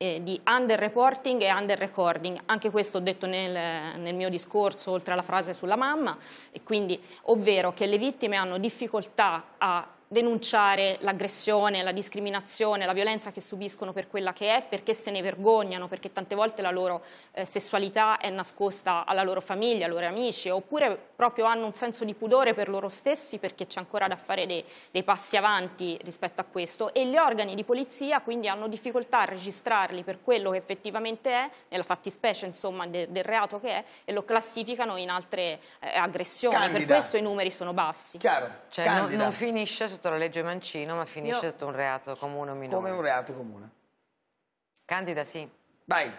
eh, di under reporting e under recording, anche questo ho detto nel, nel, mio discorso oltre alla frase sulla mamma, e quindi, ovvero che le vittime hanno difficoltà a denunciare l'aggressione, la discriminazione, la violenza che subiscono per quella che è, perché se ne vergognano, perché tante volte la loro eh, sessualità è nascosta alla loro famiglia, ai loro amici, oppure proprio hanno un senso di pudore per loro stessi perché c'è ancora da fare dei, dei passi avanti rispetto a questo e gli organi di polizia quindi hanno difficoltà a registrarli per quello che effettivamente è, nella fattispecie insomma, de, del reato che è, e lo classificano in altre eh, aggressioni, Candida. per questo i numeri sono bassi. Chiaro, cioè, non, non finisce sotto la legge Mancino, ma finisce Io... sotto un reato comune o minore. Come un reato comune. Candida, sì. Vai.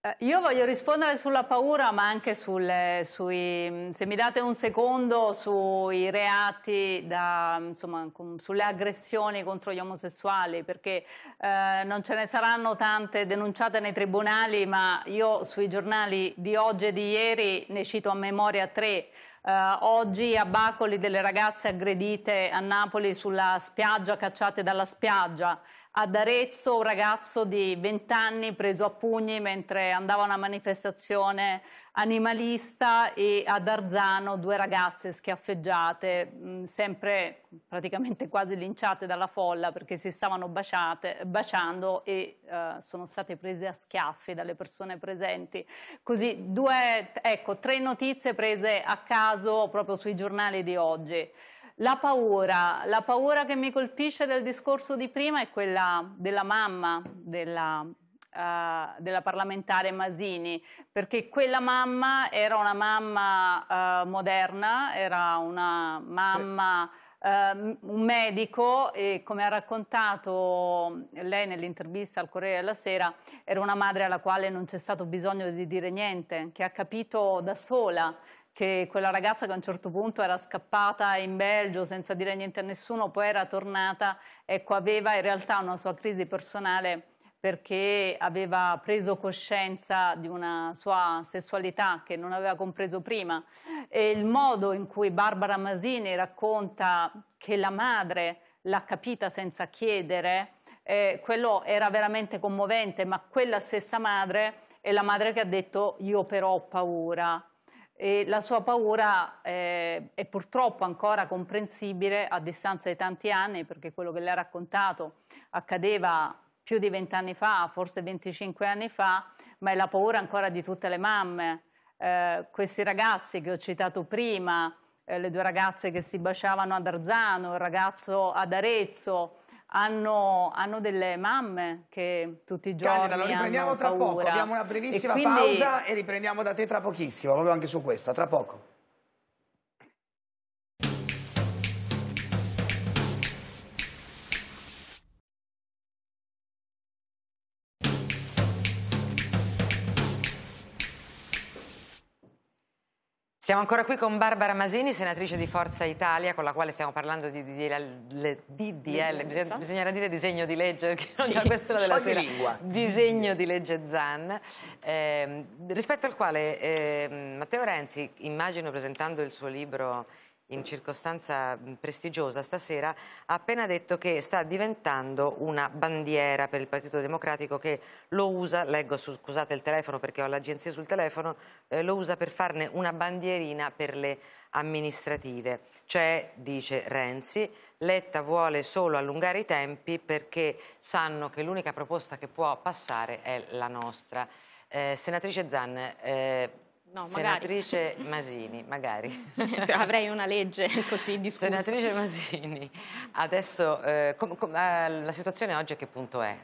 Eh, io voglio rispondere sulla paura, ma anche sulle, sui, se mi date un secondo, sui reati, da, insomma, sulle aggressioni contro gli omosessuali, perché eh, non ce ne saranno tante denunciate nei tribunali, ma io sui giornali di oggi e di ieri ne cito a memoria tre. Uh, oggi a Bacoli delle ragazze aggredite a Napoli sulla spiaggia, cacciate dalla spiaggia. Ad Arezzo un ragazzo di 20 anni preso a pugni mentre andava a una manifestazione animalista e a Darzano due ragazze schiaffeggiate, mm, sempre praticamente quasi linciate dalla folla perché si stavano baciate, baciando e uh, sono state prese a schiaffi dalle persone presenti. Così due, ecco, tre notizie prese a caso proprio sui giornali di oggi. La paura, la paura che mi colpisce del discorso di prima è quella della mamma, della uh, della parlamentare Masini, perché quella mamma era una mamma uh, moderna, era una mamma... Sì. Uh, eh, un medico e come ha raccontato lei nell'intervista al Corriere della Sera era una madre alla quale non c'è stato bisogno di dire niente, che ha capito da sola che quella ragazza che a un certo punto era scappata in Belgio senza dire niente a nessuno, poi era tornata, ecco aveva in realtà una sua crisi personale perché aveva preso coscienza di una sua sessualità che non aveva compreso prima. E il modo in cui Barbara Masini racconta che la madre l'ha capita senza chiedere, eh, quello era veramente commovente, ma quella stessa madre è la madre che ha detto io però ho paura. E la sua paura eh, è purtroppo ancora comprensibile a distanza di tanti anni, perché quello che le ha raccontato accadeva più di vent'anni fa, forse 25 anni fa, ma è la paura ancora di tutte le mamme. Eh, questi ragazzi che ho citato prima, eh, le due ragazze che si baciavano ad Arzano, il ragazzo ad Arezzo, hanno, hanno delle mamme che tutti i giorni Candida, lo riprendiamo tra paura. poco, abbiamo una brevissima e quindi... pausa e riprendiamo da te tra pochissimo, proprio anche su questo, tra poco. Siamo ancora qui con Barbara Masini, senatrice di Forza Italia, con la quale stiamo parlando di DDL, DDL bisogna, bisognerà dire disegno di legge, che non sì, c'è questa della sera, lingua. disegno di legge Zan, eh, rispetto al quale eh, Matteo Renzi, immagino presentando il suo libro in circostanza mm, prestigiosa stasera, ha appena detto che sta diventando una bandiera per il Partito Democratico che lo usa, leggo scusate il telefono perché ho l'agenzia sul telefono, eh, lo usa per farne una bandierina per le amministrative. Cioè, dice Renzi, Letta vuole solo allungare i tempi perché sanno che l'unica proposta che può passare è la nostra. Eh, senatrice Zan, eh, No, Senatrice *laughs* Masini, magari. Cioè, avrei una legge *laughs* così discussa. Senatrice Masini, adesso eh, com, com, eh, la situazione oggi a che punto è?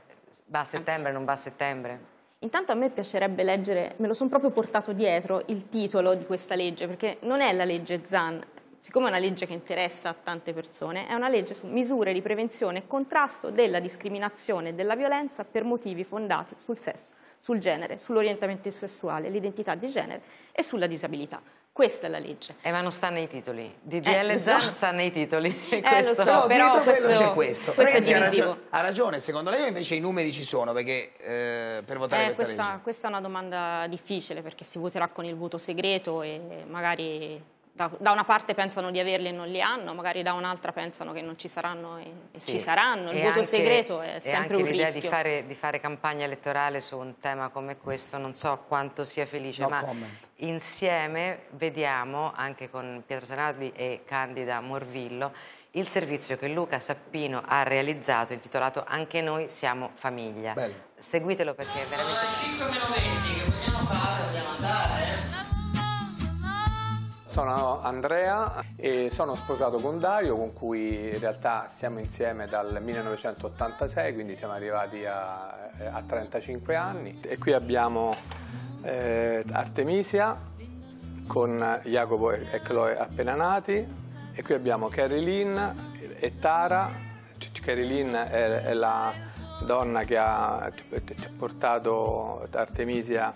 Va a settembre, non va a settembre? Intanto a me piacerebbe leggere, me lo sono proprio portato dietro, il titolo di questa legge, perché non è la legge ZAN, siccome è una legge che interessa a tante persone, è una legge su misure di prevenzione e contrasto della discriminazione e della violenza per motivi fondati sul sesso, sul genere, sull'orientamento sessuale, l'identità di genere e sulla disabilità. Questa è la legge. Eh, ma non sta nei titoli. DDL eh, so. sta nei titoli. *laughs* Eh, lo so, però dietro questo, quello c'è questo. questo Renzi ha, ragione, ha ragione, secondo lei invece i numeri ci sono perché, eh, per votare eh, questa, questa legge? Questa è una domanda difficile perché si voterà con il voto segreto e magari da, da, una parte pensano di averli e non li hanno, magari da un'altra pensano che non ci saranno e, e sì. ci saranno. Il e voto anche, segreto è sempre un rischio. l'idea di fare, di fare campagna elettorale su un tema come questo, non so quanto sia felice, no ma comment. insieme vediamo, anche con Pietro Sanardi e Candida Morvillo, il servizio che Luca Sappino ha realizzato intitolato Anche noi siamo famiglia. Bello. Seguitelo perché è veramente... 5 meno 20 che vogliamo fare... sono Andrea e sono sposato con Dario con cui in realtà siamo insieme dal 1986, quindi siamo arrivati a, eh, a 35 anni. E qui abbiamo eh, Artemisia con Jacopo e Chloe appena nati e qui abbiamo Carrie e Tara. Carrie è, è la donna che ha portato Artemisia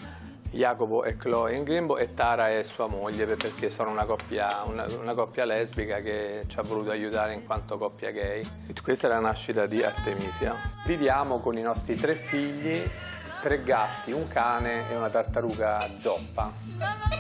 Jacopo e Chloe in grembo e Tara è sua moglie perché sono una coppia, una, una coppia, lesbica che ci ha voluto aiutare in quanto coppia gay. Questa è la nascita di Artemisia. Viviamo con i nostri tre figli, tre gatti, un cane e una tartaruga zoppa.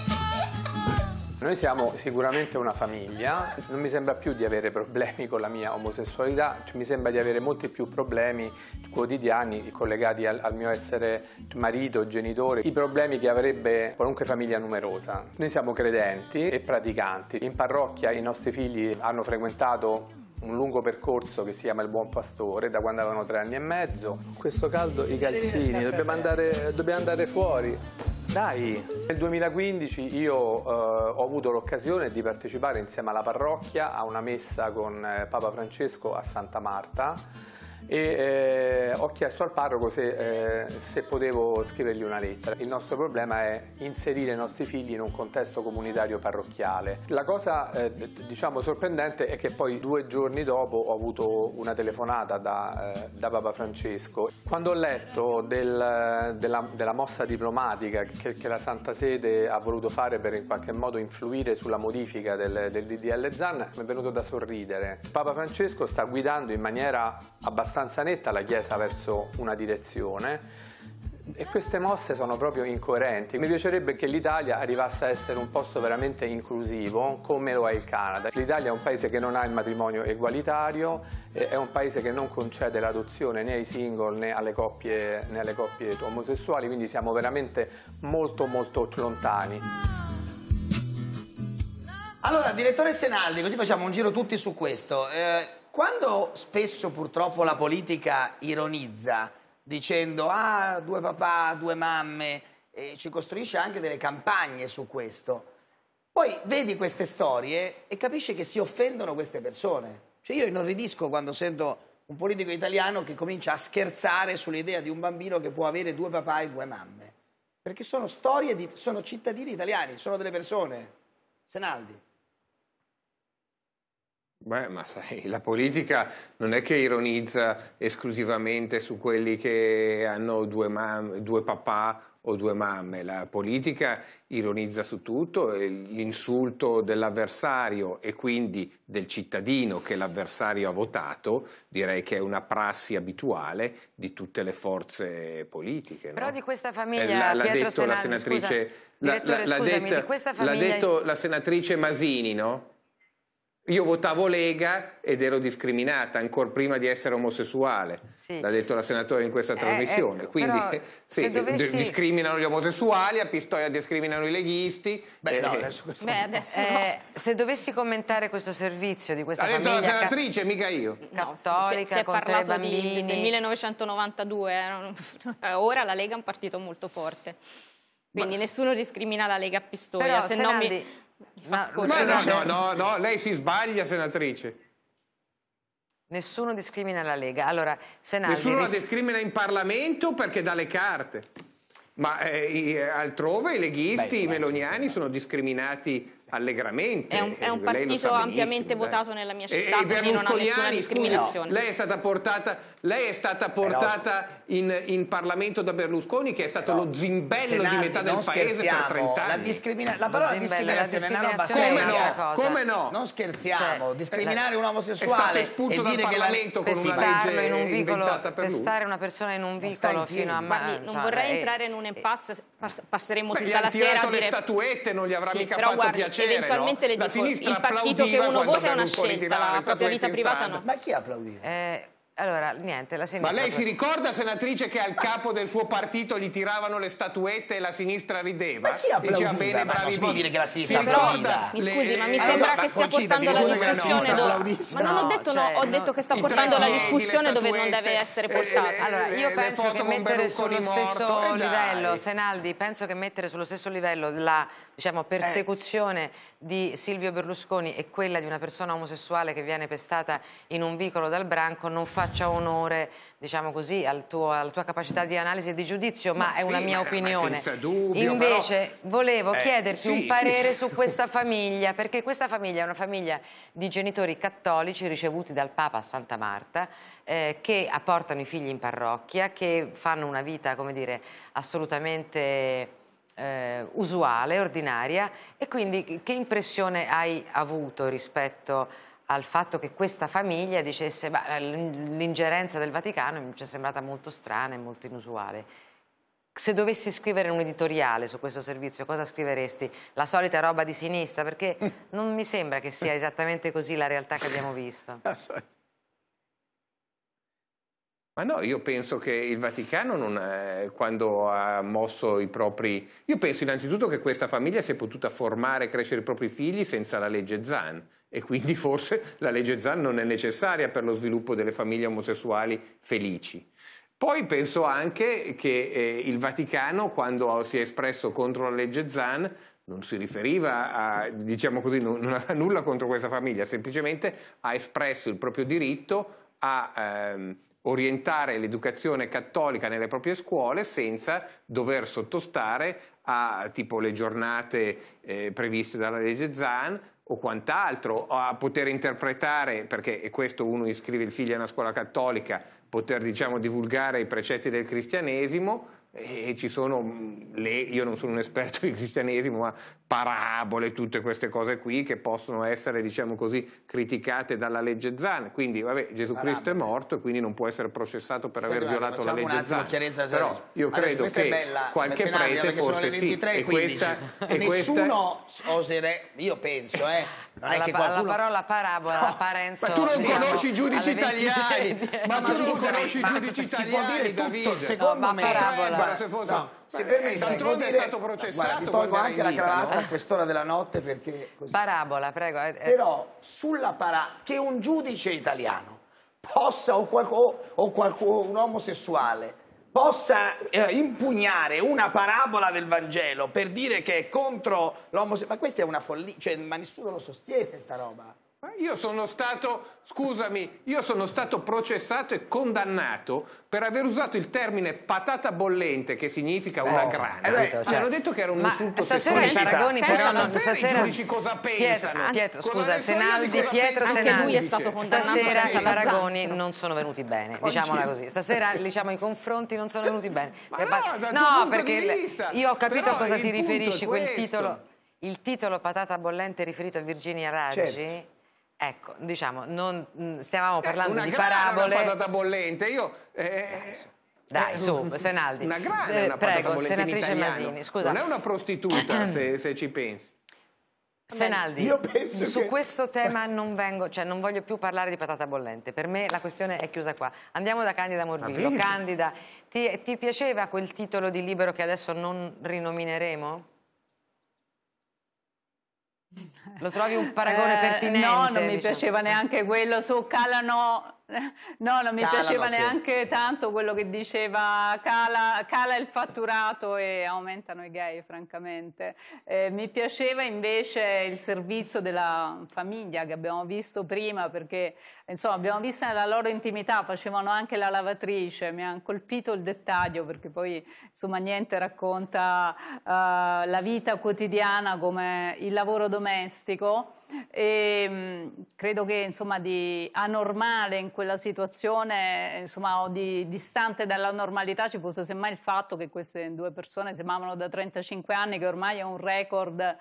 Noi siamo sicuramente una famiglia, non mi sembra più di avere problemi con la mia omosessualità, cioè, mi sembra di avere molti più problemi quotidiani collegati al, al mio essere marito, genitore, i problemi che avrebbe qualunque famiglia numerosa. Noi siamo credenti e praticanti, in parrocchia i nostri figli hanno frequentato un lungo percorso che si chiama Il Buon Pastore, da quando avevano tre anni e mezzo. questo caldo i calzini, dobbiamo andare, dobbiamo andare fuori. Dai! Nel 2015 io eh, ho avuto l'occasione di partecipare insieme alla parrocchia a una messa con eh, Papa Francesco a Santa Marta e eh, ho chiesto al parroco se, eh, se, potevo scrivergli una lettera. Il nostro problema è inserire i nostri figli in un contesto comunitario parrocchiale. La cosa eh, diciamo sorprendente è che poi due giorni dopo ho avuto una telefonata da, eh, da Papa Francesco. Quando ho letto del, della, della, mossa diplomatica che, che, la Santa Sede ha voluto fare per in qualche modo influire sulla modifica del, del DDL Zan, mi è venuto da sorridere. Papa Francesco sta guidando in maniera abbastanza abbastanza netta la Chiesa verso una direzione e queste mosse sono proprio incoerenti. Mi piacerebbe che l'Italia arrivasse a essere un posto veramente inclusivo, come lo è il Canada. L'Italia è un paese che non ha il matrimonio egualitario, è un paese che non concede l'adozione né ai single né alle, coppie, né alle coppie omosessuali, quindi siamo veramente molto molto lontani. Allora, direttore Senaldi, così facciamo un giro tutti su questo. Eh quando spesso purtroppo la politica ironizza dicendo ah due papà, due mamme, e ci costruisce anche delle campagne su questo, poi vedi queste storie e capisci che si offendono queste persone. Cioè io inorridisco quando sento un politico italiano che comincia a scherzare sull'idea di un bambino che può avere due papà e due mamme. Perché sono storie, di, sono cittadini italiani, sono delle persone. Senaldi. Beh, ma sai, la politica non è che ironizza esclusivamente su quelli che hanno due, mam- due papà o due mamme, la politica ironizza su tutto, l'insulto dell'avversario e quindi del cittadino che l'avversario ha votato, direi che è una prassi abituale di tutte le forze politiche. No? Però di questa famiglia, eh, l'ha, detto Senali, la senatrice, scusa, la, la, l'ha, scusami, detto, l'ha detto la senatrice Masini, no? Io votavo Lega ed ero discriminata ancora prima di essere omosessuale, sì. l'ha detto la senatore in questa eh, trasmissione. Eh, ecco, Quindi *laughs* sì, dovessi... discriminano gli omosessuali, a Pistoia discriminano i leghisti. Beh, eh, no, adesso questo... Beh, adesso eh, no. se dovessi commentare questo servizio di questa ha famiglia... Ha detto la senatrice, ca... mica io. No, Cattolica, si è, parlato bambini... Nel 1992, eh, *laughs* ora la Lega è un partito molto forte. Quindi Ma... nessuno discrimina la Lega a Pistoia. Però, se Senandi... no mi... Ma, no, no, no, no, lei si sbaglia, senatrice. Nessuno discrimina la Lega. Allora, Senaldi... Nessuno la discrimina in Parlamento perché dà le carte. Ma eh, altrove i leghisti, Beh, i meloniani sono discriminati allegramente. È un, è un eh, partito ampiamente votato nella mia città, e, così non ha nessuna discriminazione. lei è stata portata, è stata portata in, in, Parlamento da Berlusconi, che è stato Però, lo zimbello Senati, di metà del paese per 30 anni. La, discrimina- la parola discriminazione, la discriminazione è una roba come, no, come no? Non scherziamo, cioè, discriminare un omosessuale è stato e dal che Parlamento con una legge in un vicolo, per stare una persona in un vicolo fino a maggio. Non cioè, vorrei eh. entrare in un impasse, passeremo tutta la sera a dire... le statuette, non gli avrà mica fatto piacere piacere, eventualmente no? le dico il partito che uno vota è una scelta, la propria vita privata no. Ma chi ha applaudito? Eh, allora, niente, la sinistra... Ma lei si ricorda, senatrice, che al capo del suo partito gli tiravano le statuette e la sinistra rideva? Ma chi applaudiva? Diceva bene, bravi ma non dire che la sinistra si applauda. Mi scusi, le... ma mi sembra allora, che stia portando la discussione... Dove... Ma non ho detto no, cioè, ho detto no. che sta portando la discussione dove non deve essere eh, portata. Eh, allora, io penso che mettere sullo stesso eh, livello, Senaldi, penso che mettere sullo stesso livello la diciamo, eh. persecuzione di Silvio Berlusconi e quella di una persona omosessuale che viene pestata in un vicolo dal branco non faccia onore diciamo così, al tuo, alla tua capacità di analisi e di giudizio, ma, ma è sì, una mia ma, opinione. Ma senza dubbio, Invece però... volevo eh, chiederti sì, un parere sì, su questa famiglia, perché questa famiglia è una famiglia di genitori cattolici ricevuti dal Papa a Santa Marta, eh, che apportano i figli in parrocchia, che fanno una vita, come dire, assolutamente eh, usuale, ordinaria e quindi che impressione hai avuto rispetto al fatto che questa famiglia dicesse l'ingerenza del Vaticano mi è sembrata molto strana e molto inusuale. Se dovessi scrivere un editoriale su questo servizio, cosa scriveresti? La solita roba di sinistra? Perché *laughs* non mi sembra che sia esattamente così la realtà che abbiamo visto. Ma no, io penso che il Vaticano, è, eh, quando ha mosso i propri... Io penso innanzitutto che questa famiglia si è potuta formare e crescere i propri figli senza la legge Zan e quindi *laughs* forse la legge Zan non è necessaria per lo sviluppo delle famiglie omosessuali felici. Poi penso anche che eh, il Vaticano, quando si è espresso contro la legge Zan, non si riferiva a, diciamo così, non, non aveva nulla contro questa famiglia, semplicemente ha espresso il proprio diritto a... Ehm, orientare l'educazione cattolica nelle proprie scuole senza dover sottostare a tipo le giornate eh, previste dalla legge Zan o quant'altro, a poter interpretare, perché è questo uno iscrive il figlio a una scuola cattolica, poter diciamo, divulgare i precetti del cristianesimo, e ci sono mm, le, io non sono un esperto di cristianesimo, ma parabole, tutte queste cose qui che possono essere, diciamo così, criticate dalla legge Zan. Quindi, vabbè, Gesù parabole. Cristo è morto e quindi non può essere processato per aver Scusate, violato la legge Zan. Chiarezza, Però io credo che bella, qualche prete forse 23, sì. E questa, e nessuno questa... oserebbe, io penso, eh. Non alla, è che qualcuno... alla parola parabola, no. Parenzo, *laughs* ma tu non diciamo, conosci i giudici italiani, ma tu non conosci i giudici italiani, si può David. Secondo me, parabola guarda, Alfonso, no, se permette, eh, d'altronde è stato processato. Guarda, tolgo anche la cravatta no? a quest'ora della notte perché... Così. Parabola, prego. Eh, eh. Però sulla parabola, che un giudice italiano possa, o, qualco, o qualco, un omosessuale, possa eh, impugnare una parabola del Vangelo per dire che è contro l'omosessuale, ma questa è una follia, cioè, ma nessuno lo sostiene sta roba. Eh, io sono stato, scusami, io sono stato processato e condannato per aver usato il termine patata bollente, che significa eh, una grana. Eh, beh, cioè, hanno certo. detto che era un ma insulto stasera sessuale. però, non, stasera i giudici cosa pensano. Pietro, Pietro scusa, Senaldi, Pietro Senaldi. Anche lui è stato condannato. Stasera i paragoni non sono venuti bene, diciamola così. Stasera, diciamo, i confronti non sono venuti bene. no, no perché io ho capito a cosa ti riferisci, quel titolo. Il titolo patata bollente riferito a Virginia Raggi... Certo. Ecco, diciamo, non, mm, stavamo eh, parlando eh, di parabole. Una patata bollente, io... Eh... Dai, eh, su, eh, Senaldi. Una grande eh, una Prego, senatrice Masini, scusa. Non è una prostituta, se, se ci pensi. Senaldi, su che... questo tema non vengo, cioè non voglio più parlare di patata bollente, per me la questione è chiusa qua. Andiamo da Candida Morbillo. Ah, Candida, ti, ti piaceva quel titolo di libro che adesso non rinomineremo? Lo trovi un paragone eh, pertinente? No, non mi diciamo. piaceva neanche quello su Calano No, non mi Cala piaceva neanche sé. tanto quello che diceva cala, cala, il fatturato e aumentano i gay, francamente. Eh, mi piaceva invece il servizio della famiglia che abbiamo visto prima, perché insomma, abbiamo visto nella loro intimità, facevano anche la lavatrice, mi ha colpito il dettaglio, perché poi insomma, niente racconta uh, la vita quotidiana come il lavoro domestico e, ehm, credo che insomma, di anormale in quella situazione, insomma, o di distante dalla normalità ci fosse semmai il fatto che queste due persone si amavano da 35 anni, che ormai è un record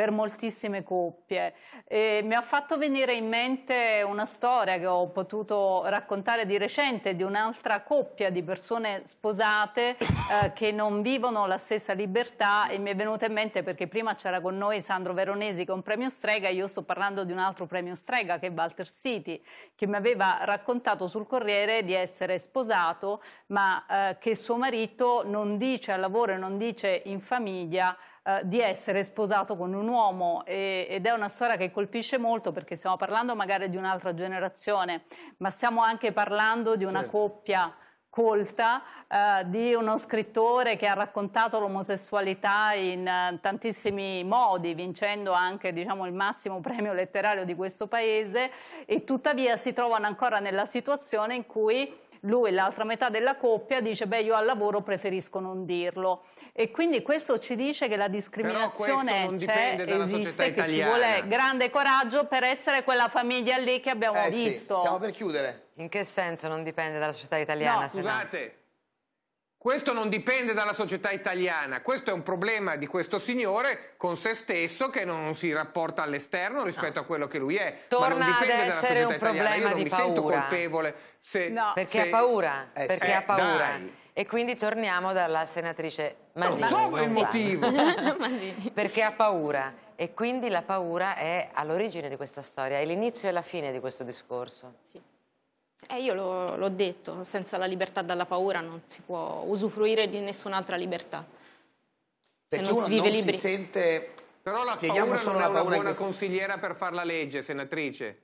per moltissime coppie. E mi ha fatto venire in mente una storia che ho potuto raccontare di recente di un'altra coppia di persone sposate eh, che non vivono la stessa libertà e mi è venuta in mente perché prima c'era con noi Sandro Veronesi con Premio Strega, io sto parlando di un altro Premio Strega che è Walter City, che mi aveva raccontato sul Corriere di essere sposato ma eh, che suo marito non dice al lavoro e non dice in famiglia eh, di essere sposato con un uomo e, ed è una storia che colpisce molto perché stiamo parlando magari di un'altra generazione, ma stiamo anche parlando di una certo. coppia colta eh, di uno scrittore che ha raccontato l'omosessualità in eh, tantissimi modi, vincendo anche diciamo, il massimo *laughs* premio letterario di questo paese e tuttavia si trovano ancora nella situazione in cui lui, l'altra metà della coppia, dice beh io al lavoro preferisco non dirlo. E quindi questo ci dice che la discriminazione c'è, esiste, che ci vuole grande coraggio per essere quella famiglia lì che abbiamo eh, visto. Sì. Stiamo per chiudere. In che senso non dipende dalla società italiana? No. Scusate, questo non dipende dalla società italiana, questo è un problema di questo signore con se stesso che non si rapporta all'esterno rispetto no. a quello che lui è. Torna ad essere un problema italiana. Io di non paura. mi sento colpevole se, no. perché se... ha paura, eh, perché eh, ha paura. Dai. E quindi torniamo dalla senatrice Masini. Non so il motivo. *laughs* perché ha paura e quindi la paura è all'origine di questa storia, è l'inizio e la fine di questo discorso. Sì. Eh, io l'ho detto, senza la libertà dalla paura non si può usufruire di nessun'altra libertà. Perché se non si vive non liberi. Si sente... Però la Spieghiamo paura non è una buona questa... consigliera per fare la legge, senatrice.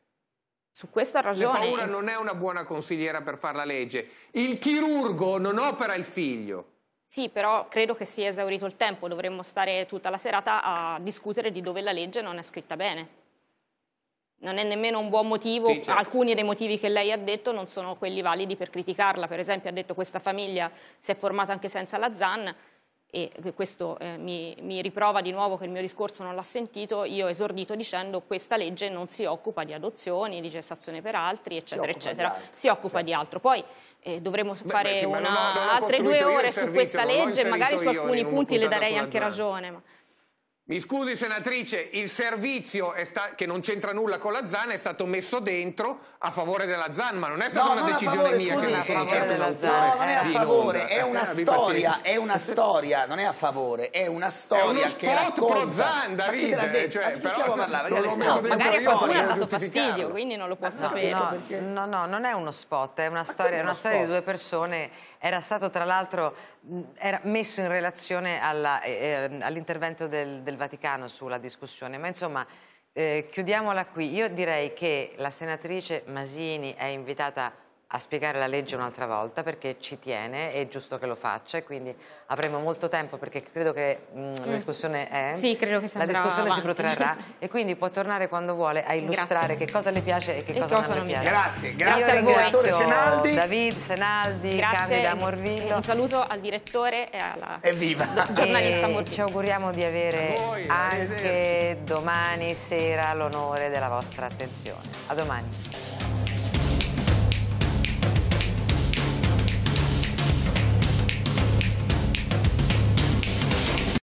Su questa ragione... La paura non è una buona consigliera per fare la legge. Il chirurgo non opera il figlio. Sì, però credo che sia esaurito il tempo, dovremmo stare tutta la serata a discutere di dove la legge non è scritta bene non è nemmeno un buon motivo, sì, certo. alcuni dei motivi che lei ha detto non sono quelli validi per criticarla, per esempio ha detto questa famiglia si è formata anche senza la ZAN e questo eh, mi, mi, riprova di nuovo che il mio discorso non l'ha sentito, io ho esordito dicendo che questa legge non si occupa di adozioni, di gestazione per altri, eccetera, si eccetera, altri, si occupa certo. di altro. Poi eh, dovremmo beh, fare beh, sì, una, altre due ore servizio, su questa legge, magari su alcuni punti le darei anche ragione. Ma... Mi scusi senatrice, il servizio che non c'entra nulla con la ZAN è stato messo dentro a favore della ZAN, ma non è stata no, una decisizione favore, mia scusi, che certo, è eh, a favore della ZAN. No, non è a favore, è eh, una, eh, storia, è una storia, non è a favore, è una storia è uno spot pro ZAN Davide. ridere, cioè, ma però, parlare, non l'ho messo dentro magari qualcuno ha dato fastidio, quindi non lo può sapere. No, no, non è uno spot, è una storia, di due persone era stato tra l'altro messo in relazione eh, ehm, all'intervento all del, del, Vaticano sulla discussione, ma insomma eh, chiudiamola qui. Io direi che la senatrice Masini è invitata a spiegare la legge un'altra volta perché ci tiene, è giusto che lo faccia e quindi avremo molto tempo perché credo che mh, mm. la mm. discussione è... Sì, credo che si La discussione avanti. si protrarrà *laughs* e quindi può tornare quando vuole a illustrare grazie. che cosa le piace e che e cosa, cosa, non, le piace. Grazie, grazie, al direttore Senaldi. David, Senaldi, grazie. Candida Morvillo. Un saluto al direttore e alla Evviva. giornalista Morvillo. Ci auguriamo di avere voi, anche domani sera l'onore della vostra attenzione. A domani.